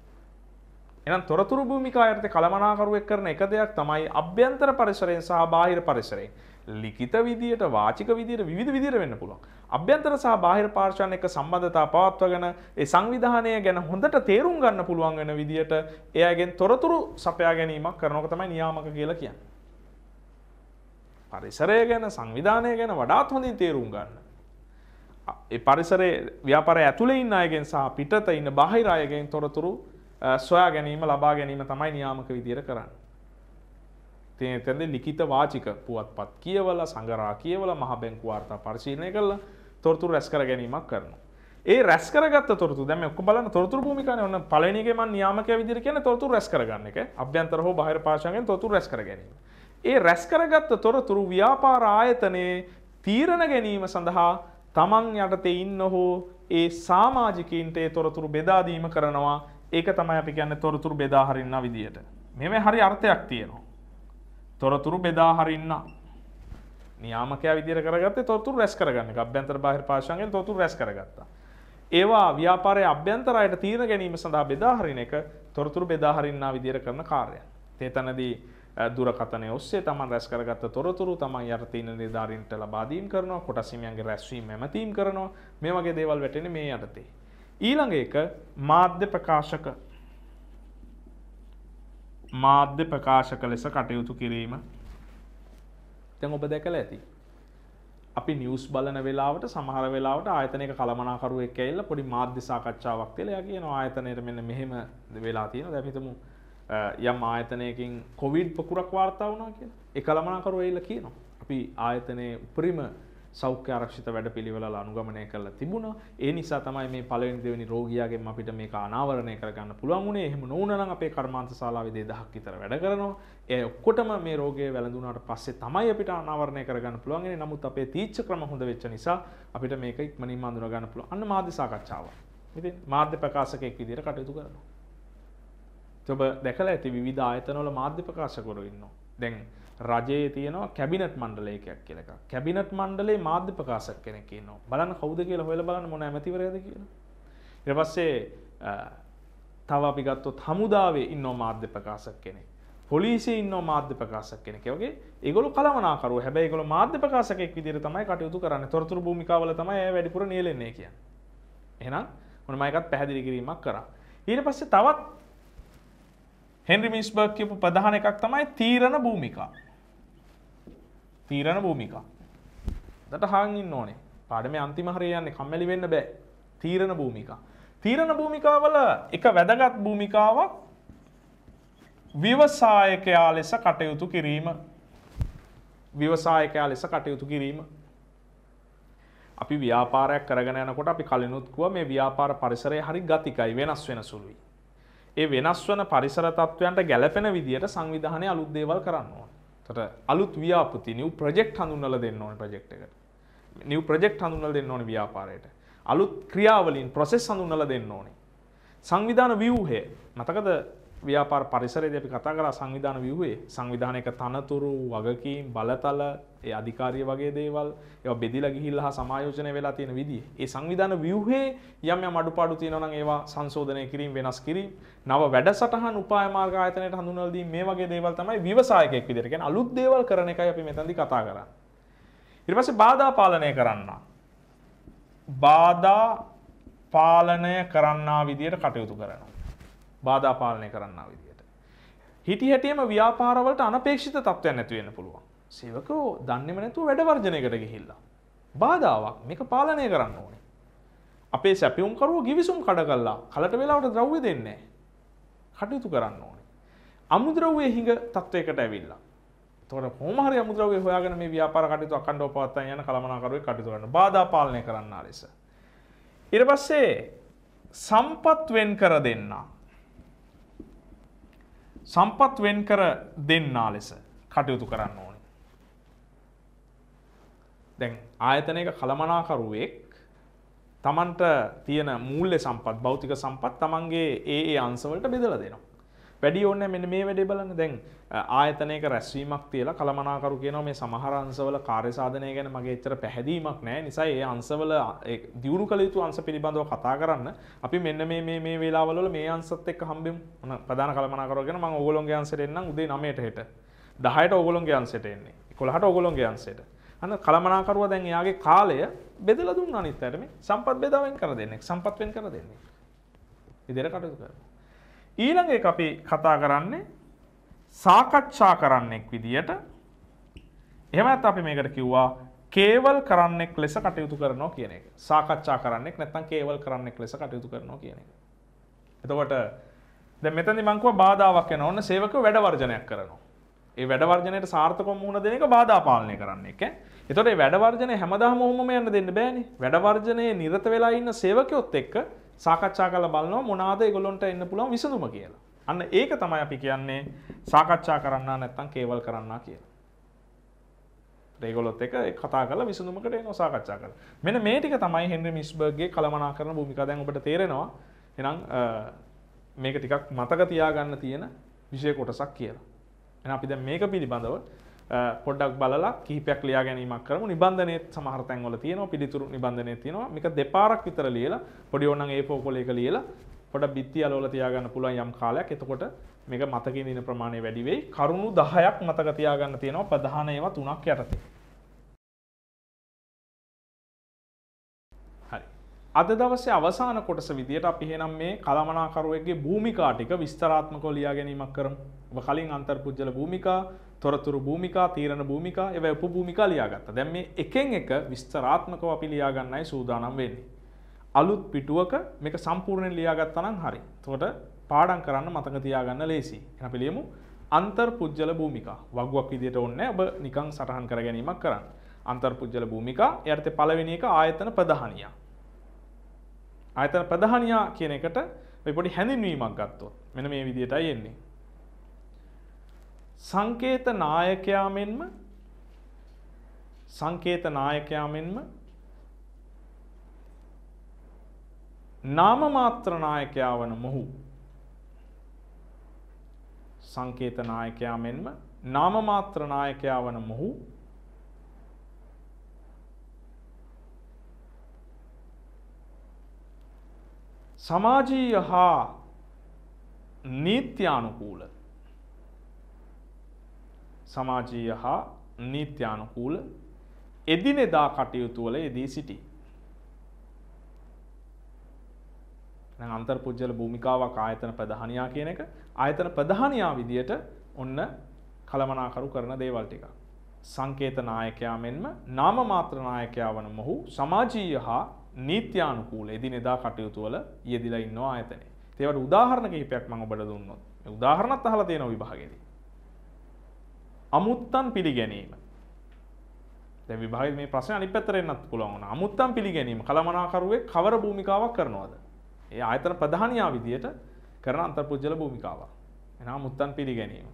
එහෙනම් තොරතුරු භූමිකායර්ථ කළමනාකරුවෙක් කරන එක දෙයක් තමයි අභ්‍යන්තර පරිසරයෙන් සහ බාහිර පරිසරයෙන් ලිඛිත විදියට වාචික විදියට විවිධ විදියට වෙන්න පුළුවන්. අභ්‍යන්තර සහ බාහිර පාර්ශ්වයන් එක්ක සම්බන්ධතා පවත්වාගෙන ඒ සංවිධානය ගැන හොඳට තේරුම් ගන්න පුළුවන් වෙන විදියට එයාගෙන් තොරතුරු සපයා ගැනීමක් කරනක තමයි නියාමක කියලා කියන්නේ. පරිසරය ගැන සංවිධානය ගැන වඩාත් හොඳින් තේරුම් ගන්න. පරිසරේ ව්‍යාපර ඇතුළේ ඉන්න අයගෙන් සහ පිටත ඉන්න බාහිර අයගෙන් තොරතුරු සොයා ගැනීම ලබා ගැනීම තමයි නියාමක විදියට කරන්න. තිය තැද ලිකිත වාචික පුවත් පත් කියවල සඟරා කියවල මහ බැංකු වාර්තා පරිශීලනය කළ තොරතුරු රැස්කර ගැනීමක් කරනවා. ඒ රැස්කරගත් තොරතු දැම ඔක්ක බලන්න තොරතුර භූමිකාන ඔන්න පලනිගේම නියාමක විදිර කියන තොරතුර රැස් කරගන්න එක අභ්‍යන්තර හෝ බහිර පාශයෙන් තොරතුර රැස් කර ගැනීම. ඒ රැස්කරගත්ත තොරතුරු ව්‍යාපාර ආයතනයේ තීරණ ගැනීම සඳහා තමන් යටතේ ඉන්න හෝ ඒ සාමාජිකීන්ට ඒ තොරතුරු බෙදාදීම කරනවා ඒක තමයි අපි කියන්නේ තොරතුරු බෙදා හරින්න විදියට. මේවේ හරි අර්ථයක් තියෙනවා. තොරතුරු බෙදා හරින්න. නියාමකයා විදියට කරගත්තේ තොරතුරු රැස් කරගන්න එක. අභ්‍යන්තර බාහිර පාර්ශ්වයන්ගෙන් තොරතුරු රැස් කරගත්තා. ඒවා ව්‍යාපාරයේ අභ්‍යන්තරයට තීරණ ගැනීම සඳහා බෙදා හරින එක තොරතුරු බෙදා හරින්නා විදියට කරන කාර්යයක්. තේතනදී දුරකතනය ඔස්සේ තමන් රැස්කරගත්ත තොරතුරු තමන් යටතින නිධාරීන්ට ලබාදීම් කරනවා කොටසිමියන්ගේ රැස්වීම ඇමතීම් කරනවා මේ වගේ දේවල් වැටෙන මේ යටතේ. ඊළඟ එක මාධ්‍ය ප්‍රකාශක මාධ්‍ය ප්‍රකාශක ලෙස කටයුතු කිරීම තැන් ඔබ දැකල ඇති. අපි නිියස් බලන වෙලාවට සමහර වෙලාවට ආයතනක කළමනාකරුව එක එල්ල පොඩි මාධ්‍ය සාකච්ඡාවක් තෙලයා කියන ආයතනයට මෙන්න මෙහෙම වෙලා තියෙන දැමිතමු යම් ආයතනයකින් කොවිඩ් පොකුරක් වාර්තා වුණා කියලා ඒ කළමනාකරුවෝ එයිලා කියනවා. අපි ආයතනයේ උපරිම සෞඛ්‍ය ආරක්ෂිත වැඩපිළිවෙළල අනුගමනය කරලා තිබුණා. ඒ නිසා තමයි මේ පළවෙනි දෙවෙනි රෝගියාගෙන් අපිට මේක අනාවරණය කරගන්න පුළුවන් වුණේ. එහෙම නොවුණා නම් අපේ කර්මාන්ත ශාලාවේ 2000ක් විතර වැඩ කරනවා. ඒ ඔක්කොටම මේ රෝගය වැළඳුනාට පස්සේ තමයි අපිට අනාවරණය කරගන්න පුළුවන්. නමුත් අපේ තීච්ඡ ක්‍රම හොඳ වෙච්ච නිසා අපිට මේක ඉක්මනින්ම අඳුර ගන්න පුළුවන්. අන්න මාධ්‍ය සාකච්ඡාව. ඉතින් මාධ්‍ය ප්‍රකාශකෙක් විදිහට කටයුතු කරනවා. ඔබ දැකලා ඇති විවිධ ආයතනවල මාධ්‍ය ප්‍රකාශකවරු ඉන්නවා. දැන් රජයේ තියෙනවා කැබිනට් මණ්ඩලයකයක් කියලා එකක්. කැබිනට් මණ්ඩලයේ මාධ්‍ය ප්‍රකාශක කෙනෙක් ඉන්නවා. බලන්න කවුද කියලා හොයලා බලන්න මොන ඇමතිවරයද කියලා. ඊට පස්සේ තව අපි ගත්තොත් හමුදාවේ ඉන්නෝ මාධ්‍ය ප්‍රකාශක කෙනෙක්. පොලිසිය ඉන්නෝ මාධ්‍ය ප්‍රකාශක කෙනෙක්. ඒ වගේ ඒගොල්ලෝ කලමනාකරුවෝ. හැබැයි ඒගොල්ලෝ මාධ්‍ය ප්‍රකාශකෙක් විදිහට තමයි කටයුතු කරන්නේ. තොරතුරු භූමිකාවල තමයි ඒ වැඩිපුර නියැලෙන්නේ කියන්නේ. එහෙනම් මොනම එකක් පැහැදිලි කිරීමක් කරා. ඊට පස්සේ තවත් හෙන්රි මිස්බර්ග් කියපු ප්‍රධාන එකක් තමයි තීරණ භූමිකා. තීරණ භූමිකා. දට හාන් ඉන්න ඕනේ. පාඩමේ අන්තිම හරිය යන්නේ කම්මැලි වෙන්න බෑ. තීරණ භූමිකා. තීරණ භූමිකාවල එක වැදගත් භූමිකාවක් විවසායකයා ලෙස කටයුතු කිරීම විවසායකයා ලෙස කටයුතු කිරීම අපි ව්‍යාපාරයක් කරගෙන යනකොට අපි කලිනුත් කිව්වා මේ ව්‍යාපාර පරිසරය හරි ගතිකයි වෙනස් වෙන සුළුයි ඒ වෙනස් වන පරිසර තත්ත්වයන්ට ගැලපෙන විදිහට සංවිධානය අලුත් දේවල් කරන්න ඕන. තට අලුත් ව්‍යාපෘති නිව් ප්‍රජෙක්ට් හඳුන්වලා දෙන්න ඕනේ ප්‍රොජෙක්ට් එකට. නිව් ප්‍රොජෙක්ට් හඳුන්වලා දෙන්න ඕනේ ව්‍යාපාරයට. අලුත් ක්‍රියාවලින් ප්‍රොසෙස් හඳුන්වලා දෙන්න ඕනේ. සංවිධාන ව්‍යුහය මතකද ව්‍යාපාර පරිසරයේද අපි කතා කරා සංවිධාන ව්‍යුහයේ සංවිධානයක තනතුරු වගකීම් බලතල ඒ අධිකාරිය වගේ දේවල් ඒවා බෙදිලා ගිහිල්ලා හා සමායෝජනය වෙලා තියෙන විදිහ. ඒ සංවිධාන ව්‍යුහයේ යම් යම් අඩුපාඩු තියෙනවා නම් ඒවා සංශෝධනය කිරීම වෙනස් කිරීම නව වැඩසටහන් උපාය මාර්ග ආයතනයට හඳුන්වලා දීම මේ වගේ දේවල් තමයි ව්‍යවසායකයෙක් විදිහට කියන්නේ අලුත් දේවල් කරන එකයි අපි මෙතනදී කතා කරන්නේ. ඊට පස්සේ බාධා පාලනය කරන්න. බාධා පාලනය කරන්නා විදිහට කටයුතු කරනවා. බාධාපාලනය කරන්න විදිහට. හිටි හැටියම ව්‍යාපාරවලට අනපේක්ෂිත තත්ත්වයක් නැති වෙන්න පුළුවන්. සේවකෝ දන්නේම නැතුව වැඩ වර්ජනයකට ගිහිල්ලා. බාධාවක් මේක පාලනය කරන්න ඕනේ. අපේ සැපියුම්කරුවෝ ගිවිසුම් කඩ කළා. කලට වෙලාවට ද්‍රව්‍ය දෙන්නේ කටයුතු කරන්න ඕනේ. අමුද්‍රව්‍ය හිඟ තත්ත්වයකට ඇවිල්ලා. එතකොට කොහොම හරි අමුද්‍රව්‍ය හොයාගෙන මේ ව්‍යාපාර කටයුතු අඛණ්ඩව පවත්වා යන කළමනාකරුවෙක් කටයුතු කරන්න. බාධා පාලනය කරන්න ආලෙස. ඊට පස්සේ සම්පත් වෙන් කර දෙන්නා සම්පත් වෙන් කර දෙන්නා ලෙස කටයුතු කරන්න ඕනේ. දැන් ආයතනයක කළමනාකරුවෙක් තමන්ට තියෙන මූල්‍ය සම්පත් භෞතික සම්පත් තමන්ගේ ඒ ඒ අංශවලට බෙදලා දෙනවා. වැඩි ඕන්න මෙන්න මේ වැඩේ බලන්න දැන් ආයතනයක රැස්වීමක් තියලා කළමනාකරු කියනවා මේ සමහර අංශවල කාර්යසාධනය ගැන මගේ එච්චර පැහැදීමක් නැහැ නිසා ඒ අංශවල දියුණු කළ යුතු අංශ පිළිබඳව කතා කරන්න අපි මෙන්න මේ මේ මේ වෙලාවවල මේ අංශත් එක්ක හම්බෙමු ප්‍රධාන කළමනාකරුවා කියන මම ඕගොල්ලෝගේ අංශයට එන්නම් උදේ 9ට හෙට 10ට ඕගොල්ලෝගේ අංශයට එන්නේ 11ට ඕගොල්ලෝගේ අංශයට අන්න කළමනාකරුව දැන් එයාගේ කාලය බෙදලා දුන්න අනිත් අයට මේ සම්පත් බෙදාවෙන් කර දෙන්නේ සම්පත් වෙන් කර දෙන්නේ ඉදිරියට කටයුතු කරනවා ඊළඟ එක අපි කතා කරන්නේ සාකච්ඡා කරන්නෙක් විදියට එහෙම නැත්නම් අපි මේකට කිව්වා කේවල් කරන්නෙක් ලෙස කටයුතු කරනවා කියන එක. සාකච්ඡා කරන්නෙක් නැත්නම් කේවල් කරන්නෙක් ලෙස කටයුතු කරනවා කියන එක. එතකොට දැන් මෙතනදි මං කියවා බාධාවක් වෙනවා. ඔන්න සේවකව වැඩ වර්ජනයක් කරනවා. ඒ වැඩ වර්ජනයට සාර්ථකව මුහුණ දෙන එක බාධා පාලනය කරන්න එක. එතකොට මේ වැඩ වර්ජනය හැමදාම ඔහොමම යන්න දෙන්න බෑනේ. වැඩ වර්ජනයේ නිරත වෙලා ඉන්න සේවකයොත් එක්ක සාකච්ඡා කළ බලනවා මොනාද ඒගොල්ලොන්ට එන්න පුළුවන් විසඳුම කියලා. අන්න ඒක තමයි අපි කියන්නේ සාකච්ඡා කරන්න නැත්නම් කේවල් කරන්න කියලා. ඒගොල්ලොත් එක කතා කරලා විසඳුමකට එනවා සාකච්ඡා කරලා. මෙන්න මේ ටික තමයි හෙන්රි මිස්බර්ග්ගේ කළමනාකරන භූමිකාව දැන් ඔබට තේරෙනවා. එහෙනම් මේක ටිකක් මතක තියාගන්න තියෙන විෂය කොටසක් කියලා. එහෙනම් අපි දැන් මේක පිළිබඳව පොඩ්ඩක් බලලා කීපයක් ලියා ගැනීමක් කරමු නිබන්ධනයේ සමහර තැන්වල තියෙනවා පිළිතුරු නිබන්ධනයේ තියෙනවා මේක දෙපාරක් විතර ලියලා පොඩි ඕනනම් A4 පොලයක ලියලා පොඩ බිත්ති අලවල තියාගන්න පුළුවන් යම් කාලයක් එතකොට මේක මතකින් දින ප්‍රමාණය වැඩි වෙයි කරුණු 10ක් මතක තියාගන්න තියෙනවා ප්‍රධාන ඒවා තුනක් යටතේ අද දවසේ අවසාන කොටස විදියට අපි එහෙනම් මේ කළමනාකරුවෙක්ගේ භූමිකා ටික විස්තරාත්මකව ලියා ගැනීමක් කරමු. ඔබ කලින් අන්තර්පුජ්‍යල භූමිකා තොරතුරු භූමිකා තීරණ භූමිකා එව උපභූමිකා ලියාගත්තා. දැන් මේ එකෙන් එක විස්තරාත්මකව අපි ලියාගන්නයි සූදානම් වෙන්නේ. අලුත් පිටුවක මේක සම්පූර්ණයෙන් ලියාගත්තා නම් හරි. එතකොට පාඩම් කරන්න මතක තියාගන්න ලේසි. එහෙනම් අපි ලියමු අන්තර්පුජ්‍යල භූමිකා. වගුවක් විදියට ඕනේ ඔබ නිකන් සටහන් කර ගැනීමක් කරන්න. අන්තර්පුද්ජල භූමිකා යටතේ පළවෙනි එක ආයතන ප්‍රධානියා. ආයතන ප්‍රධානියා කියන එකට මේ පොඩි හැඳින්වීමක් ගත්තොත් මෙන්න මේ විදිහටයි එන්නේ. සංකේත නායකයා මෙන්ම සංකේත නායකයා මෙන්ම නාම මාත්‍ර නායකයා වන මොහු සංකේත නායකයා මෙන්ම නාම මාත්‍ර නායකයා වන මොහු සමාජීය හා නීත්‍යානුකූල සමාජීය හා නීත්‍යානුකූල එදිනෙදා කටයුතුවල යෙදී සිටි. අන්තර්පුද්ජල භූමිකාවක් ආයතන ප්‍රධානයා කියන එක ආයතන ප්‍රධානයා විදියට ඔන්න කළමනාකරු කරන දේවල් ටික. සංකේත නායකයා මෙන්ම නාම මාත්‍ර නායකයා වන මොහු සමාජීය හා නීත්‍යානුකූල එදිනෙදා කටයුතු වල යෙදිලා ඉන්නවා ආයතනයේ. ඒවට උදාහරණ කිහිපයක් මම ඔබට දුන්නොත්. උදාහරණත් අහලා තියෙනවා විභාගයේදී. අමුත්තන් පිළිගැනීම දැන් විභාගයේ මේ ප්‍රශ්නේ අනිත් පැත්තට එන්නත් පුළුවන් වුණා. අමුත්තන් පිළිගැනීම කලමනාකරුවෙක් කවර භූමිකාවක් කරනවද? ඒ ආයතන ප්‍රධානියා විදියට කරන අන්තර්පුජ්‍යල භූමිකාවක්. එනවා අමුත්තන් පිළිගැනීම.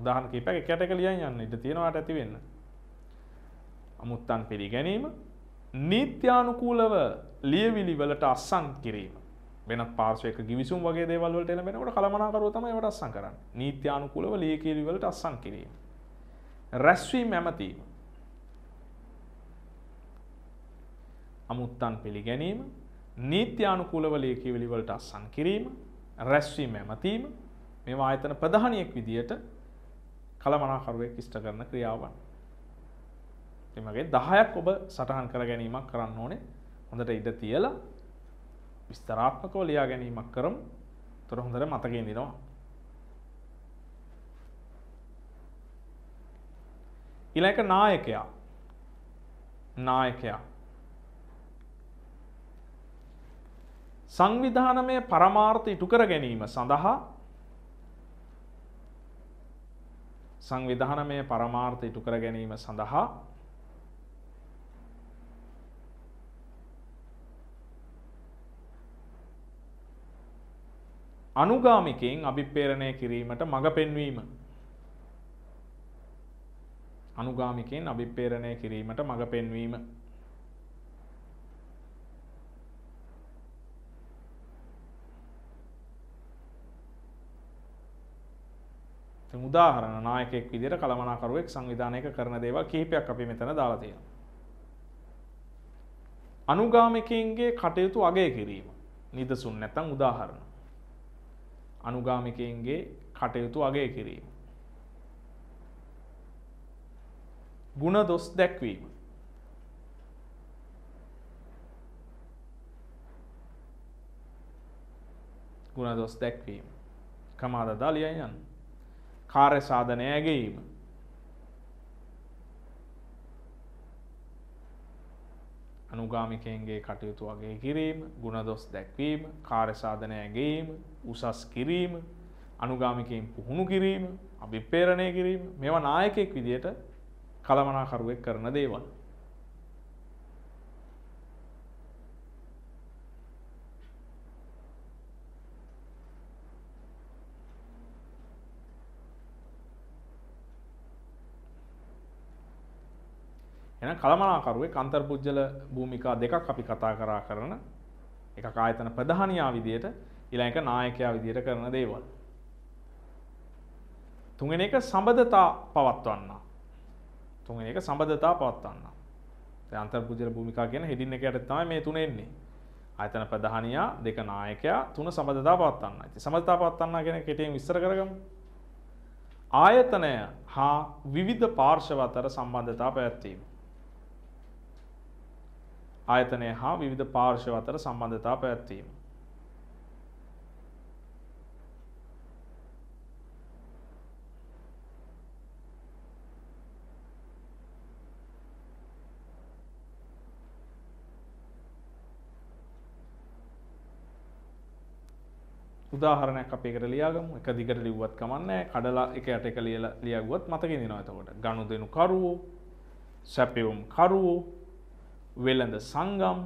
උදාහරණ කිහිපයක් එකට එක ලියන් යන්න ඉඩ තියෙනවාට ඇති වෙන්න. අමුත්තන් පිළිගැනීම නීත්‍යානුකූලව ලියවිලි වලට අස්සම් කිරීම. වෙනත් පාර්ශවයක ගිවිසුම් වගේ දේවල් වලට එළඹෙනකොට කලමනාකරුවෝ තමයි ඒවට අස්සම් කරන්නේ. නීත්‍යානුකූලව ලියකියවිලි වලට අස්සම් කිරීම. රැස්වීම් ඇමතීම. අමුත්තන් පිළිගැනීම නීත්‍යානුකූලව ලේකිවිලිවලට අස්සන් කිරීම රැස්වීම ඇමතීම මේවා ආයතන ප්‍රධානියෙක් විදියට කළමනාකරුවෙක් ඉෂ්ට කරන ක්‍රියාවන්. එමගේ 10ක් ඔබ සටහන් කර ගැනීමක් කරන්න ඕනේ. හොඳට ඉඩ තියලා විස්තරාත්මකව ලියා ගැනීමක් කරමු. ඒතර හොඳට මතකයෙන් දිනවා. ඊළඟ එක නායකයා. නායකයා. සංවිධානමය පරමාර්ථ ඉටු කර ගැනීම සඳහා සංවිධානමය පරමාර්ථ ඉටු කර ගැනීම සඳහා අනුගාමිකයෙන් අභිප්‍රේරණය කිරීමට මඟ පෙන්වීම අනුගාමිකයන් අභිප්‍රේරණය කිරීමට මඟ පෙන්වීම උදාහරණ නායකෙක් විදිහට කළමනාකරුවෙක් සංවිධානයක කරන දේවල් කිහිපයක් අපි මෙතන දාලා තියෙනවා. අනුගාමිකයන්ගේ කටයුතු අගය කිරීම. නිදසුන් නැත්නම් උදාහරණ. අනුගාමිකයන්ගේ කටයුතු අගය කිරීම. ගුණ දොස් දැක්වීම. ගුණ දොස් දැක්වීම. කමාද දලියයන් කාර්ය සාධනය ඇගීම. අනුගාමිකයන්ගේ කටයුතු වගේ කිරීම ගුණදොස් දැක්වීම කාර්යසාධනය ඇගේීම උසස් කිරීම අනුගාමිකයින් පුහුණු කිරීම අභිපේරණය කිරීම මෙවා නායකෙක් විදියට කළමනාකරුවෙක් කරන දේවල්. එන කළමනාකරුවෙක් අන්තර්පුද්ගල භූමිකා දෙකක් අපි කතා කරා කරන එකක් ආයතන ප්‍රධානියා විදියට ඊළඟ එක නායකයා විදියට කරන දේවල්. තුන්වෙනි එක සම්බදතා පවත්වන්නා. තුන්වෙනි එක සම්බන්ධතා පවත්වන්න. දැන් අන්තර්පුජල භූමිකා කියන හෙඩින් එක යටතේ තමයි මේ තුන එන්නේ. ආයතන ප්‍රධානියා දෙක නායකයා තුන සම්බන්ධතා පවත්වන්න. ඉතින් සම්බන්ධතා පවත්වන්න කියන කෙටියෙන් විස්තර කරගමු. ආයතනය හා විවිධ පාර්ශව අතර සම්බන්ධතා පැවැත්වීම. ආයතනය හා විවිධ පාර්ශව අතර සම්බන්ධතා පැවැත්වීම. උදාහරණයක් අපේකට ලියාගමු එක දිගට ලිව්වත් කමන්නේ කඩලා එක යට එක ලියලා ලියාගුවත් මතක ඉඳිනවා එතකොට ගනුදෙනු කරුවෝ සැපයුම් කරුවෝ වෙළඳ සංගම්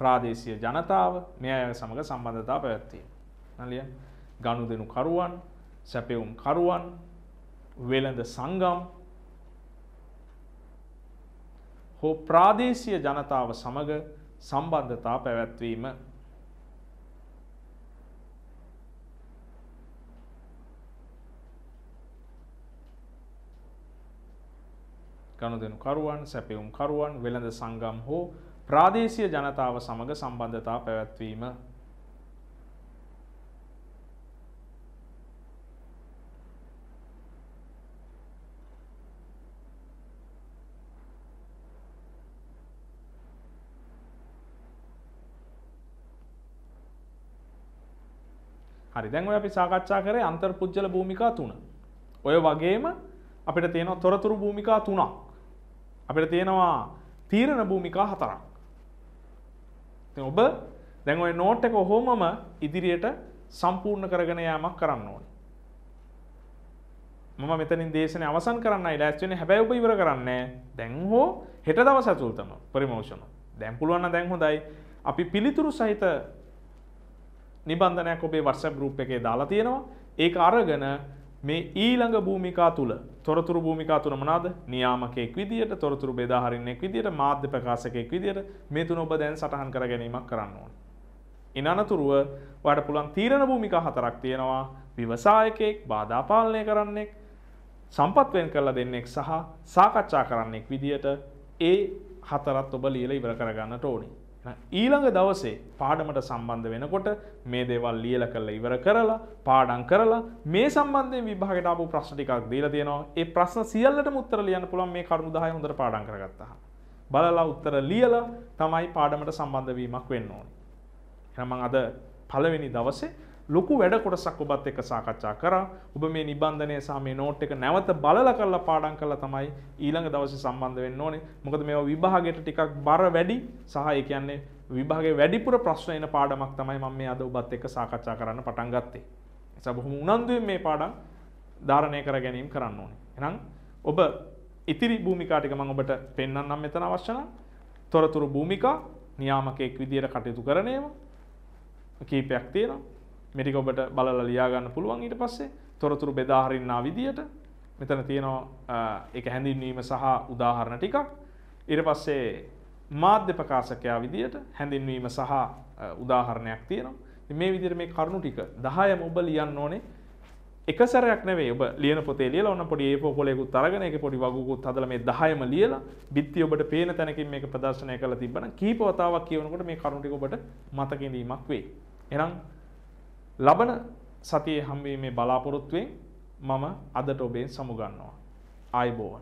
ප්‍රාදේශීය ජනතාව මේ අය සමග සම්බන්ධතා පැවැත්වීම නලියන් ගනුදෙනු කරුවන් සැපයුම් කරුවන් වෙළඳ සංගම් හෝ ප්‍රාදේශීය ජනතාව සමග සම්බන්ධතා පැවැත්වීම ගනුදෙනුකරුවන් සැපයුම්කරුවන් වෙළඳ සංගම් හෝ ප්‍රාදේශීය ජනතාව සමඟ සම්බන්ධතා පැවැත්වීම හරි දැන් ඔය අපි සාකච්ඡා කරේ අන්තර්පුජ්‍යල භූමිකා තුන. ඔය වගේම අපිට තියෙනවා තොරතුරු භූමිකා තුනක්. අපිට තියෙනවා තීරණ භූමිකා හතරක්. ඔබ දැන් ඔය නෝට් එක ඔහොමම ඉදිරියට සම්පූර්ණ කරගෙන යාමක් කරන්න ඕනේ. මම මෙතනින් දේශනේ අවසන් කරන්නයි ලෑස්ති වෙන්නේ. හැබැයි ඔබ ඉවර කරන්නේ දැන් හෝ හෙට දවස් ඇතුළතම ප්‍රමෝෂන. දැන් පුළුවන් නම් දැන් හොඳයි. අපි පිළිතුරු සහිත නිබන්ධනයක් ඔබේ WhatsApp group එකේ දාලා තියෙනවා. ඒක අරගෙන මේ ඊළඟ භූමිකා තුළ තොරතුරු භූමිකා තුන මොනවාද? නියාමකයෙක් විදියට, තොරතුරු බෙදා හරින්නෙක් විදියට, මාධ්‍ය ප්‍රකාශකයෙක් විදියට මේ තුන ඔබ දැන් සටහන් කර ගැනීමක් කරන්න ඕනේ. ඉන් අනතුරුව ඔයාට පුළුවන් තීරණ භූමිකා හතරක් තියෙනවා. ව්‍යවසායකයෙක්, බාධා පාලනය කරන්නෙක්, සම්පත් වෙන් කරලා දෙන්නෙක් සහ සාකච්ඡා කරන්නෙක් විදියට ඒ හතරත් ඔබ ලියලා ඉවර කරගන්නට ඕනේ. ඊළඟ දවසේ පාඩමට සම්බන්ධ වෙනකොට මේ දේවල් ලියල කරලා ඉවර කරලා පාඩම් කරලා මේ සම්බන්ධයෙන් විභාගයට ආපු ප්‍රශ්න ටිකක් දීලා තියෙනවා. ඒ ප්‍රශ්න සියල්ලටම උත්තර ලියන්න පුළුවන් මේ කරුණු 10 හොඳට පාඩම් කරගත්තාම. බලලා උත්තර ලියලා තමයි පාඩමට සම්බන්ධ වීමක් වෙන්න ඕනේ. එහෙනම් මම අද පළවෙනි දවසේ ලොකු වැඩ කොටසක් ඔබත් එක්ක සාකච්ඡා කරා. ඔබ මේ නිබන්ධනය සහ මේ නෝට් එක නැවත බලලා කරලා පාඩම් කරලා තමයි ඊළඟ දවසේ සම්බන්ධ වෙන්න ඕනේ. මොකද මේවා විභාගයට ටිකක් බර වැඩි සහ ඒ කියන්නේ විභාගයේ වැඩිපුර ප්‍රශ්න එන පාඩමක් තමයි මම මේ අද ඔබත් එක්ක සාකච්ඡා කරන්න පටන් ගත්තේ. ඒ නිසා බොහොම උනන්දුවෙන් මේ පාඩම් ධාරණය කර ගැනීම කරන්න ඕනේ. එහෙනම් ඔබ ඉතිරි භූමිකා ටික මම ඔබට පෙන්වන්නම් මෙතන අවශ්‍ය නම් තොරතුරු භූමිකා නියාමකයෙක් විදියට කටයුතු කරන ඒවා කීපයක් තියෙනවා. මෙටික ඔබට බලල ලියාගන්න පුළුවන් ඊට පස්සේ තොරතුරු බෙදාහරින්නා විදියට මෙතන තියෙනවා එක හැඳින්වීම සහ උදාහරණ ටිකක් ඊට පස්සේ මාධ්‍ය ප්‍රකාශකයා විදියට හැඳින්වීම සහ උදාහරණයක් තියෙනවා මේ විදිහට මේ කරුණු ටික 10ම ඔබ ලියන්න ඕනේ එක සැරයක් නෙවෙයි ඔබ ලියන පොතේ ලියලා ඔන්න පොඩි A4 පොලයකුත් අරගෙන ඒකේ පොඩි වගුකුත් හදලා මේ 10ම ලියලා බිත්ති ඔබට පේන තැනකින් මේක ප්‍රදර්ශනය කරලා තිබ්බනම් කීප වතාවක් කියවනකොට මේ කරුණු ටික ඔබට මතකෙඳීමක් වෙයි. එහෙනම් ලබන සතියේ හම්බීමේ බලාපොරොත්තුවෙන් මම අදට ඔබෙන් සමුගන්නවා. ආයිබෝවන්.